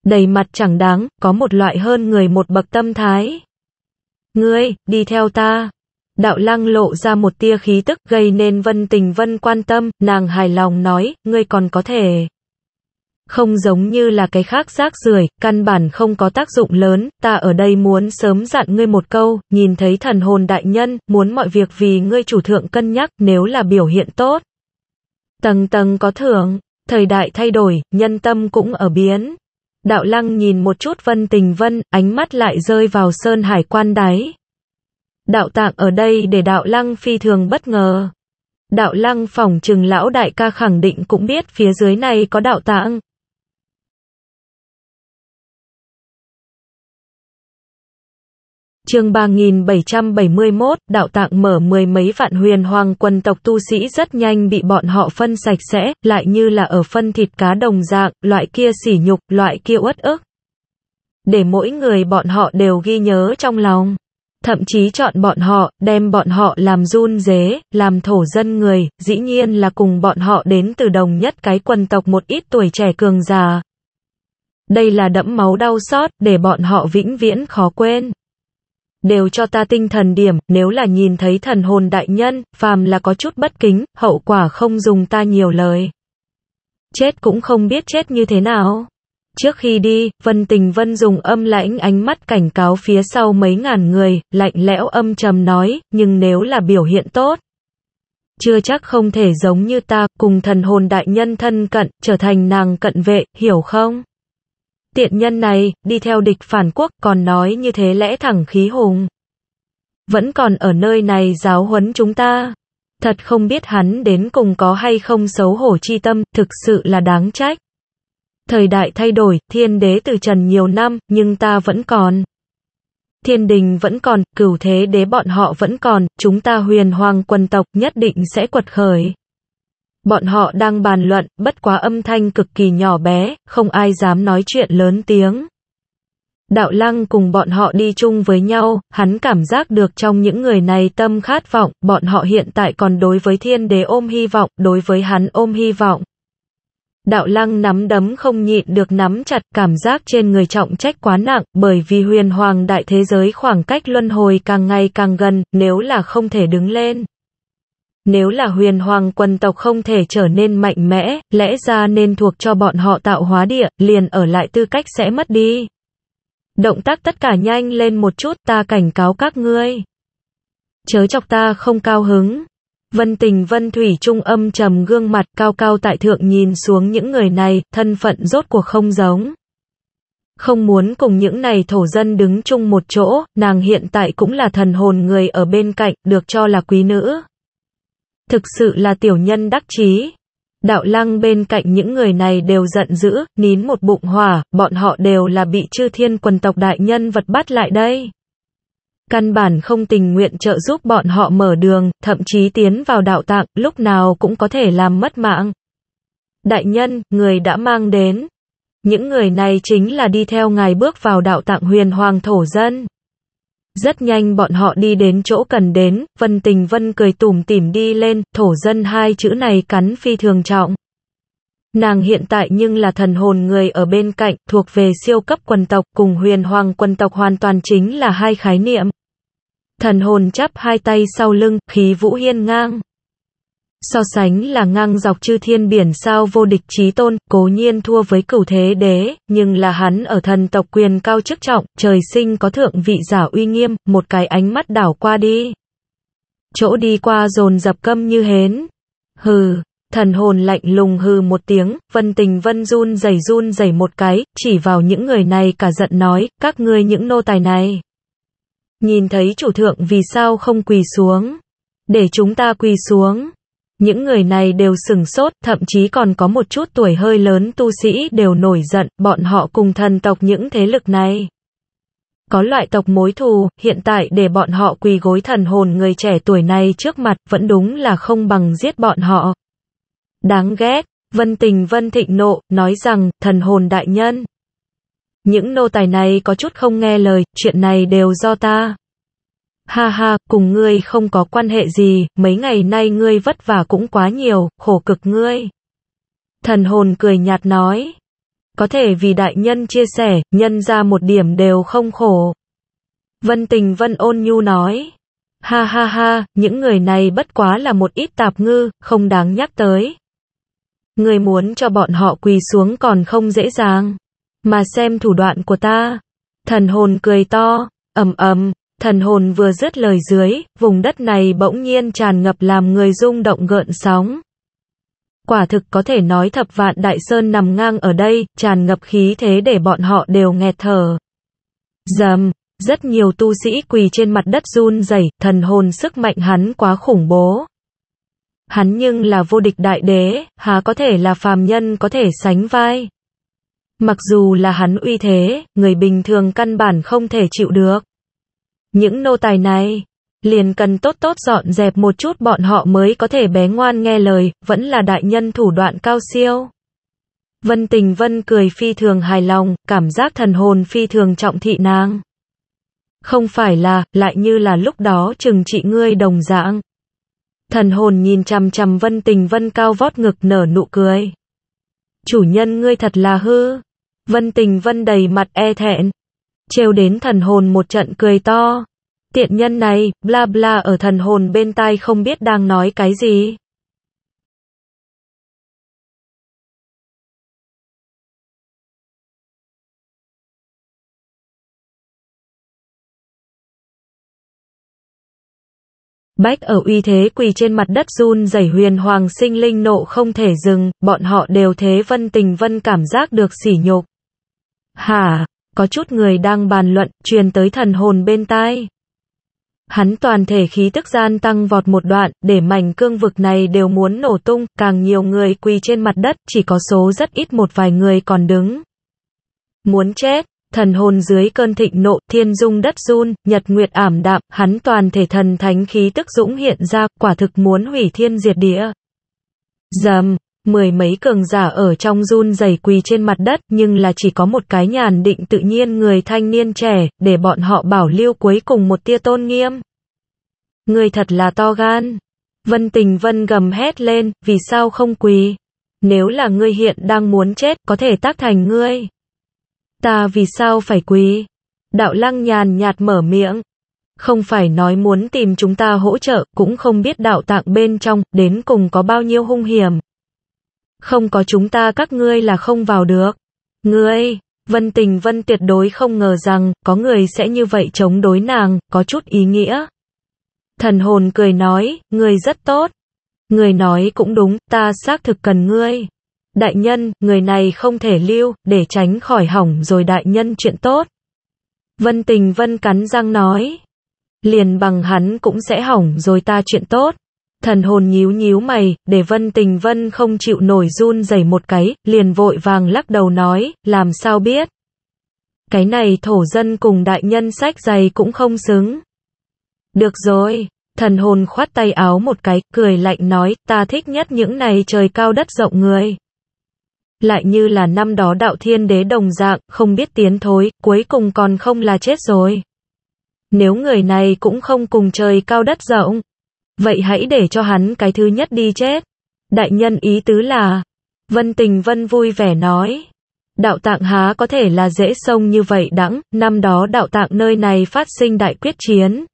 Đầy mặt chẳng đáng, có một loại hơn người một bậc tâm thái. Ngươi, đi theo ta. Đạo lăng lộ ra một tia khí tức gây nên vân tình vân quan tâm, nàng hài lòng nói, ngươi còn có thể. Không giống như là cái khác rác rưởi, căn bản không có tác dụng lớn, ta ở đây muốn sớm dặn ngươi một câu, nhìn thấy thần hồn đại nhân, muốn mọi việc vì ngươi chủ thượng cân nhắc nếu là biểu hiện tốt. Tầng tầng có thưởng, thời đại thay đổi, nhân tâm cũng ở biến. Đạo lăng nhìn một chút vân tình vân, ánh mắt lại rơi vào sơn hải quan đáy. Đạo tạng ở đây để đạo lăng phi thường bất ngờ. Đạo lăng phỏng trừng lão đại ca khẳng định cũng biết phía dưới này có đạo tạng, Chương 3771, đạo tạng mở mười mấy vạn huyền hoàng quần tộc tu sĩ rất nhanh bị bọn họ phân sạch sẽ, lại như là ở phân thịt cá đồng dạng, loại kia sỉ nhục, loại kia uất ức. Để mỗi người bọn họ đều ghi nhớ trong lòng. Thậm chí chọn bọn họ, đem bọn họ làm run dế, làm thổ dân người, dĩ nhiên là cùng bọn họ đến từ đồng nhất cái quần tộc một ít tuổi trẻ cường già. Đây là đẫm máu đau xót, để bọn họ vĩnh viễn khó quên đều cho ta tinh thần điểm, nếu là nhìn thấy thần hồn đại nhân, phàm là có chút bất kính, hậu quả không dùng ta nhiều lời. Chết cũng không biết chết như thế nào. Trước khi đi, Vân Tình Vân dùng âm lãnh ánh mắt cảnh cáo phía sau mấy ngàn người, lạnh lẽo âm trầm nói, nhưng nếu là biểu hiện tốt, chưa chắc không thể giống như ta, cùng thần hồn đại nhân thân cận, trở thành nàng cận vệ, hiểu không? Tiện nhân này, đi theo địch phản quốc còn nói như thế lẽ thẳng khí hùng. Vẫn còn ở nơi này giáo huấn chúng ta. Thật không biết hắn đến cùng có hay không xấu hổ chi tâm, thực sự là đáng trách. Thời đại thay đổi, thiên đế từ trần nhiều năm, nhưng ta vẫn còn. Thiên đình vẫn còn, cửu thế đế bọn họ vẫn còn, chúng ta huyền hoàng quân tộc nhất định sẽ quật khởi. Bọn họ đang bàn luận, bất quá âm thanh cực kỳ nhỏ bé, không ai dám nói chuyện lớn tiếng. Đạo lăng cùng bọn họ đi chung với nhau, hắn cảm giác được trong những người này tâm khát vọng, bọn họ hiện tại còn đối với thiên đế ôm hy vọng, đối với hắn ôm hy vọng. Đạo lăng nắm đấm không nhịn được nắm chặt cảm giác trên người trọng trách quá nặng bởi vì huyền hoàng đại thế giới khoảng cách luân hồi càng ngày càng gần nếu là không thể đứng lên. Nếu là huyền hoàng quần tộc không thể trở nên mạnh mẽ, lẽ ra nên thuộc cho bọn họ tạo hóa địa, liền ở lại tư cách sẽ mất đi. Động tác tất cả nhanh lên một chút ta cảnh cáo các ngươi. Chớ chọc ta không cao hứng. Vân tình vân thủy trung âm trầm gương mặt cao cao tại thượng nhìn xuống những người này, thân phận rốt cuộc không giống. Không muốn cùng những này thổ dân đứng chung một chỗ, nàng hiện tại cũng là thần hồn người ở bên cạnh, được cho là quý nữ. Thực sự là tiểu nhân đắc chí. Đạo lăng bên cạnh những người này đều giận dữ, nín một bụng hỏa, bọn họ đều là bị chư thiên quần tộc đại nhân vật bắt lại đây. Căn bản không tình nguyện trợ giúp bọn họ mở đường, thậm chí tiến vào đạo tạng, lúc nào cũng có thể làm mất mạng. Đại nhân, người đã mang đến. Những người này chính là đi theo ngài bước vào đạo tạng huyền hoàng thổ dân. Rất nhanh bọn họ đi đến chỗ cần đến, Vân Tình Vân cười tủm tỉm đi lên, thổ dân hai chữ này cắn phi thường trọng. Nàng hiện tại nhưng là thần hồn người ở bên cạnh, thuộc về siêu cấp quần tộc cùng huyền hoàng quần tộc hoàn toàn chính là hai khái niệm. Thần hồn chắp hai tay sau lưng, khí vũ hiên ngang. So sánh là ngang dọc chư thiên biển sao vô địch trí tôn, cố nhiên thua với cửu thế đế, nhưng là hắn ở thần tộc quyền cao chức trọng, trời sinh có thượng vị giả uy nghiêm, một cái ánh mắt đảo qua đi. Chỗ đi qua dồn dập câm như hến. Hừ, thần hồn lạnh lùng hừ một tiếng, vân tình vân run dày run dày một cái, chỉ vào những người này cả giận nói, các ngươi những nô tài này. Nhìn thấy chủ thượng vì sao không quỳ xuống. Để chúng ta quỳ xuống. Những người này đều sừng sốt, thậm chí còn có một chút tuổi hơi lớn tu sĩ đều nổi giận, bọn họ cùng thần tộc những thế lực này. Có loại tộc mối thù, hiện tại để bọn họ quỳ gối thần hồn người trẻ tuổi này trước mặt vẫn đúng là không bằng giết bọn họ. Đáng ghét, Vân Tình Vân Thịnh Nộ, nói rằng, thần hồn đại nhân. Những nô tài này có chút không nghe lời, chuyện này đều do ta. Ha ha, cùng ngươi không có quan hệ gì, mấy ngày nay ngươi vất vả cũng quá nhiều, khổ cực ngươi. Thần hồn cười nhạt nói. Có thể vì đại nhân chia sẻ, nhân ra một điểm đều không khổ. Vân tình vân ôn nhu nói. Ha ha ha, những người này bất quá là một ít tạp ngư, không đáng nhắc tới. Người muốn cho bọn họ quỳ xuống còn không dễ dàng. Mà xem thủ đoạn của ta. Thần hồn cười to, ầm ầm, Thần hồn vừa dứt lời dưới, vùng đất này bỗng nhiên tràn ngập làm người rung động gợn sóng. Quả thực có thể nói thập vạn đại sơn nằm ngang ở đây, tràn ngập khí thế để bọn họ đều nghẹt thở. Dầm, rất nhiều tu sĩ quỳ trên mặt đất run rẩy, thần hồn sức mạnh hắn quá khủng bố. Hắn nhưng là vô địch đại đế, há có thể là phàm nhân có thể sánh vai. Mặc dù là hắn uy thế, người bình thường căn bản không thể chịu được. Những nô tài này, liền cần tốt tốt dọn dẹp một chút bọn họ mới có thể bé ngoan nghe lời, vẫn là đại nhân thủ đoạn cao siêu. Vân tình vân cười phi thường hài lòng, cảm giác thần hồn phi thường trọng thị nàng. Không phải là, lại như là lúc đó chừng trị ngươi đồng dạng. Thần hồn nhìn chằm chằm vân tình vân cao vót ngực nở nụ cười. Chủ nhân ngươi thật là hư. Vân tình vân đầy mặt e thẹn, trêu đến thần hồn một trận cười to. Tiện nhân này, bla bla ở thần hồn bên tai không biết đang nói cái gì. Bách ở uy thế quỳ trên mặt đất run rẩy huyền hoàng sinh linh nộ không thể dừng, bọn họ đều thế vân tình vân cảm giác được sỉ nhục. Hả, có chút người đang bàn luận, truyền tới thần hồn bên tai. Hắn toàn thể khí tức gian tăng vọt một đoạn, để mảnh cương vực này đều muốn nổ tung, càng nhiều người quỳ trên mặt đất, chỉ có số rất ít một vài người còn đứng. Muốn chết, thần hồn dưới cơn thịnh nộ, thiên dung đất run, nhật nguyệt ảm đạm, hắn toàn thể thần thánh khí tức dũng hiện ra, quả thực muốn hủy thiên diệt địa. Dầm, Mười mấy cường giả ở trong run rẩy quỳ trên mặt đất, nhưng là chỉ có một cái nhàn định tự nhiên người thanh niên trẻ, để bọn họ bảo lưu cuối cùng một tia tôn nghiêm. Người thật là to gan. Vân tình vân gầm hét lên, vì sao không quỳ? Nếu là ngươi hiện đang muốn chết, có thể tác thành ngươi. Ta vì sao phải quỳ? Đạo lăng nhàn nhạt mở miệng. Không phải nói muốn tìm chúng ta hỗ trợ, cũng không biết đạo tạng bên trong, đến cùng có bao nhiêu hung hiểm. Không có chúng ta các ngươi là không vào được. Ngươi, Vân Tình Vân tuyệt đối không ngờ rằng có người sẽ như vậy chống đối nàng, có chút ý nghĩa. Thần hồn cười nói, ngươi rất tốt. Người nói cũng đúng, ta xác thực cần ngươi. Đại nhân, người này không thể lưu, để tránh khỏi hỏng rồi đại nhân chuyện tốt. Vân tình vân cắn răng nói. Liền bằng hắn cũng sẽ hỏng rồi ta chuyện tốt. Thần hồn nhíu nhíu mày, để Vân Tình Vân không chịu nổi run rẩy một cái, liền vội vàng lắc đầu nói, làm sao biết. Cái này thổ dân cùng đại nhân sách dày cũng không xứng. Được rồi, thần hồn khoát tay áo một cái, cười lạnh nói, ta thích nhất những này trời cao đất rộng người. Lại như là năm đó đạo thiên đế đồng dạng, không biết tiến thối, cuối cùng còn không là chết rồi. Nếu người này cũng không cùng trời cao đất rộng, Vậy hãy để cho hắn cái thứ nhất đi chết. Đại nhân ý tứ là, Vân Tình Vân vui vẻ nói. Đạo tạng há có thể là dễ sông như vậy đắng, năm đó đạo tạng nơi này phát sinh đại quyết chiến.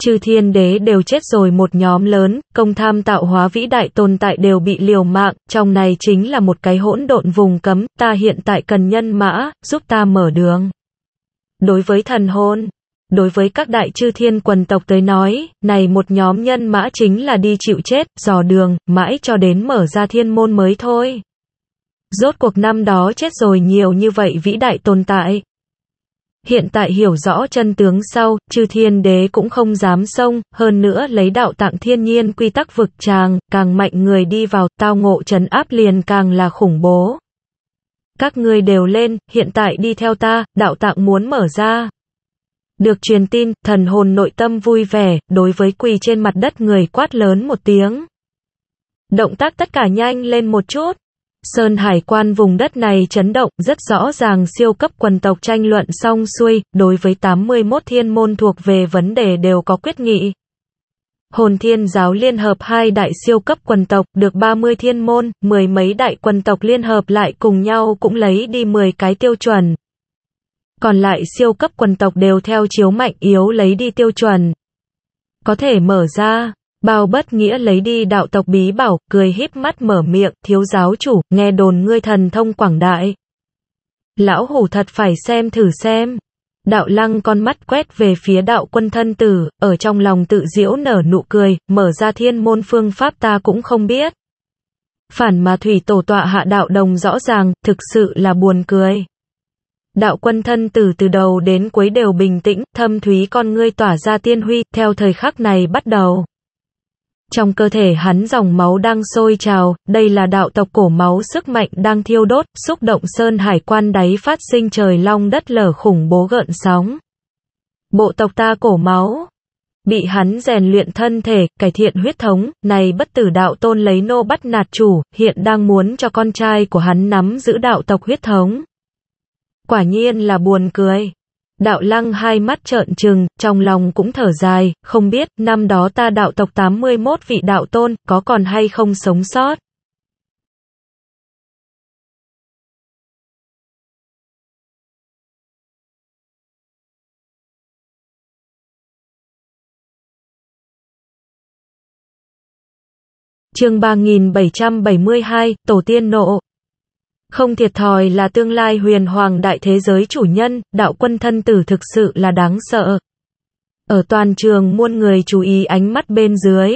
Chư thiên đế đều chết rồi một nhóm lớn, công tham tạo hóa vĩ đại tồn tại đều bị liều mạng, trong này chính là một cái hỗn độn vùng cấm, ta hiện tại cần nhân mã, giúp ta mở đường. Đối với thần hôn Đối với các đại chư thiên quần tộc tới nói, này một nhóm nhân mã chính là đi chịu chết, dò đường, mãi cho đến mở ra thiên môn mới thôi. Rốt cuộc năm đó chết rồi nhiều như vậy vĩ đại tồn tại. Hiện tại hiểu rõ chân tướng sau, chư thiên đế cũng không dám xông, hơn nữa lấy đạo tạng thiên nhiên quy tắc vực tràng, càng mạnh người đi vào, tao ngộ trấn áp liền càng là khủng bố. Các người đều lên, hiện tại đi theo ta, đạo tạng muốn mở ra. Được truyền tin, thần hồn nội tâm vui vẻ, đối với quỳ trên mặt đất người quát lớn một tiếng. Động tác tất cả nhanh lên một chút. Sơn hải quan vùng đất này chấn động, rất rõ ràng siêu cấp quần tộc tranh luận xong xuôi, đối với 81 thiên môn thuộc về vấn đề đều có quyết nghị. Hồn thiên giáo liên hợp hai đại siêu cấp quần tộc được 30 thiên môn, mười mấy đại quần tộc liên hợp lại cùng nhau cũng lấy đi 10 cái tiêu chuẩn, còn lại siêu cấp quần tộc đều theo chiếu mạnh yếu lấy đi tiêu chuẩn. Có thể mở ra, bao bất nghĩa lấy đi đạo tộc bí bảo, cười híp mắt mở miệng, thiếu giáo chủ, nghe đồn ngươi thần thông quảng đại. Lão hủ thật phải xem thử xem. Đạo lăng con mắt quét về phía đạo quân thân tử, ở trong lòng tự diễu nở nụ cười, mở ra thiên môn phương pháp ta cũng không biết. Phản mà thủy tổ tọa hạ đạo đồng rõ ràng, thực sự là buồn cười. Đạo quân thân tử từ đầu đến cuối đều bình tĩnh, thâm thúy con ngươi tỏa ra tiên huy, theo thời khắc này bắt đầu. Trong cơ thể hắn dòng máu đang sôi trào, đây là đạo tộc cổ máu sức mạnh đang thiêu đốt, xúc động sơn hải quan đáy phát sinh trời long đất lở khủng bố gợn sóng. Bộ tộc ta cổ máu, bị hắn rèn luyện thân thể, cải thiện huyết thống, này bất tử đạo tôn lấy nô bắt nạt chủ, hiện đang muốn cho con trai của hắn nắm giữ đạo tộc huyết thống. Quả nhiên là buồn cười. Đạo lăng hai mắt trợn trừng, trong lòng cũng thở dài, không biết, năm đó ta đạo tộc 81 vị đạo tôn, có còn hay không sống sót. Chương 3772, Tổ tiên nộ không thiệt thòi là tương lai huyền hoàng đại thế giới chủ nhân, đạo quân thân tử thực sự là đáng sợ. Ở toàn trường muôn người chú ý ánh mắt bên dưới.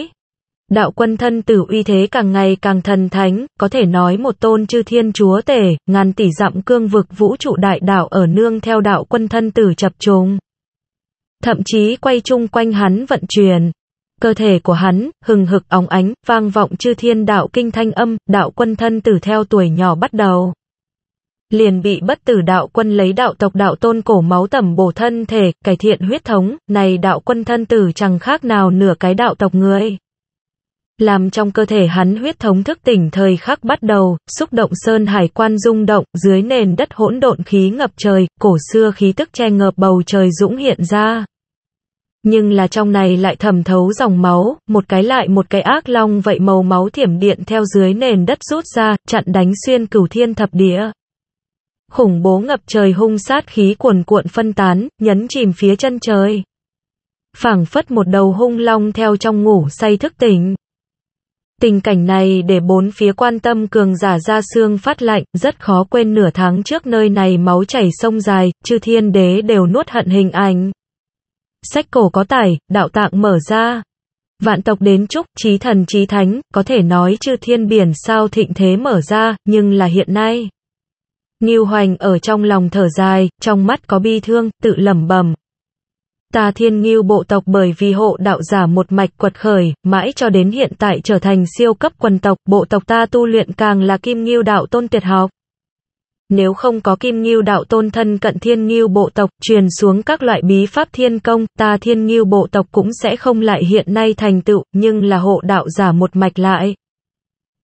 Đạo quân thân tử uy thế càng ngày càng thần thánh, có thể nói một tôn chư thiên chúa tể, ngàn tỷ dặm cương vực vũ trụ đại đạo ở nương theo đạo quân thân tử chập trùng. Thậm chí quay chung quanh hắn vận chuyển, cơ thể của hắn, hừng hực óng ánh, vang vọng chư thiên đạo kinh thanh âm, đạo quân thân tử theo tuổi nhỏ bắt đầu. Liền bị bất tử đạo quân lấy đạo tộc đạo tôn cổ máu tẩm bổ thân thể, cải thiện huyết thống, này đạo quân thân tử chẳng khác nào nửa cái đạo tộc người. Làm trong cơ thể hắn huyết thống thức tỉnh thời khắc bắt đầu, xúc động sơn hải quan rung động, dưới nền đất hỗn độn khí ngập trời, cổ xưa khí tức che ngợp bầu trời dũng hiện ra nhưng là trong này lại thầm thấu dòng máu, một cái lại một cái ác long vậy màu máu thiểm điện theo dưới nền đất rút ra, chặn đánh xuyên cửu thiên thập địa. Khủng bố ngập trời hung sát khí cuồn cuộn phân tán, nhấn chìm phía chân trời. phảng phất một đầu hung long theo trong ngủ say thức tỉnh. Tình cảnh này để bốn phía quan tâm cường giả ra xương phát lạnh, rất khó quên nửa tháng trước nơi này máu chảy sông dài, chư thiên đế đều nuốt hận hình ảnh sách cổ có tài đạo tạng mở ra. Vạn tộc đến chúc, trí thần trí thánh, có thể nói chư thiên biển sao thịnh thế mở ra, nhưng là hiện nay. Nghiêu hoành ở trong lòng thở dài, trong mắt có bi thương, tự lẩm bẩm. Ta thiên nghiêu bộ tộc bởi vì hộ đạo giả một mạch quật khởi, mãi cho đến hiện tại trở thành siêu cấp quần tộc, bộ tộc ta tu luyện càng là kim nghiêu đạo tôn tuyệt học. Nếu không có kim ngưu đạo tôn thân cận thiên ngưu bộ tộc, truyền xuống các loại bí pháp thiên công, ta thiên ngưu bộ tộc cũng sẽ không lại hiện nay thành tựu, nhưng là hộ đạo giả một mạch lại.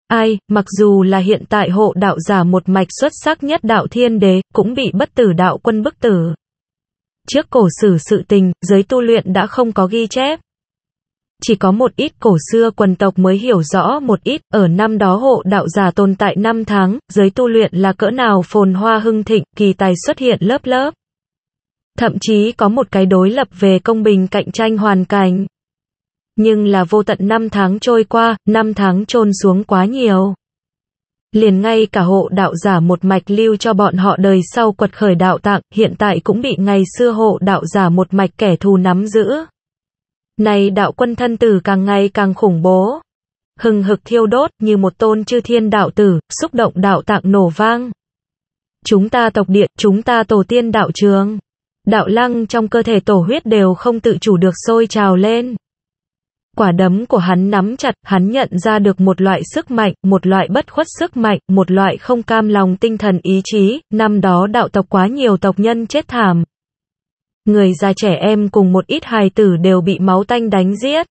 Ai, mặc dù là hiện tại hộ đạo giả một mạch xuất sắc nhất đạo thiên đế, cũng bị bất tử đạo quân bức tử. Trước cổ sử sự tình, giới tu luyện đã không có ghi chép chỉ có một ít cổ xưa quần tộc mới hiểu rõ một ít, ở năm đó hộ đạo giả tồn tại năm tháng, giới tu luyện là cỡ nào phồn hoa hưng thịnh, kỳ tài xuất hiện lớp lớp. Thậm chí có một cái đối lập về công bình cạnh tranh hoàn cảnh. Nhưng là vô tận năm tháng trôi qua, năm tháng trôn xuống quá nhiều. Liền ngay cả hộ đạo giả một mạch lưu cho bọn họ đời sau quật khởi đạo tạng, hiện tại cũng bị ngày xưa hộ đạo giả một mạch kẻ thù nắm giữ. Này đạo quân thân tử càng ngày càng khủng bố. Hừng hực thiêu đốt như một tôn chư thiên đạo tử, xúc động đạo tạng nổ vang. Chúng ta tộc điện chúng ta tổ tiên đạo trường. Đạo lăng trong cơ thể tổ huyết đều không tự chủ được sôi trào lên. Quả đấm của hắn nắm chặt, hắn nhận ra được một loại sức mạnh, một loại bất khuất sức mạnh, một loại không cam lòng tinh thần ý chí, năm đó đạo tộc quá nhiều tộc nhân chết thảm, người già trẻ em cùng một ít hài tử đều bị máu tanh đánh giết.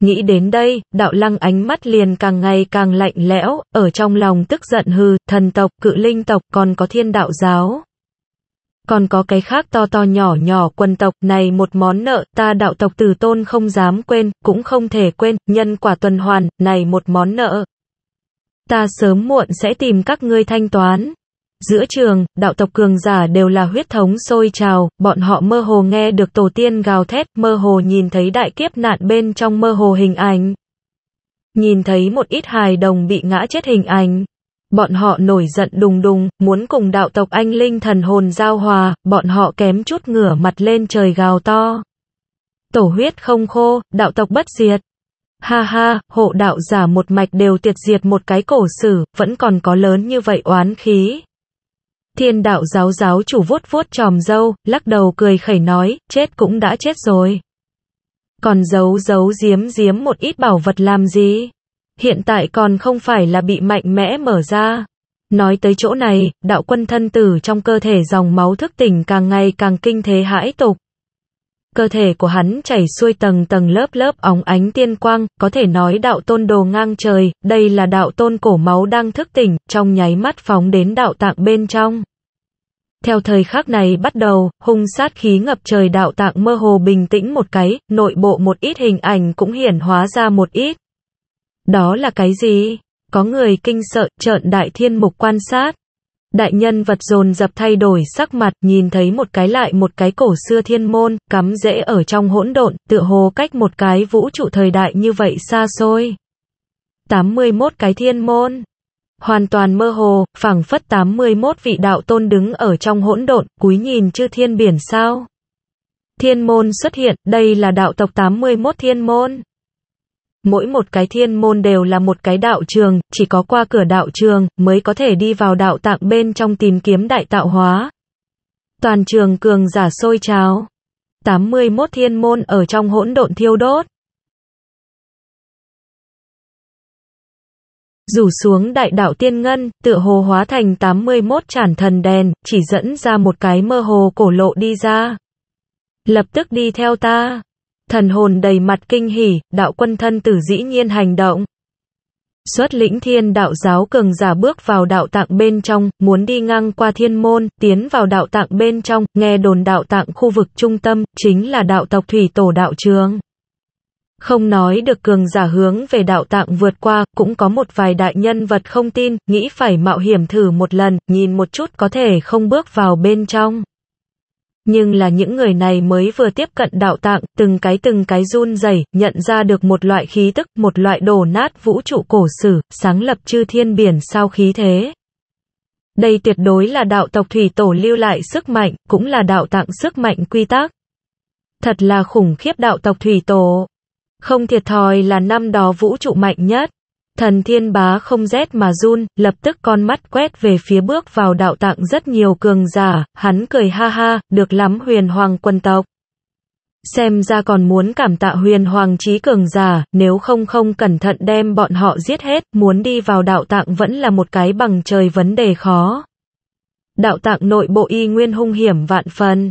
Nghĩ đến đây, đạo lăng ánh mắt liền càng ngày càng lạnh lẽo, ở trong lòng tức giận hừ, thần tộc, cự linh tộc còn có thiên đạo giáo. Còn có cái khác to to nhỏ nhỏ quân tộc này một món nợ ta đạo tộc tử tôn không dám quên, cũng không thể quên, nhân quả tuần hoàn, này một món nợ. Ta sớm muộn sẽ tìm các ngươi thanh toán. Giữa trường, đạo tộc cường giả đều là huyết thống sôi trào, bọn họ mơ hồ nghe được tổ tiên gào thét, mơ hồ nhìn thấy đại kiếp nạn bên trong mơ hồ hình ảnh. Nhìn thấy một ít hài đồng bị ngã chết hình ảnh. Bọn họ nổi giận đùng đùng, muốn cùng đạo tộc anh linh thần hồn giao hòa, bọn họ kém chút ngửa mặt lên trời gào to. Tổ huyết không khô, đạo tộc bất diệt. Ha ha, hộ đạo giả một mạch đều tiệt diệt một cái cổ sử, vẫn còn có lớn như vậy oán khí. Thiên đạo giáo giáo chủ vuốt vuốt tròm dâu, lắc đầu cười khẩy nói, chết cũng đã chết rồi. Còn giấu giấu giếm giếm một ít bảo vật làm gì? Hiện tại còn không phải là bị mạnh mẽ mở ra. Nói tới chỗ này, đạo quân thân tử trong cơ thể dòng máu thức tỉnh càng ngày càng kinh thế hãi tục cơ thể của hắn chảy xuôi tầng tầng lớp lớp óng ánh tiên quang, có thể nói đạo tôn đồ ngang trời, đây là đạo tôn cổ máu đang thức tỉnh, trong nháy mắt phóng đến đạo tạng bên trong. Theo thời khắc này bắt đầu, hung sát khí ngập trời đạo tạng mơ hồ bình tĩnh một cái, nội bộ một ít hình ảnh cũng hiển hóa ra một ít. Đó là cái gì? Có người kinh sợ, trợn đại thiên mục quan sát. Đại nhân vật dồn dập thay đổi sắc mặt, nhìn thấy một cái lại một cái cổ xưa thiên môn, cắm rễ ở trong hỗn độn, tựa hồ cách một cái vũ trụ thời đại như vậy xa xôi. 81 cái thiên môn Hoàn toàn mơ hồ, phảng phất 81 vị đạo tôn đứng ở trong hỗn độn, cúi nhìn chư thiên biển sao. Thiên môn xuất hiện, đây là đạo tộc 81 thiên môn. Mỗi một cái thiên môn đều là một cái đạo trường, chỉ có qua cửa đạo trường mới có thể đi vào đạo tạng bên trong tìm kiếm đại tạo hóa. Toàn trường cường giả sôi trào. 81 thiên môn ở trong hỗn độn thiêu đốt. rủ xuống đại đạo tiên ngân, tựa hồ hóa thành 81 chản thần đèn, chỉ dẫn ra một cái mơ hồ cổ lộ đi ra. Lập tức đi theo ta. Thần hồn đầy mặt kinh hỉ, đạo quân thân tử dĩ nhiên hành động. Xuất lĩnh thiên đạo giáo cường giả bước vào đạo tạng bên trong, muốn đi ngang qua thiên môn, tiến vào đạo tạng bên trong, nghe đồn đạo tạng khu vực trung tâm, chính là đạo tộc thủy tổ đạo trường. Không nói được cường giả hướng về đạo tạng vượt qua, cũng có một vài đại nhân vật không tin, nghĩ phải mạo hiểm thử một lần, nhìn một chút có thể không bước vào bên trong. Nhưng là những người này mới vừa tiếp cận đạo tạng, từng cái từng cái run rẩy nhận ra được một loại khí tức, một loại đổ nát vũ trụ cổ sử, sáng lập chư thiên biển sao khí thế. Đây tuyệt đối là đạo tộc thủy tổ lưu lại sức mạnh, cũng là đạo tạng sức mạnh quy tắc. Thật là khủng khiếp đạo tộc thủy tổ. Không thiệt thòi là năm đó vũ trụ mạnh nhất. Thần thiên bá không rét mà run, lập tức con mắt quét về phía bước vào đạo tạng rất nhiều cường giả, hắn cười ha ha, được lắm huyền hoàng quân tộc. Xem ra còn muốn cảm tạ huyền hoàng trí cường giả, nếu không không cẩn thận đem bọn họ giết hết, muốn đi vào đạo tạng vẫn là một cái bằng trời vấn đề khó. Đạo tạng nội bộ y nguyên hung hiểm vạn phần.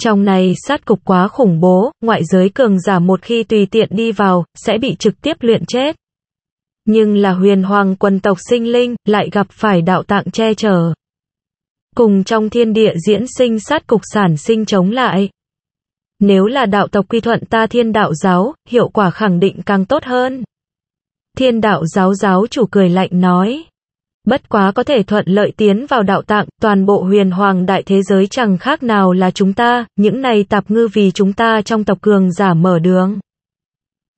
Trong này sát cục quá khủng bố, ngoại giới cường giả một khi tùy tiện đi vào, sẽ bị trực tiếp luyện chết nhưng là huyền hoàng quần tộc sinh linh lại gặp phải đạo tạng che chở. Cùng trong thiên địa diễn sinh sát cục sản sinh chống lại. Nếu là đạo tộc quy thuận ta thiên đạo giáo, hiệu quả khẳng định càng tốt hơn. Thiên đạo giáo giáo chủ cười lạnh nói. Bất quá có thể thuận lợi tiến vào đạo tạng, toàn bộ huyền hoàng đại thế giới chẳng khác nào là chúng ta, những này tạp ngư vì chúng ta trong tộc cường giả mở đường.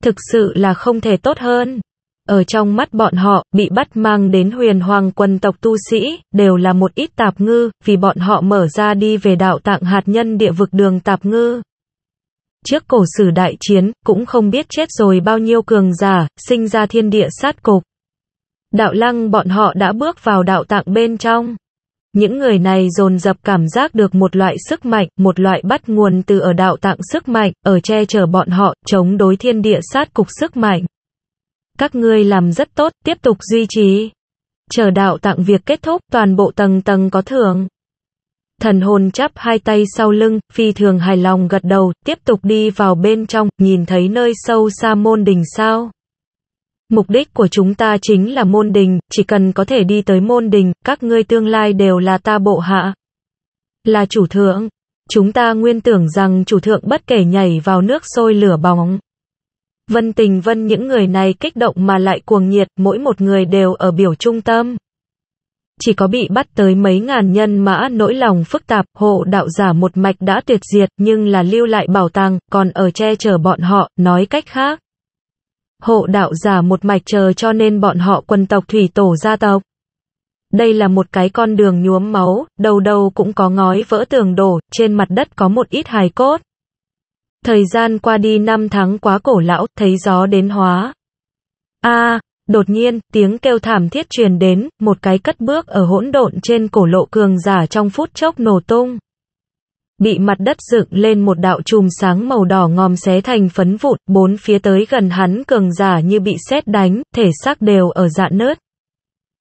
Thực sự là không thể tốt hơn. Ở trong mắt bọn họ, bị bắt mang đến huyền hoàng quần tộc tu sĩ, đều là một ít tạp ngư, vì bọn họ mở ra đi về đạo tạng hạt nhân địa vực đường tạp ngư. Trước cổ sử đại chiến, cũng không biết chết rồi bao nhiêu cường giả, sinh ra thiên địa sát cục. Đạo lăng bọn họ đã bước vào đạo tạng bên trong. Những người này dồn dập cảm giác được một loại sức mạnh, một loại bắt nguồn từ ở đạo tạng sức mạnh, ở che chở bọn họ, chống đối thiên địa sát cục sức mạnh. Các ngươi làm rất tốt, tiếp tục duy trì. Chờ đạo tặng việc kết thúc, toàn bộ tầng tầng có thưởng. Thần hồn chắp hai tay sau lưng, phi thường hài lòng gật đầu, tiếp tục đi vào bên trong, nhìn thấy nơi sâu xa môn đình sao. Mục đích của chúng ta chính là môn đình, chỉ cần có thể đi tới môn đình, các ngươi tương lai đều là ta bộ hạ. Là chủ thượng. Chúng ta nguyên tưởng rằng chủ thượng bất kể nhảy vào nước sôi lửa bỏng. Vân tình vân những người này kích động mà lại cuồng nhiệt, mỗi một người đều ở biểu trung tâm. Chỉ có bị bắt tới mấy ngàn nhân mã nỗi lòng phức tạp, hộ đạo giả một mạch đã tuyệt diệt nhưng là lưu lại bảo tàng, còn ở che chở bọn họ, nói cách khác. Hộ đạo giả một mạch chờ cho nên bọn họ quân tộc thủy tổ gia tộc. Đây là một cái con đường nhuốm máu, đầu đầu cũng có ngói vỡ tường đổ, trên mặt đất có một ít hài cốt. Thời gian qua đi năm tháng quá cổ lão, thấy gió đến hóa. a đột nhiên, tiếng kêu thảm thiết truyền đến, một cái cất bước ở hỗn độn trên cổ lộ cường giả trong phút chốc nổ tung. Bị mặt đất dựng lên một đạo chùm sáng màu đỏ ngòm xé thành phấn vụn, bốn phía tới gần hắn cường giả như bị sét đánh, thể xác đều ở dạ nớt.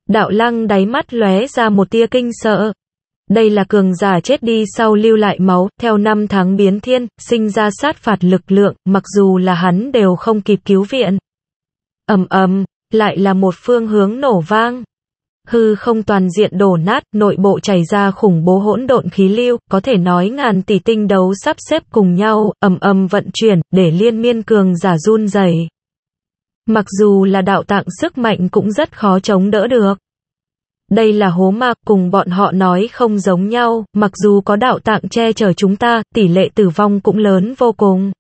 Đạo lăng đáy mắt lóe ra một tia kinh sợ, đây là cường giả chết đi sau lưu lại máu, theo năm tháng biến thiên, sinh ra sát phạt lực lượng, mặc dù là hắn đều không kịp cứu viện. ầm ầm, lại là một phương hướng nổ vang. Hư không toàn diện đổ nát, nội bộ chảy ra khủng bố hỗn độn khí lưu, có thể nói ngàn tỷ tinh đấu sắp xếp cùng nhau, ầm ầm vận chuyển, để liên miên cường giả run dày Mặc dù là đạo tạng sức mạnh cũng rất khó chống đỡ được đây là hố ma, cùng bọn họ nói không giống nhau, mặc dù có đạo tạng che chở chúng ta, tỷ lệ tử vong cũng lớn vô cùng.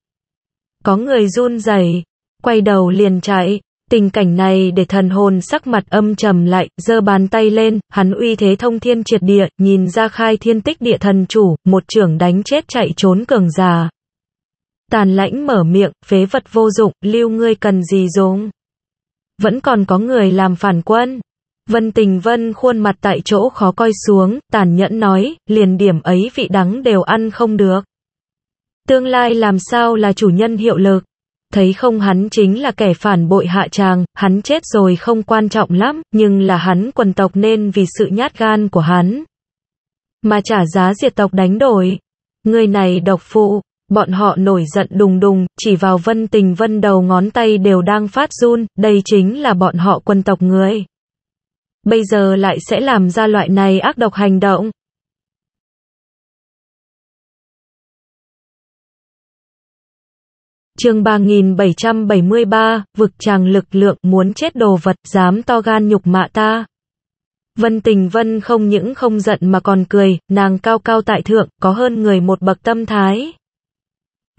Có người run rẩy, quay đầu liền chạy, tình cảnh này để thần hồn sắc mặt âm trầm lại, giơ bàn tay lên, hắn uy thế thông thiên triệt địa, nhìn ra khai thiên tích địa thần chủ, một trưởng đánh chết chạy trốn cường già. Tàn lãnh mở miệng, phế vật vô dụng, lưu ngươi cần gì dống. Vẫn còn có người làm phản quân. Vân Tình Vân khuôn mặt tại chỗ khó coi xuống, tàn nhẫn nói, liền điểm ấy vị đắng đều ăn không được. Tương lai làm sao là chủ nhân hiệu lực. Thấy không hắn chính là kẻ phản bội hạ tràng, hắn chết rồi không quan trọng lắm, nhưng là hắn quần tộc nên vì sự nhát gan của hắn. Mà trả giá diệt tộc đánh đổi. Người này độc phụ, bọn họ nổi giận đùng đùng, chỉ vào vân tình vân đầu ngón tay đều đang phát run, đây chính là bọn họ quân tộc người bây giờ lại sẽ làm ra loại này ác độc hành động. Chương 3773, vực chàng lực lượng muốn chết đồ vật dám to gan nhục mạ ta. Vân Tình Vân không những không giận mà còn cười, nàng cao cao tại thượng, có hơn người một bậc tâm thái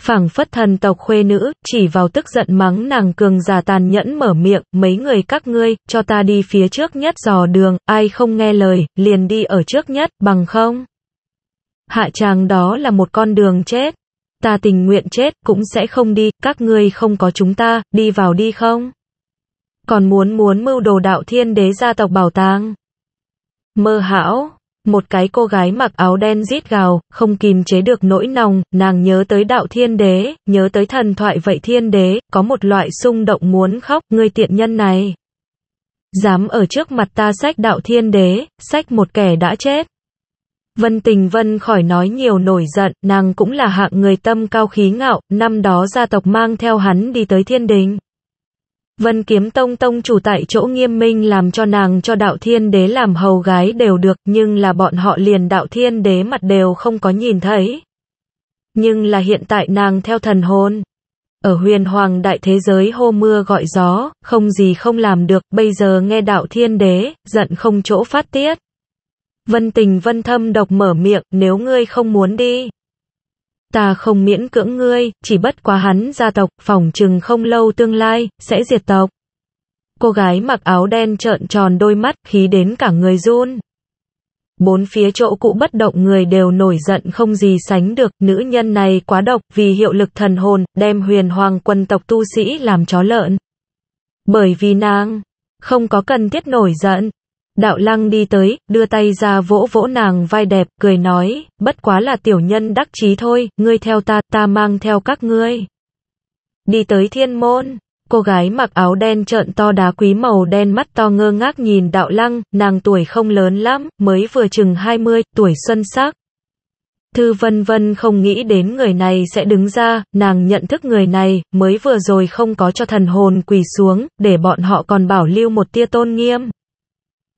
phảng phất thần tộc khuê nữ, chỉ vào tức giận mắng nàng cường giả tàn nhẫn mở miệng, mấy người các ngươi, cho ta đi phía trước nhất dò đường, ai không nghe lời, liền đi ở trước nhất, bằng không. Hạ tràng đó là một con đường chết. Ta tình nguyện chết, cũng sẽ không đi, các ngươi không có chúng ta, đi vào đi không? Còn muốn muốn mưu đồ đạo thiên đế gia tộc bảo tàng. Mơ hảo một cái cô gái mặc áo đen rít gào, không kìm chế được nỗi nòng, nàng nhớ tới đạo thiên đế, nhớ tới thần thoại vậy thiên đế, có một loại xung động muốn khóc, người tiện nhân này. Dám ở trước mặt ta sách đạo thiên đế, sách một kẻ đã chết. Vân Tình Vân khỏi nói nhiều nổi giận, nàng cũng là hạng người tâm cao khí ngạo, năm đó gia tộc mang theo hắn đi tới thiên đình. Vân kiếm tông tông chủ tại chỗ nghiêm minh làm cho nàng cho đạo thiên đế làm hầu gái đều được nhưng là bọn họ liền đạo thiên đế mặt đều không có nhìn thấy. Nhưng là hiện tại nàng theo thần hôn Ở huyền hoàng đại thế giới hô mưa gọi gió, không gì không làm được, bây giờ nghe đạo thiên đế, giận không chỗ phát tiết. Vân tình vân thâm độc mở miệng, nếu ngươi không muốn đi ta không miễn cưỡng ngươi, chỉ bất quá hắn gia tộc, phòng chừng không lâu tương lai, sẽ diệt tộc. Cô gái mặc áo đen trợn tròn đôi mắt, khí đến cả người run. Bốn phía chỗ cũ bất động người đều nổi giận không gì sánh được, nữ nhân này quá độc vì hiệu lực thần hồn, đem huyền hoàng quân tộc tu sĩ làm chó lợn. Bởi vì nàng, không có cần thiết nổi giận, Đạo lăng đi tới, đưa tay ra vỗ vỗ nàng vai đẹp, cười nói, bất quá là tiểu nhân đắc chí thôi, ngươi theo ta, ta mang theo các ngươi. Đi tới thiên môn, cô gái mặc áo đen trợn to đá quý màu đen mắt to ngơ ngác nhìn đạo lăng, nàng tuổi không lớn lắm, mới vừa chừng 20, tuổi xuân sắc. Thư vân vân không nghĩ đến người này sẽ đứng ra, nàng nhận thức người này, mới vừa rồi không có cho thần hồn quỳ xuống, để bọn họ còn bảo lưu một tia tôn nghiêm.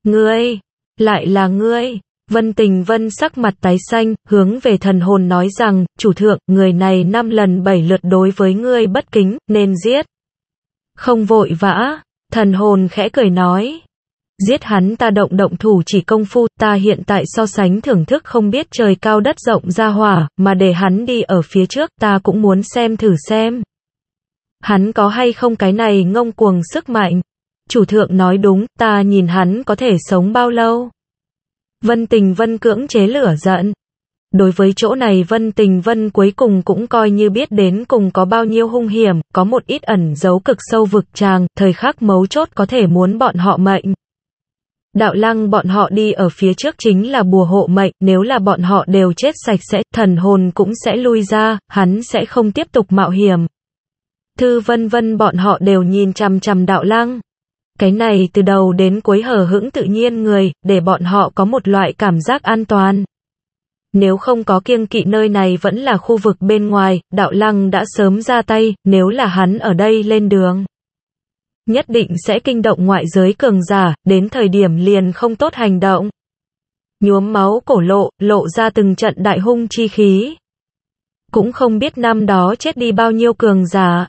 Ngươi, lại là ngươi. Vân tình vân sắc mặt tái xanh, hướng về thần hồn nói rằng, chủ thượng, người này năm lần bảy lượt đối với ngươi bất kính, nên giết. Không vội vã, thần hồn khẽ cười nói. Giết hắn ta động động thủ chỉ công phu, ta hiện tại so sánh thưởng thức không biết trời cao đất rộng ra hỏa, mà để hắn đi ở phía trước ta cũng muốn xem thử xem. Hắn có hay không cái này ngông cuồng sức mạnh chủ thượng nói đúng, ta nhìn hắn có thể sống bao lâu. Vân tình vân cưỡng chế lửa giận. Đối với chỗ này vân tình vân cuối cùng cũng coi như biết đến cùng có bao nhiêu hung hiểm, có một ít ẩn giấu cực sâu vực tràng, thời khắc mấu chốt có thể muốn bọn họ mệnh. Đạo lăng bọn họ đi ở phía trước chính là bùa hộ mệnh, nếu là bọn họ đều chết sạch sẽ, thần hồn cũng sẽ lui ra, hắn sẽ không tiếp tục mạo hiểm. Thư vân vân bọn họ đều nhìn chằm chằm đạo lăng. Cái này từ đầu đến cuối hở hững tự nhiên người, để bọn họ có một loại cảm giác an toàn. Nếu không có kiêng kỵ nơi này vẫn là khu vực bên ngoài, đạo lăng đã sớm ra tay, nếu là hắn ở đây lên đường. Nhất định sẽ kinh động ngoại giới cường giả, đến thời điểm liền không tốt hành động. Nhuốm máu cổ lộ, lộ ra từng trận đại hung chi khí. Cũng không biết năm đó chết đi bao nhiêu cường giả,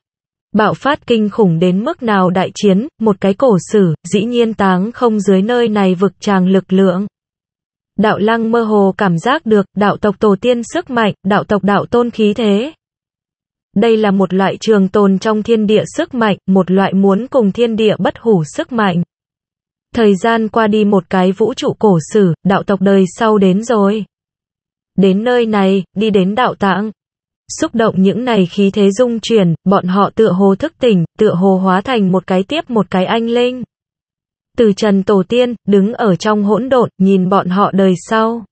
Bạo phát kinh khủng đến mức nào đại chiến, một cái cổ sử, dĩ nhiên táng không dưới nơi này vực tràng lực lượng. Đạo lăng mơ hồ cảm giác được, đạo tộc tổ tiên sức mạnh, đạo tộc đạo tôn khí thế. Đây là một loại trường tồn trong thiên địa sức mạnh, một loại muốn cùng thiên địa bất hủ sức mạnh. Thời gian qua đi một cái vũ trụ cổ sử, đạo tộc đời sau đến rồi. Đến nơi này, đi đến đạo tạng, Xúc động những này khí thế dung chuyển, bọn họ tựa hồ thức tỉnh, tựa hồ hóa thành một cái tiếp một cái anh linh. Từ trần tổ tiên, đứng ở trong hỗn độn, nhìn bọn họ đời sau.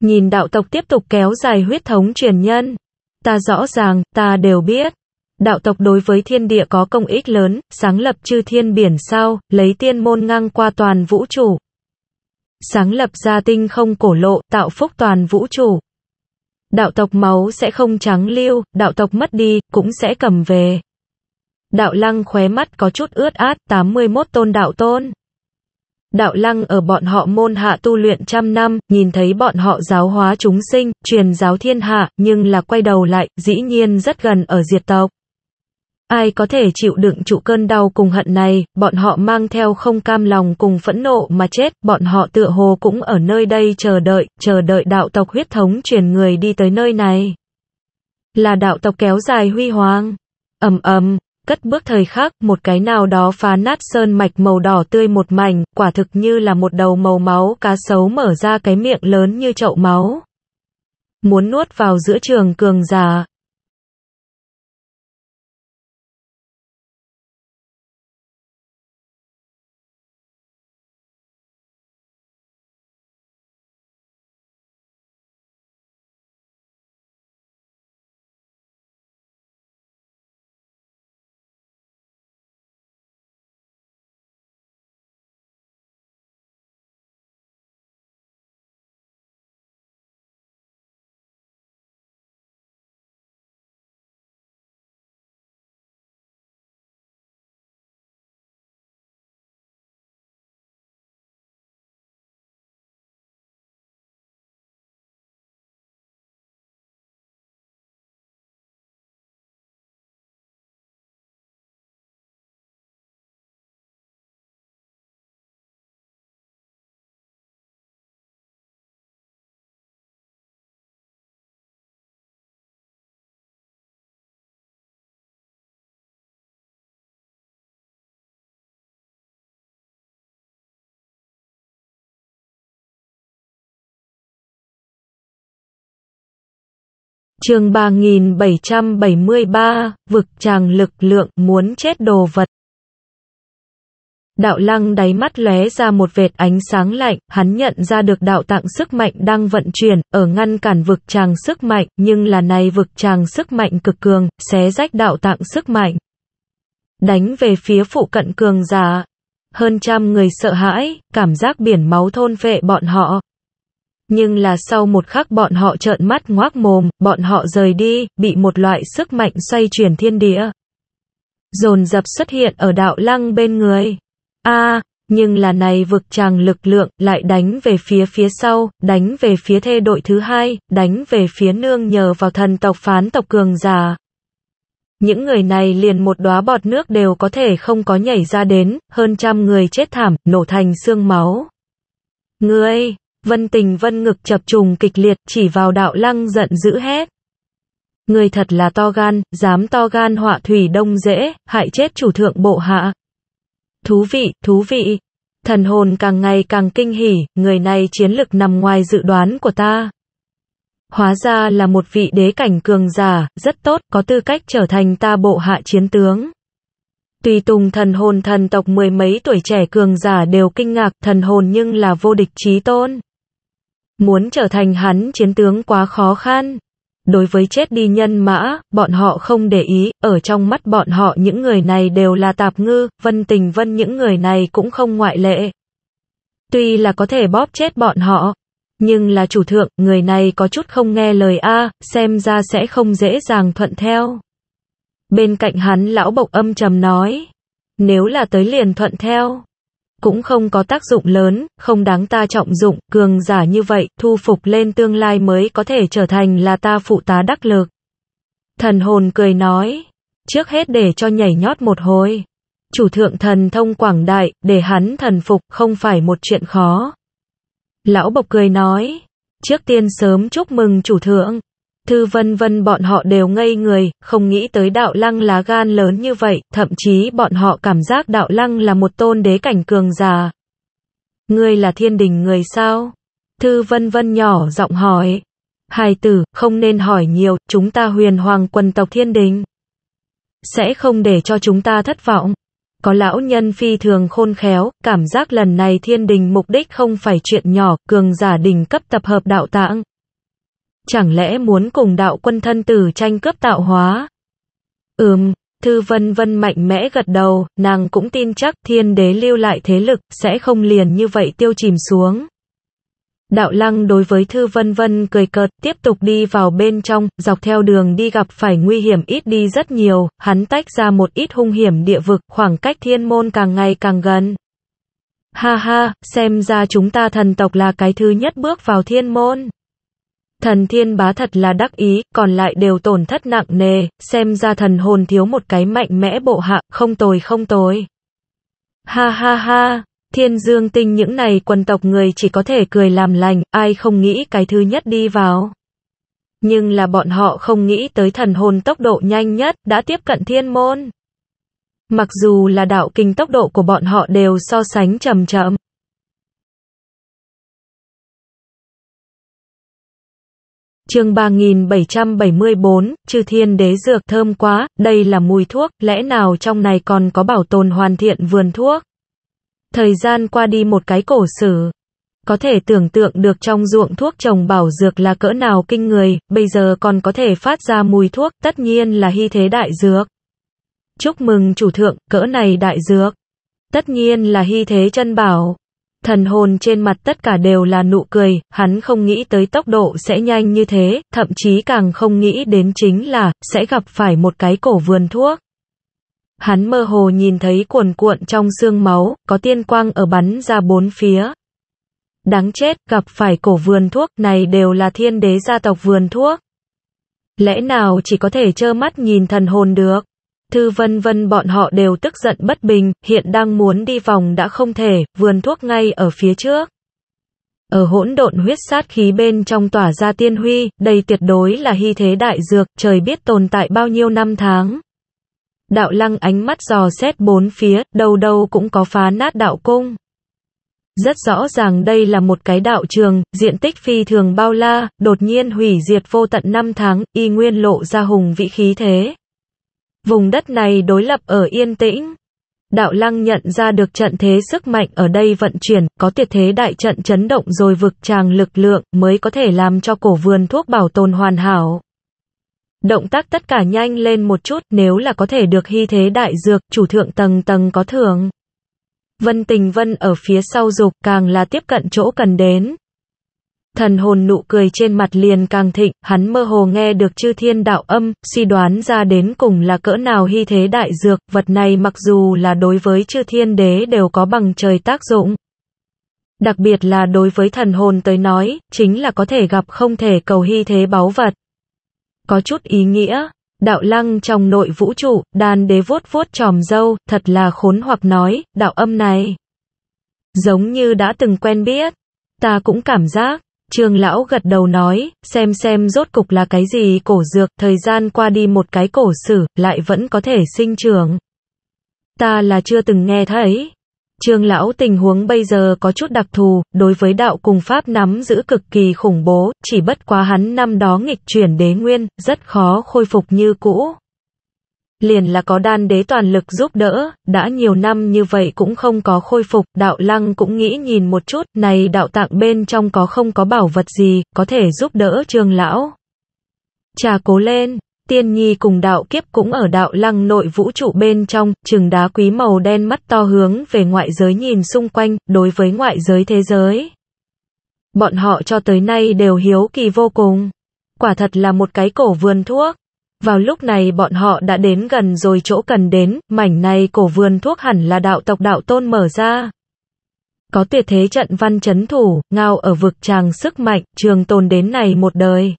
Nhìn đạo tộc tiếp tục kéo dài huyết thống truyền nhân. Ta rõ ràng, ta đều biết. Đạo tộc đối với thiên địa có công ích lớn, sáng lập chư thiên biển sao, lấy tiên môn ngang qua toàn vũ trụ. Sáng lập gia tinh không cổ lộ, tạo phúc toàn vũ trụ. Đạo tộc máu sẽ không trắng lưu, đạo tộc mất đi, cũng sẽ cầm về. Đạo lăng khóe mắt có chút ướt át, 81 tôn đạo tôn. Đạo lăng ở bọn họ môn hạ tu luyện trăm năm, nhìn thấy bọn họ giáo hóa chúng sinh, truyền giáo thiên hạ, nhưng là quay đầu lại, dĩ nhiên rất gần ở diệt tộc. Ai có thể chịu đựng trụ cơn đau cùng hận này, bọn họ mang theo không cam lòng cùng phẫn nộ mà chết, bọn họ tựa hồ cũng ở nơi đây chờ đợi, chờ đợi đạo tộc huyết thống truyền người đi tới nơi này. Là đạo tộc kéo dài huy hoàng. ầm ầm, cất bước thời khắc, một cái nào đó phá nát sơn mạch màu đỏ tươi một mảnh, quả thực như là một đầu màu máu cá sấu mở ra cái miệng lớn như chậu máu. Muốn nuốt vào giữa trường cường giả, Chương 3773, vực tràng lực lượng muốn chết đồ vật. Đạo lăng đáy mắt lóe ra một vệt ánh sáng lạnh, hắn nhận ra được đạo tạng sức mạnh đang vận chuyển, ở ngăn cản vực tràng sức mạnh, nhưng là này vực tràng sức mạnh cực cường, xé rách đạo tạng sức mạnh. Đánh về phía phụ cận cường giả, hơn trăm người sợ hãi, cảm giác biển máu thôn vệ bọn họ, nhưng là sau một khắc bọn họ trợn mắt ngoác mồm, bọn họ rời đi, bị một loại sức mạnh xoay chuyển thiên địa. Dồn dập xuất hiện ở đạo lăng bên người. a nhưng là này vực chàng lực lượng lại đánh về phía phía sau, đánh về phía thê đội thứ hai, đánh về phía nương nhờ vào thần tộc phán tộc cường già. Những người này liền một đóa bọt nước đều có thể không có nhảy ra đến, hơn trăm người chết thảm, nổ thành xương máu. Ngươi, Vân tình vân ngực chập trùng kịch liệt, chỉ vào đạo lăng giận dữ hét. Người thật là to gan, dám to gan họa thủy đông dễ, hại chết chủ thượng bộ hạ. Thú vị, thú vị. Thần hồn càng ngày càng kinh hỉ, người này chiến lực nằm ngoài dự đoán của ta. Hóa ra là một vị đế cảnh cường giả, rất tốt, có tư cách trở thành ta bộ hạ chiến tướng. Tùy tùng thần hồn thần tộc mười mấy tuổi trẻ cường giả đều kinh ngạc thần hồn nhưng là vô địch trí tôn. Muốn trở thành hắn chiến tướng quá khó khăn. Đối với chết đi nhân mã, bọn họ không để ý, ở trong mắt bọn họ những người này đều là tạp ngư, vân tình vân những người này cũng không ngoại lệ. Tuy là có thể bóp chết bọn họ, nhưng là chủ thượng, người này có chút không nghe lời A, xem ra sẽ không dễ dàng thuận theo. Bên cạnh hắn lão bộc âm trầm nói, nếu là tới liền thuận theo, cũng không có tác dụng lớn, không đáng ta trọng dụng, cường giả như vậy, thu phục lên tương lai mới có thể trở thành là ta phụ tá đắc lực. Thần hồn cười nói, trước hết để cho nhảy nhót một hồi. Chủ thượng thần thông quảng đại, để hắn thần phục không phải một chuyện khó. Lão bộc cười nói, trước tiên sớm chúc mừng chủ thượng. Thư vân vân bọn họ đều ngây người, không nghĩ tới đạo lăng lá gan lớn như vậy, thậm chí bọn họ cảm giác đạo lăng là một tôn đế cảnh cường già. Ngươi là thiên đình người sao? Thư vân vân nhỏ giọng hỏi. Hài tử, không nên hỏi nhiều, chúng ta huyền hoàng quân tộc thiên đình. Sẽ không để cho chúng ta thất vọng. Có lão nhân phi thường khôn khéo, cảm giác lần này thiên đình mục đích không phải chuyện nhỏ, cường giả đình cấp tập hợp đạo tạng, Chẳng lẽ muốn cùng đạo quân thân tử tranh cướp tạo hóa? Ừm, Thư Vân Vân mạnh mẽ gật đầu, nàng cũng tin chắc thiên đế lưu lại thế lực, sẽ không liền như vậy tiêu chìm xuống. Đạo lăng đối với Thư Vân Vân cười cợt, tiếp tục đi vào bên trong, dọc theo đường đi gặp phải nguy hiểm ít đi rất nhiều, hắn tách ra một ít hung hiểm địa vực, khoảng cách thiên môn càng ngày càng gần. Ha ha, xem ra chúng ta thần tộc là cái thứ nhất bước vào thiên môn. Thần thiên bá thật là đắc ý, còn lại đều tổn thất nặng nề, xem ra thần hồn thiếu một cái mạnh mẽ bộ hạ, không tồi không tồi. Ha ha ha, thiên dương tinh những này quần tộc người chỉ có thể cười làm lành, ai không nghĩ cái thứ nhất đi vào. Nhưng là bọn họ không nghĩ tới thần hồn tốc độ nhanh nhất, đã tiếp cận thiên môn. Mặc dù là đạo kinh tốc độ của bọn họ đều so sánh chậm chậm. Chương 3774, Chư Thiên Đế dược thơm quá, đây là mùi thuốc, lẽ nào trong này còn có bảo tồn hoàn thiện vườn thuốc? Thời gian qua đi một cái cổ sử, có thể tưởng tượng được trong ruộng thuốc trồng bảo dược là cỡ nào kinh người, bây giờ còn có thể phát ra mùi thuốc, tất nhiên là hy thế đại dược. Chúc mừng chủ thượng, cỡ này đại dược. Tất nhiên là hy thế chân bảo. Thần hồn trên mặt tất cả đều là nụ cười, hắn không nghĩ tới tốc độ sẽ nhanh như thế, thậm chí càng không nghĩ đến chính là, sẽ gặp phải một cái cổ vườn thuốc. Hắn mơ hồ nhìn thấy cuồn cuộn trong xương máu, có tiên quang ở bắn ra bốn phía. Đáng chết, gặp phải cổ vườn thuốc này đều là thiên đế gia tộc vườn thuốc. Lẽ nào chỉ có thể trơ mắt nhìn thần hồn được? Thư vân vân bọn họ đều tức giận bất bình, hiện đang muốn đi vòng đã không thể, vườn thuốc ngay ở phía trước. Ở hỗn độn huyết sát khí bên trong tỏa ra tiên huy, đây tuyệt đối là hy thế đại dược, trời biết tồn tại bao nhiêu năm tháng. Đạo lăng ánh mắt dò xét bốn phía, đâu đâu cũng có phá nát đạo cung. Rất rõ ràng đây là một cái đạo trường, diện tích phi thường bao la, đột nhiên hủy diệt vô tận năm tháng, y nguyên lộ ra hùng vị khí thế. Vùng đất này đối lập ở yên tĩnh. Đạo lăng nhận ra được trận thế sức mạnh ở đây vận chuyển, có tuyệt thế đại trận chấn động rồi vực tràng lực lượng mới có thể làm cho cổ vườn thuốc bảo tồn hoàn hảo. Động tác tất cả nhanh lên một chút nếu là có thể được hy thế đại dược, chủ thượng tầng tầng có thưởng. Vân tình vân ở phía sau dục càng là tiếp cận chỗ cần đến, thần hồn nụ cười trên mặt liền càng thịnh, hắn mơ hồ nghe được chư thiên đạo âm, suy đoán ra đến cùng là cỡ nào hy thế đại dược, vật này mặc dù là đối với chư thiên đế đều có bằng trời tác dụng. Đặc biệt là đối với thần hồn tới nói, chính là có thể gặp không thể cầu hy thế báu vật. Có chút ý nghĩa, đạo lăng trong nội vũ trụ, đàn đế vuốt vuốt tròm dâu, thật là khốn hoặc nói, đạo âm này. Giống như đã từng quen biết, ta cũng cảm giác, Trương lão gật đầu nói, xem xem rốt cục là cái gì cổ dược, thời gian qua đi một cái cổ sử, lại vẫn có thể sinh trưởng. Ta là chưa từng nghe thấy. Trương lão tình huống bây giờ có chút đặc thù, đối với đạo cùng pháp nắm giữ cực kỳ khủng bố, chỉ bất quá hắn năm đó nghịch chuyển đế nguyên, rất khó khôi phục như cũ liền là có đan đế toàn lực giúp đỡ, đã nhiều năm như vậy cũng không có khôi phục, đạo lăng cũng nghĩ nhìn một chút, này đạo tạng bên trong có không có bảo vật gì, có thể giúp đỡ trương lão. Trà cố lên, tiên nhi cùng đạo kiếp cũng ở đạo lăng nội vũ trụ bên trong, chừng đá quý màu đen mắt to hướng về ngoại giới nhìn xung quanh, đối với ngoại giới thế giới. Bọn họ cho tới nay đều hiếu kỳ vô cùng. Quả thật là một cái cổ vườn thuốc. Vào lúc này bọn họ đã đến gần rồi chỗ cần đến, mảnh này cổ vườn thuốc hẳn là đạo tộc đạo tôn mở ra. Có tuyệt thế trận văn chấn thủ, ngao ở vực tràng sức mạnh, trường tồn đến này một đời.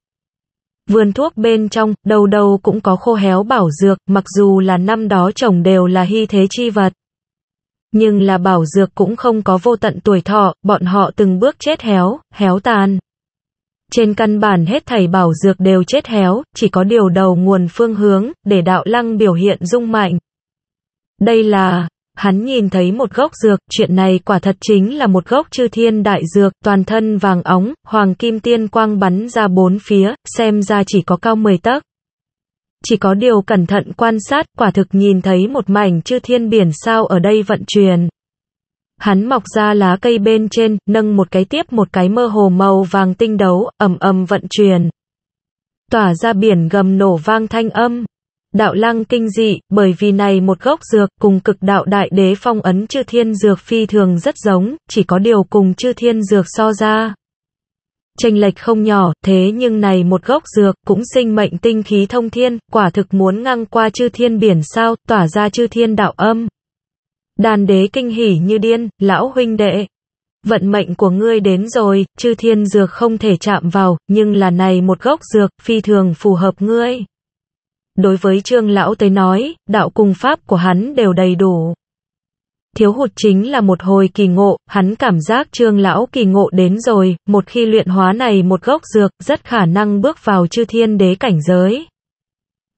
Vườn thuốc bên trong, đầu đầu cũng có khô héo bảo dược, mặc dù là năm đó trồng đều là hy thế chi vật. Nhưng là bảo dược cũng không có vô tận tuổi thọ, bọn họ từng bước chết héo, héo tàn. Trên căn bản hết thảy bảo dược đều chết héo, chỉ có điều đầu nguồn phương hướng, để đạo lăng biểu hiện dung mạnh. Đây là, hắn nhìn thấy một gốc dược, chuyện này quả thật chính là một gốc chư thiên đại dược, toàn thân vàng óng, hoàng kim tiên quang bắn ra bốn phía, xem ra chỉ có cao 10 tấc. Chỉ có điều cẩn thận quan sát, quả thực nhìn thấy một mảnh chư thiên biển sao ở đây vận chuyển. Hắn mọc ra lá cây bên trên, nâng một cái tiếp một cái mơ hồ màu vàng tinh đấu, ầm ầm vận truyền Tỏa ra biển gầm nổ vang thanh âm. Đạo lăng kinh dị, bởi vì này một gốc dược cùng cực đạo đại đế phong ấn chư thiên dược phi thường rất giống, chỉ có điều cùng chư thiên dược so ra. Tranh lệch không nhỏ, thế nhưng này một gốc dược cũng sinh mệnh tinh khí thông thiên, quả thực muốn ngang qua chư thiên biển sao, tỏa ra chư thiên đạo âm. Đàn đế kinh hỉ như điên, lão huynh đệ. Vận mệnh của ngươi đến rồi, chư thiên dược không thể chạm vào, nhưng là này một gốc dược, phi thường phù hợp ngươi. Đối với trương lão tới nói, đạo cùng pháp của hắn đều đầy đủ. Thiếu hụt chính là một hồi kỳ ngộ, hắn cảm giác trương lão kỳ ngộ đến rồi, một khi luyện hóa này một gốc dược, rất khả năng bước vào chư thiên đế cảnh giới.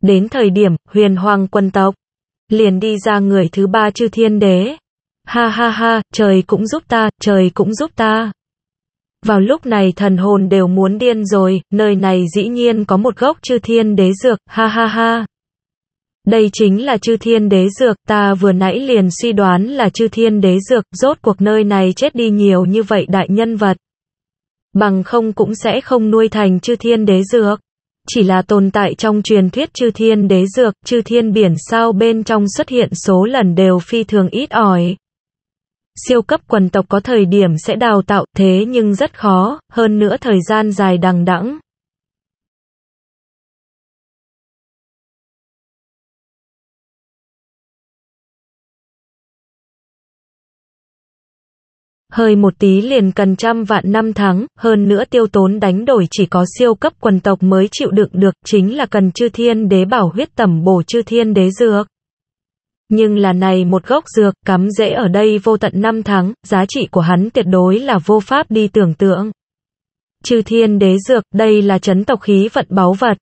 Đến thời điểm, huyền hoàng quân tộc, liền đi ra người thứ ba chư thiên đế. Ha ha ha, trời cũng giúp ta, trời cũng giúp ta. Vào lúc này thần hồn đều muốn điên rồi, nơi này dĩ nhiên có một gốc chư thiên đế dược, ha ha ha. Đây chính là chư thiên đế dược, ta vừa nãy liền suy đoán là chư thiên đế dược, rốt cuộc nơi này chết đi nhiều như vậy đại nhân vật. Bằng không cũng sẽ không nuôi thành chư thiên đế dược chỉ là tồn tại trong truyền thuyết chư thiên đế dược, chư thiên biển sao bên trong xuất hiện số lần đều phi thường ít ỏi. Siêu cấp quần tộc có thời điểm sẽ đào tạo thế nhưng rất khó, hơn nữa thời gian dài đằng đẵng hơi một tí liền cần trăm vạn năm tháng, hơn nữa tiêu tốn đánh đổi chỉ có siêu cấp quần tộc mới chịu đựng được, chính là cần chư thiên đế bảo huyết tẩm bổ chư thiên đế dược. Nhưng là này một gốc dược cắm rễ ở đây vô tận năm tháng, giá trị của hắn tuyệt đối là vô pháp đi tưởng tượng. Chư thiên đế dược, đây là chấn tộc khí vận báu vật.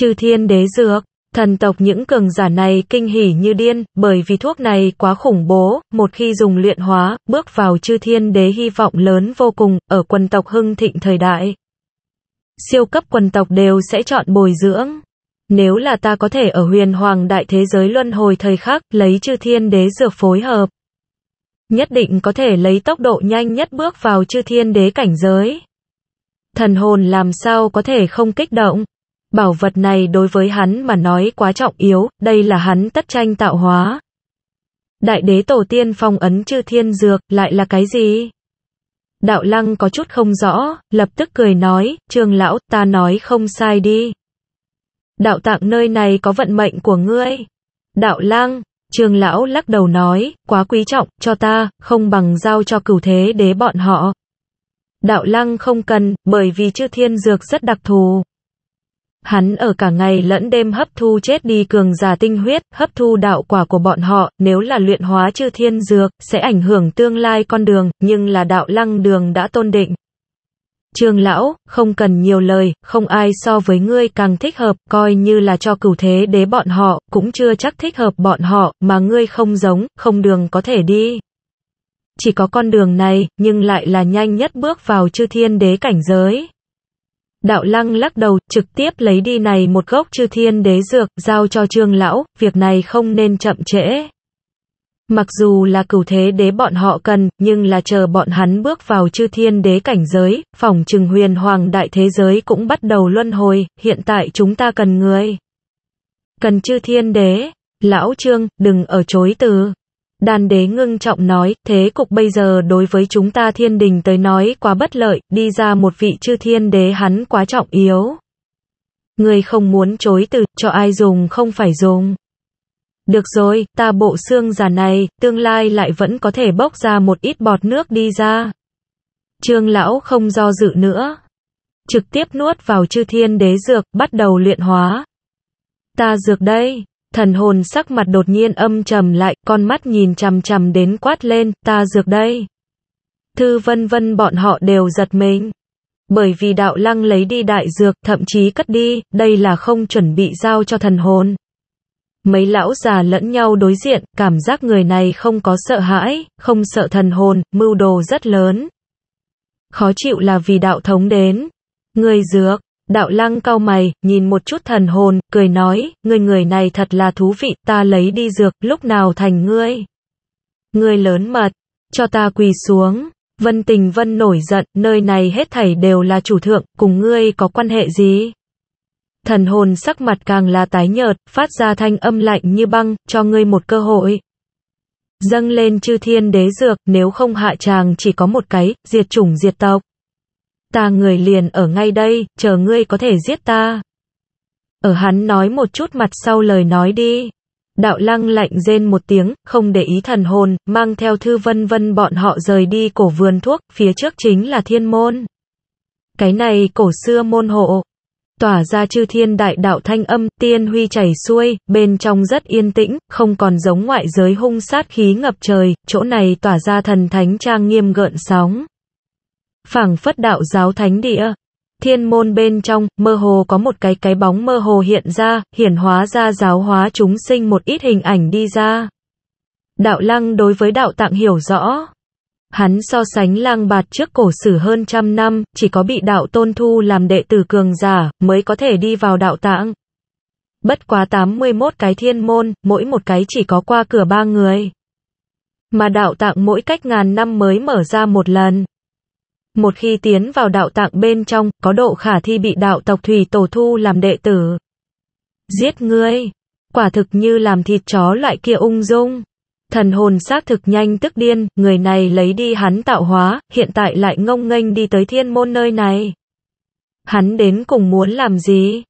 Chư thiên đế dược, Thần tộc những cường giả này kinh hỉ như điên, bởi vì thuốc này quá khủng bố, một khi dùng luyện hóa, bước vào chư thiên đế hy vọng lớn vô cùng, ở quần tộc hưng thịnh thời đại. Siêu cấp quần tộc đều sẽ chọn bồi dưỡng. Nếu là ta có thể ở huyền hoàng đại thế giới luân hồi thời khắc, lấy chư thiên đế dược phối hợp. Nhất định có thể lấy tốc độ nhanh nhất bước vào chư thiên đế cảnh giới. Thần hồn làm sao có thể không kích động, Bảo vật này đối với hắn mà nói quá trọng yếu, đây là hắn tất tranh tạo hóa. Đại đế tổ tiên phong ấn chư thiên dược, lại là cái gì? Đạo lăng có chút không rõ, lập tức cười nói, trường lão, ta nói không sai đi. Đạo tạng nơi này có vận mệnh của ngươi. Đạo lăng, trường lão lắc đầu nói, quá quý trọng, cho ta, không bằng giao cho cửu thế đế bọn họ. Đạo lăng không cần, bởi vì chư thiên dược rất đặc thù. Hắn ở cả ngày lẫn đêm hấp thu chết đi cường giả tinh huyết, hấp thu đạo quả của bọn họ, nếu là luyện hóa chư thiên dược, sẽ ảnh hưởng tương lai con đường, nhưng là đạo lăng đường đã tôn định. Trương lão, không cần nhiều lời, không ai so với ngươi càng thích hợp, coi như là cho cửu thế đế bọn họ, cũng chưa chắc thích hợp bọn họ, mà ngươi không giống, không đường có thể đi. Chỉ có con đường này, nhưng lại là nhanh nhất bước vào chư thiên đế cảnh giới. Đạo lăng lắc đầu, trực tiếp lấy đi này một gốc chư thiên đế dược, giao cho trương lão, việc này không nên chậm trễ. Mặc dù là cửu thế đế bọn họ cần, nhưng là chờ bọn hắn bước vào chư thiên đế cảnh giới, phòng trừng huyền hoàng đại thế giới cũng bắt đầu luân hồi, hiện tại chúng ta cần người. Cần chư thiên đế, lão trương, đừng ở chối từ. Đàn đế ngưng trọng nói, thế cục bây giờ đối với chúng ta thiên đình tới nói quá bất lợi, đi ra một vị chư thiên đế hắn quá trọng yếu. Người không muốn chối từ, cho ai dùng không phải dùng. Được rồi, ta bộ xương già này, tương lai lại vẫn có thể bốc ra một ít bọt nước đi ra. Trương lão không do dự nữa. Trực tiếp nuốt vào chư thiên đế dược, bắt đầu luyện hóa. Ta dược đây. Thần hồn sắc mặt đột nhiên âm trầm lại, con mắt nhìn chằm chằm đến quát lên, ta dược đây. Thư vân vân bọn họ đều giật mình. Bởi vì đạo lăng lấy đi đại dược, thậm chí cất đi, đây là không chuẩn bị giao cho thần hồn. Mấy lão già lẫn nhau đối diện, cảm giác người này không có sợ hãi, không sợ thần hồn, mưu đồ rất lớn. Khó chịu là vì đạo thống đến. Người dược, Đạo lăng cau mày, nhìn một chút thần hồn, cười nói, người người này thật là thú vị, ta lấy đi dược, lúc nào thành ngươi. Ngươi lớn mật, cho ta quỳ xuống. Vân tình vân nổi giận, nơi này hết thảy đều là chủ thượng, cùng ngươi có quan hệ gì? Thần hồn sắc mặt càng là tái nhợt, phát ra thanh âm lạnh như băng, cho ngươi một cơ hội. Dâng lên chư thiên đế dược, nếu không hạ chàng chỉ có một cái, diệt chủng diệt tộc ta người liền ở ngay đây, chờ ngươi có thể giết ta. Ở hắn nói một chút mặt sau lời nói đi. Đạo lăng lạnh rên một tiếng, không để ý thần hồn, mang theo thư vân vân bọn họ rời đi cổ vườn thuốc, phía trước chính là thiên môn. Cái này cổ xưa môn hộ, tỏa ra chư thiên đại đạo thanh âm, tiên huy chảy xuôi, bên trong rất yên tĩnh, không còn giống ngoại giới hung sát khí ngập trời, chỗ này tỏa ra thần thánh trang nghiêm gợn sóng phảng phất đạo giáo thánh địa. Thiên môn bên trong, mơ hồ có một cái cái bóng mơ hồ hiện ra, hiển hóa ra giáo hóa chúng sinh một ít hình ảnh đi ra. Đạo lăng đối với đạo tạng hiểu rõ. Hắn so sánh lang bạt trước cổ sử hơn trăm năm, chỉ có bị đạo tôn thu làm đệ tử cường giả, mới có thể đi vào đạo tạng. Bất quá 81 cái thiên môn, mỗi một cái chỉ có qua cửa ba người. Mà đạo tạng mỗi cách ngàn năm mới mở ra một lần. Một khi tiến vào đạo tạng bên trong, có độ khả thi bị đạo tộc thủy tổ thu làm đệ tử. Giết ngươi, quả thực như làm thịt chó loại kia ung dung. Thần hồn xác thực nhanh tức điên, người này lấy đi hắn tạo hóa, hiện tại lại ngông nghênh đi tới thiên môn nơi này. Hắn đến cùng muốn làm gì?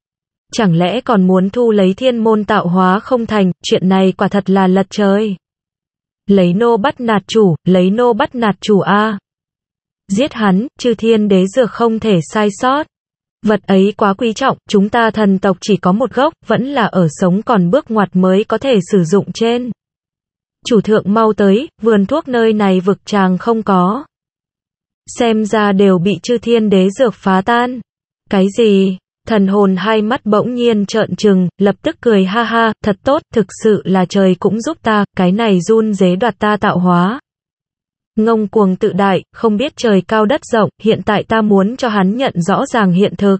Chẳng lẽ còn muốn thu lấy thiên môn tạo hóa không thành, chuyện này quả thật là lật trời. Lấy nô bắt nạt chủ, lấy nô bắt nạt chủ A giết hắn, chư thiên đế dược không thể sai sót. Vật ấy quá quý trọng, chúng ta thần tộc chỉ có một gốc, vẫn là ở sống còn bước ngoặt mới có thể sử dụng trên. Chủ thượng mau tới, vườn thuốc nơi này vực tràng không có. Xem ra đều bị chư thiên đế dược phá tan. Cái gì? Thần hồn hai mắt bỗng nhiên trợn trừng, lập tức cười ha ha, thật tốt, thực sự là trời cũng giúp ta, cái này run dế đoạt ta tạo hóa ngông cuồng tự đại, không biết trời cao đất rộng, hiện tại ta muốn cho hắn nhận rõ ràng hiện thực.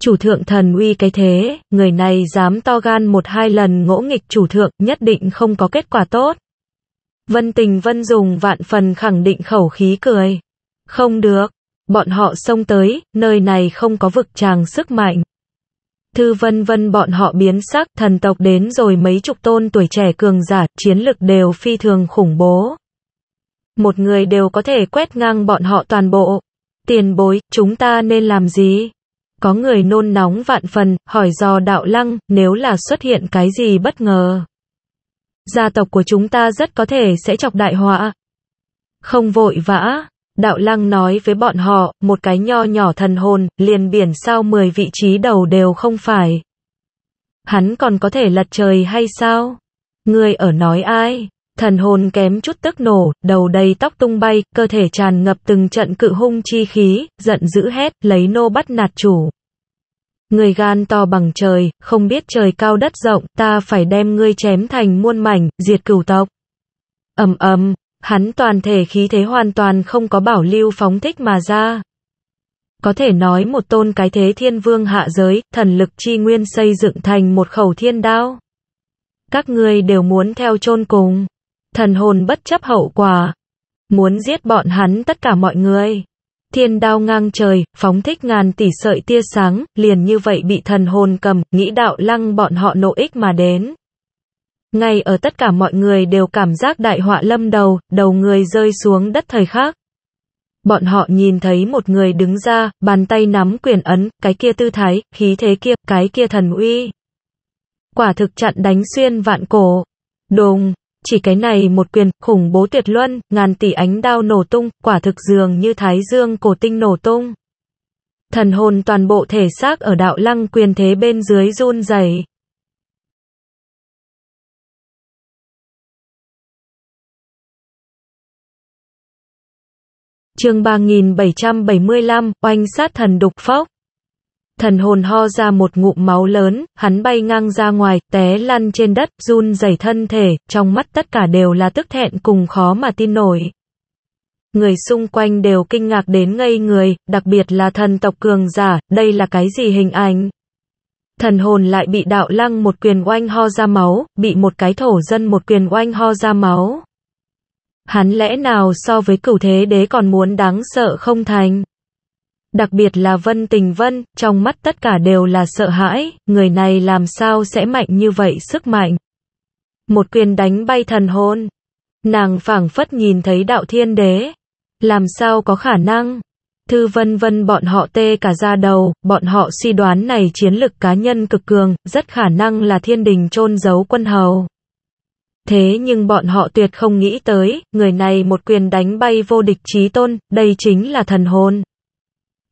Chủ thượng thần uy cái thế, người này dám to gan một hai lần ngỗ nghịch chủ thượng, nhất định không có kết quả tốt. Vân tình vân dùng vạn phần khẳng định khẩu khí cười. Không được, bọn họ xông tới, nơi này không có vực tràng sức mạnh. Thư vân vân bọn họ biến sắc, thần tộc đến rồi mấy chục tôn tuổi trẻ cường giả, chiến lực đều phi thường khủng bố. Một người đều có thể quét ngang bọn họ toàn bộ. Tiền bối, chúng ta nên làm gì? Có người nôn nóng vạn phần, hỏi dò đạo lăng, nếu là xuất hiện cái gì bất ngờ. Gia tộc của chúng ta rất có thể sẽ chọc đại họa. Không vội vã, Đạo Lăng nói với bọn họ, một cái nho nhỏ thần hồn, liền biển sao 10 vị trí đầu đều không phải. Hắn còn có thể lật trời hay sao? Người ở nói ai? Thần hồn kém chút tức nổ, đầu đầy tóc tung bay, cơ thể tràn ngập từng trận cự hung chi khí, giận dữ hét, lấy nô bắt nạt chủ. Người gan to bằng trời, không biết trời cao đất rộng, ta phải đem ngươi chém thành muôn mảnh, diệt cửu tộc. ầm ầm, Hắn toàn thể khí thế hoàn toàn không có bảo lưu phóng thích mà ra. Có thể nói một tôn cái thế thiên vương hạ giới, thần lực chi nguyên xây dựng thành một khẩu thiên đao. Các ngươi đều muốn theo chôn cùng. Thần hồn bất chấp hậu quả. Muốn giết bọn hắn tất cả mọi người. Thiên đao ngang trời, phóng thích ngàn tỷ sợi tia sáng, liền như vậy bị thần hồn cầm, nghĩ đạo lăng bọn họ nộ ích mà đến. Ngay ở tất cả mọi người đều cảm giác đại họa lâm đầu, đầu người rơi xuống đất thời khác. Bọn họ nhìn thấy một người đứng ra, bàn tay nắm quyền ấn, cái kia tư thái, khí thế kia, cái kia thần uy. Quả thực chặn đánh xuyên vạn cổ. Đùng, chỉ cái này một quyền, khủng bố tuyệt luân, ngàn tỷ ánh đao nổ tung, quả thực dường như thái dương cổ tinh nổ tung. Thần hồn toàn bộ thể xác ở đạo lăng quyền thế bên dưới run rẩy chương 3775, oanh sát thần đục phóc. Thần hồn ho ra một ngụm máu lớn, hắn bay ngang ra ngoài, té lăn trên đất, run rẩy thân thể, trong mắt tất cả đều là tức thẹn cùng khó mà tin nổi. Người xung quanh đều kinh ngạc đến ngây người, đặc biệt là thần tộc cường giả, đây là cái gì hình ảnh? Thần hồn lại bị đạo lăng một quyền oanh ho ra máu, bị một cái thổ dân một quyền oanh ho ra máu. Hắn lẽ nào so với cửu thế đế còn muốn đáng sợ không thành? Đặc biệt là Vân Tình Vân, trong mắt tất cả đều là sợ hãi, người này làm sao sẽ mạnh như vậy sức mạnh. Một quyền đánh bay thần hồn. Nàng phảng phất nhìn thấy đạo thiên đế. Làm sao có khả năng? Thư vân vân bọn họ tê cả ra đầu, bọn họ suy đoán này chiến lực cá nhân cực cường, rất khả năng là thiên đình trôn giấu quân hầu. Thế nhưng bọn họ tuyệt không nghĩ tới, người này một quyền đánh bay vô địch trí tôn, đây chính là thần hồn.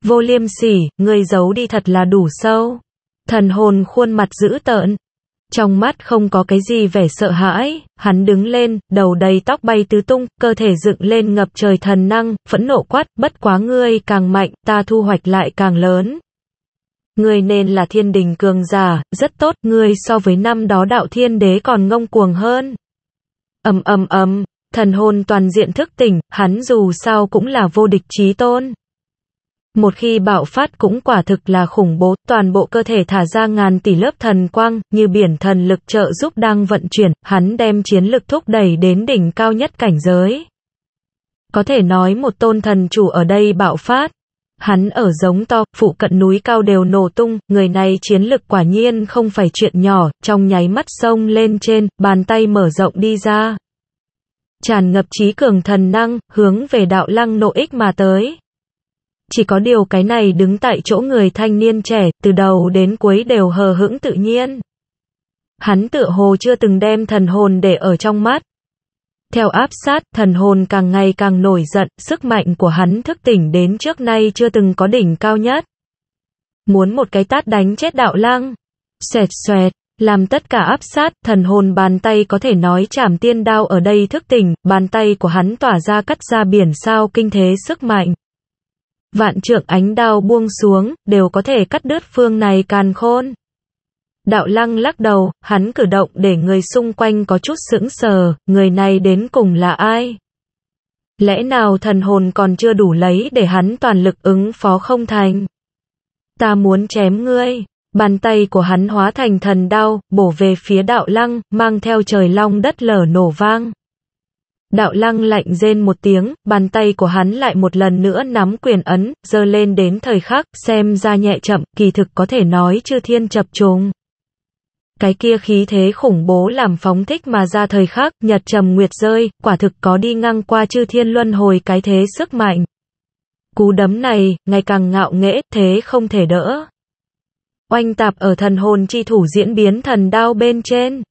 Vô liêm sỉ, người giấu đi thật là đủ sâu. Thần hồn khuôn mặt dữ tợn. Trong mắt không có cái gì vẻ sợ hãi, hắn đứng lên, đầu đầy tóc bay tứ tung, cơ thể dựng lên ngập trời thần năng, phẫn nộ quát, bất quá ngươi càng mạnh, ta thu hoạch lại càng lớn, ngươi nên là thiên đình cường giả, rất tốt, ngươi so với năm đó đạo thiên đế còn ngông cuồng hơn. Ầm ầm ầm, thần hồn toàn diện thức tỉnh, hắn dù sao cũng là vô địch chí tôn. Một khi bạo phát cũng quả thực là khủng bố, toàn bộ cơ thể thả ra ngàn tỷ lớp thần quang, như biển thần lực trợ giúp đang vận chuyển, hắn đem chiến lực thúc đẩy đến đỉnh cao nhất cảnh giới. Có thể nói một tôn thần chủ ở đây bạo phát. Hắn ở giống to, phụ cận núi cao đều nổ tung, người này chiến lực quả nhiên không phải chuyện nhỏ, trong nháy mắt sông lên trên, bàn tay mở rộng đi ra. Tràn ngập trí cường thần năng, hướng về đạo lăng nộ ích mà tới. Chỉ có điều cái này đứng tại chỗ người thanh niên trẻ, từ đầu đến cuối đều hờ hững tự nhiên. Hắn tựa hồ chưa từng đem thần hồn để ở trong mắt, theo áp sát, thần hồn càng ngày càng nổi giận, sức mạnh của hắn thức tỉnh đến trước nay chưa từng có đỉnh cao nhất. Muốn một cái tát đánh chết đạo lang. xẹt xoẹt, làm tất cả áp sát, thần hồn bàn tay có thể nói chảm tiên đao ở đây thức tỉnh, bàn tay của hắn tỏa ra cắt ra biển sao kinh thế sức mạnh. Vạn trượng ánh đao buông xuống, đều có thể cắt đứt phương này càn khôn. Đạo lăng lắc đầu, hắn cử động để người xung quanh có chút sững sờ, người này đến cùng là ai? Lẽ nào thần hồn còn chưa đủ lấy để hắn toàn lực ứng phó không thành? Ta muốn chém ngươi. Bàn tay của hắn hóa thành thần đao, bổ về phía đạo lăng, mang theo trời long đất lở nổ vang. Đạo lăng lạnh rên một tiếng, bàn tay của hắn lại một lần nữa nắm quyền ấn, dơ lên đến thời khắc, xem ra nhẹ chậm, kỳ thực có thể nói chư thiên chập trùng cái kia khí thế khủng bố làm phóng thích mà ra thời khắc, nhật trầm nguyệt rơi, quả thực có đi ngang qua chư thiên luân hồi cái thế sức mạnh. Cú đấm này, ngày càng ngạo nghễ, thế không thể đỡ. Oanh tạp ở thần hồn chi thủ diễn biến thần đao bên trên.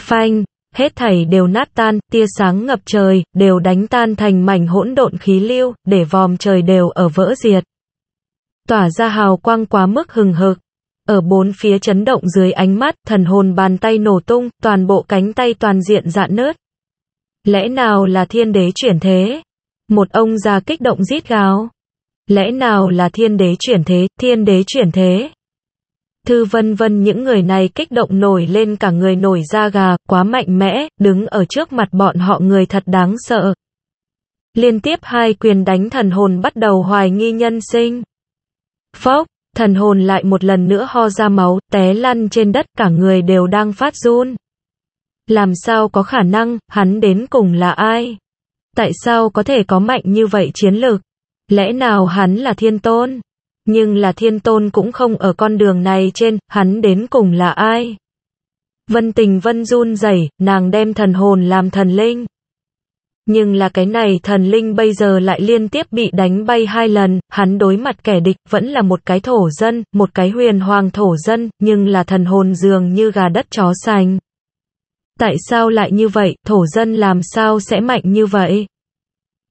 Phanh, hết thảy đều nát tan, tia sáng ngập trời, đều đánh tan thành mảnh hỗn độn khí lưu, để vòm trời đều ở vỡ diệt. Tỏa ra hào quang quá mức hừng hực, ở bốn phía chấn động dưới ánh mắt, thần hồn bàn tay nổ tung, toàn bộ cánh tay toàn diện dạn nứt. Lẽ nào là thiên đế chuyển thế? Một ông già kích động rít gào. Lẽ nào là thiên đế chuyển thế, thiên đế chuyển thế? Thư vân vân những người này kích động nổi lên cả người nổi da gà, quá mạnh mẽ, đứng ở trước mặt bọn họ người thật đáng sợ. Liên tiếp hai quyền đánh thần hồn bắt đầu hoài nghi nhân sinh. Phốc, Thần hồn lại một lần nữa ho ra máu, té lăn trên đất, cả người đều đang phát run. Làm sao có khả năng, hắn đến cùng là ai? Tại sao có thể có mạnh như vậy chiến lược? Lẽ nào hắn là thiên tôn? Nhưng là thiên tôn cũng không ở con đường này trên, hắn đến cùng là ai? Vân tình vân run rẩy, nàng đem thần hồn làm thần linh. Nhưng là cái này thần linh bây giờ lại liên tiếp bị đánh bay hai lần, hắn đối mặt kẻ địch, vẫn là một cái thổ dân, một cái huyền hoàng thổ dân, nhưng là thần hồn dường như gà đất chó sành. Tại sao lại như vậy, thổ dân làm sao sẽ mạnh như vậy?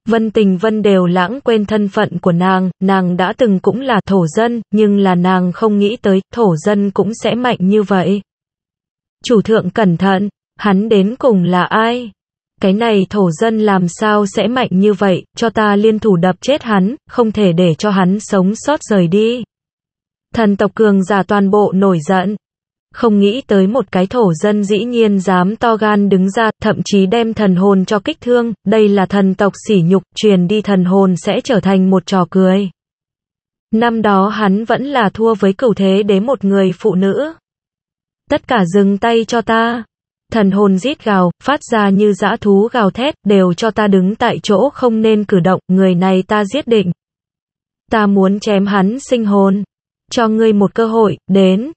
Vân tình vân đều lãng quên thân phận của nàng, nàng đã từng cũng là thổ dân, nhưng là nàng không nghĩ tới, thổ dân cũng sẽ mạnh như vậy. Chủ thượng cẩn thận, hắn đến cùng là ai? cái này thổ dân làm sao sẽ mạnh như vậy, cho ta liên thủ đập chết hắn, không thể để cho hắn sống sót rời đi. Thần tộc cường giả toàn bộ nổi giận. Không nghĩ tới một cái thổ dân dĩ nhiên dám to gan đứng ra, thậm chí đem thần hồn cho kích thương, đây là thần tộc sỉ nhục, truyền đi thần hồn sẽ trở thành một trò cười. Năm đó hắn vẫn là thua với cửu thế đế một người phụ nữ. Tất cả dừng tay cho ta thần hồn rít gào, phát ra như dã thú gào thét, đều cho ta đứng tại chỗ không nên cử động, người này ta giết định. Ta muốn chém hắn sinh hồn. Cho ngươi một cơ hội, đến.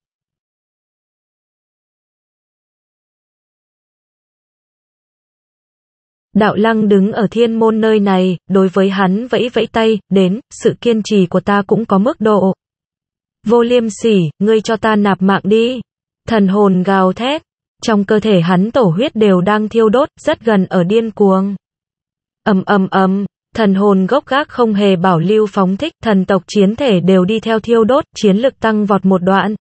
Đạo lăng đứng ở thiên môn nơi này, đối với hắn vẫy vẫy tay, đến, sự kiên trì của ta cũng có mức độ. Vô liêm sỉ, ngươi cho ta nạp mạng đi. Thần hồn gào thét, trong cơ thể hắn tổ huyết đều đang thiêu đốt, rất gần ở điên cuồng. Ầm ầm ầm, thần hồn gốc gác không hề bảo lưu phóng thích, thần tộc chiến thể đều đi theo thiêu đốt, chiến lực tăng vọt một đoạn.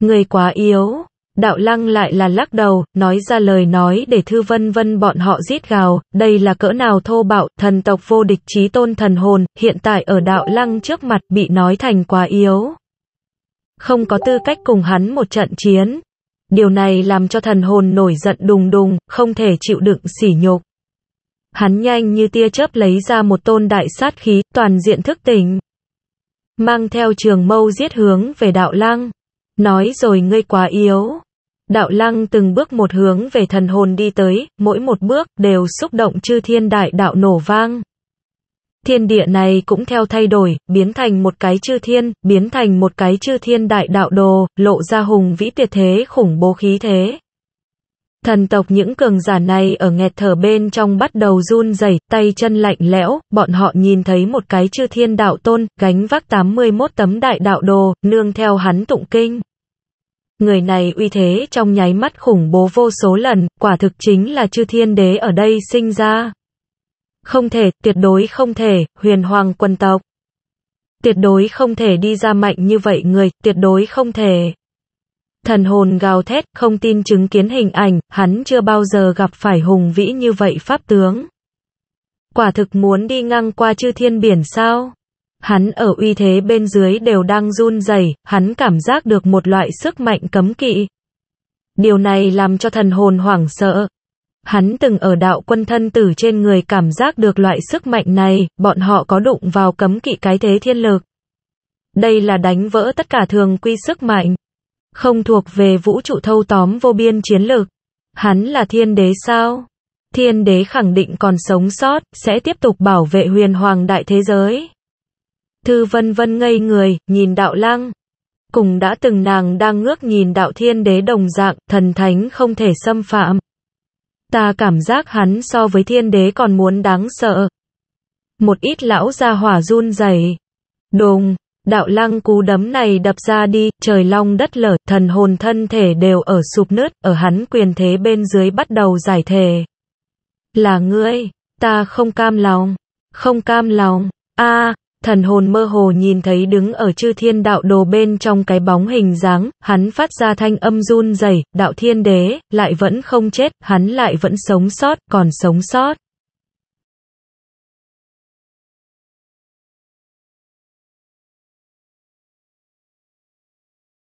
Người quá yếu, Đạo lăng lại là lắc đầu, nói ra lời nói để thư vân vân bọn họ giết gào, đây là cỡ nào thô bạo, thần tộc vô địch trí tôn thần hồn, hiện tại ở đạo lăng trước mặt bị nói thành quá yếu. Không có tư cách cùng hắn một trận chiến, Điều này làm cho thần hồn nổi giận đùng đùng, không thể chịu đựng sỉ nhục. Hắn nhanh như tia chớp lấy ra một tôn đại sát khí, toàn diện thức tỉnh. Mang theo trường mâu giết hướng về đạo lăng. Nói rồi ngươi quá yếu. Đạo lăng từng bước một hướng về thần hồn đi tới, mỗi một bước đều xúc động chư thiên đại đạo nổ vang. Thiên địa này cũng theo thay đổi, biến thành một cái chư thiên, biến thành một cái chư thiên đại đạo đồ, lộ ra hùng vĩ tuyệt thế khủng bố khí thế. Thần tộc những cường giả này ở nghẹt thở bên trong bắt đầu run rẩy, tay chân lạnh lẽo, bọn họ nhìn thấy một cái chư thiên đạo tôn, gánh vác 81 tấm đại đạo đồ, nương theo hắn tụng kinh. Người này uy thế trong nháy mắt khủng bố vô số lần, quả thực chính là chư thiên đế ở đây sinh ra. Không thể, tuyệt đối không thể, huyền hoàng quân tộc. Tuyệt đối không thể đi ra mạnh như vậy người, tuyệt đối không thể. Thần hồn gào thét, không tin chứng kiến hình ảnh, hắn chưa bao giờ gặp phải hùng vĩ như vậy pháp tướng. Quả thực muốn đi ngang qua chư thiên biển sao? Hắn ở uy thế bên dưới đều đang run rẩy, hắn cảm giác được một loại sức mạnh cấm kỵ. Điều này làm cho thần hồn hoảng sợ, Hắn từng ở đạo quân thân tử trên người cảm giác được loại sức mạnh này, bọn họ có đụng vào cấm kỵ cái thế thiên lực. Đây là đánh vỡ tất cả thường quy sức mạnh. Không thuộc về vũ trụ thâu tóm vô biên chiến lực. Hắn là thiên đế sao? Thiên đế khẳng định còn sống sót, sẽ tiếp tục bảo vệ huyền hoàng đại thế giới. Thư vân vân ngây người, nhìn đạo lăng. Cùng đã từng nàng đang ngước nhìn đạo thiên đế đồng dạng, thần thánh không thể xâm phạm ta cảm giác hắn so với thiên đế còn muốn đáng sợ. Một ít lão ra hỏa run rẩy. Đùng, đạo lăng cú đấm này đập ra đi, trời long đất lở, thần hồn thân thể đều ở sụp nứt, ở hắn quyền thế bên dưới bắt đầu giải thể. Là ngươi, ta không cam lòng, không cam lòng, a à, thần hồn mơ hồ nhìn thấy đứng ở chư thiên đạo đồ bên trong cái bóng hình dáng, hắn phát ra thanh âm run rẩy đạo thiên đế, lại vẫn không chết, hắn lại vẫn sống sót, còn sống sót.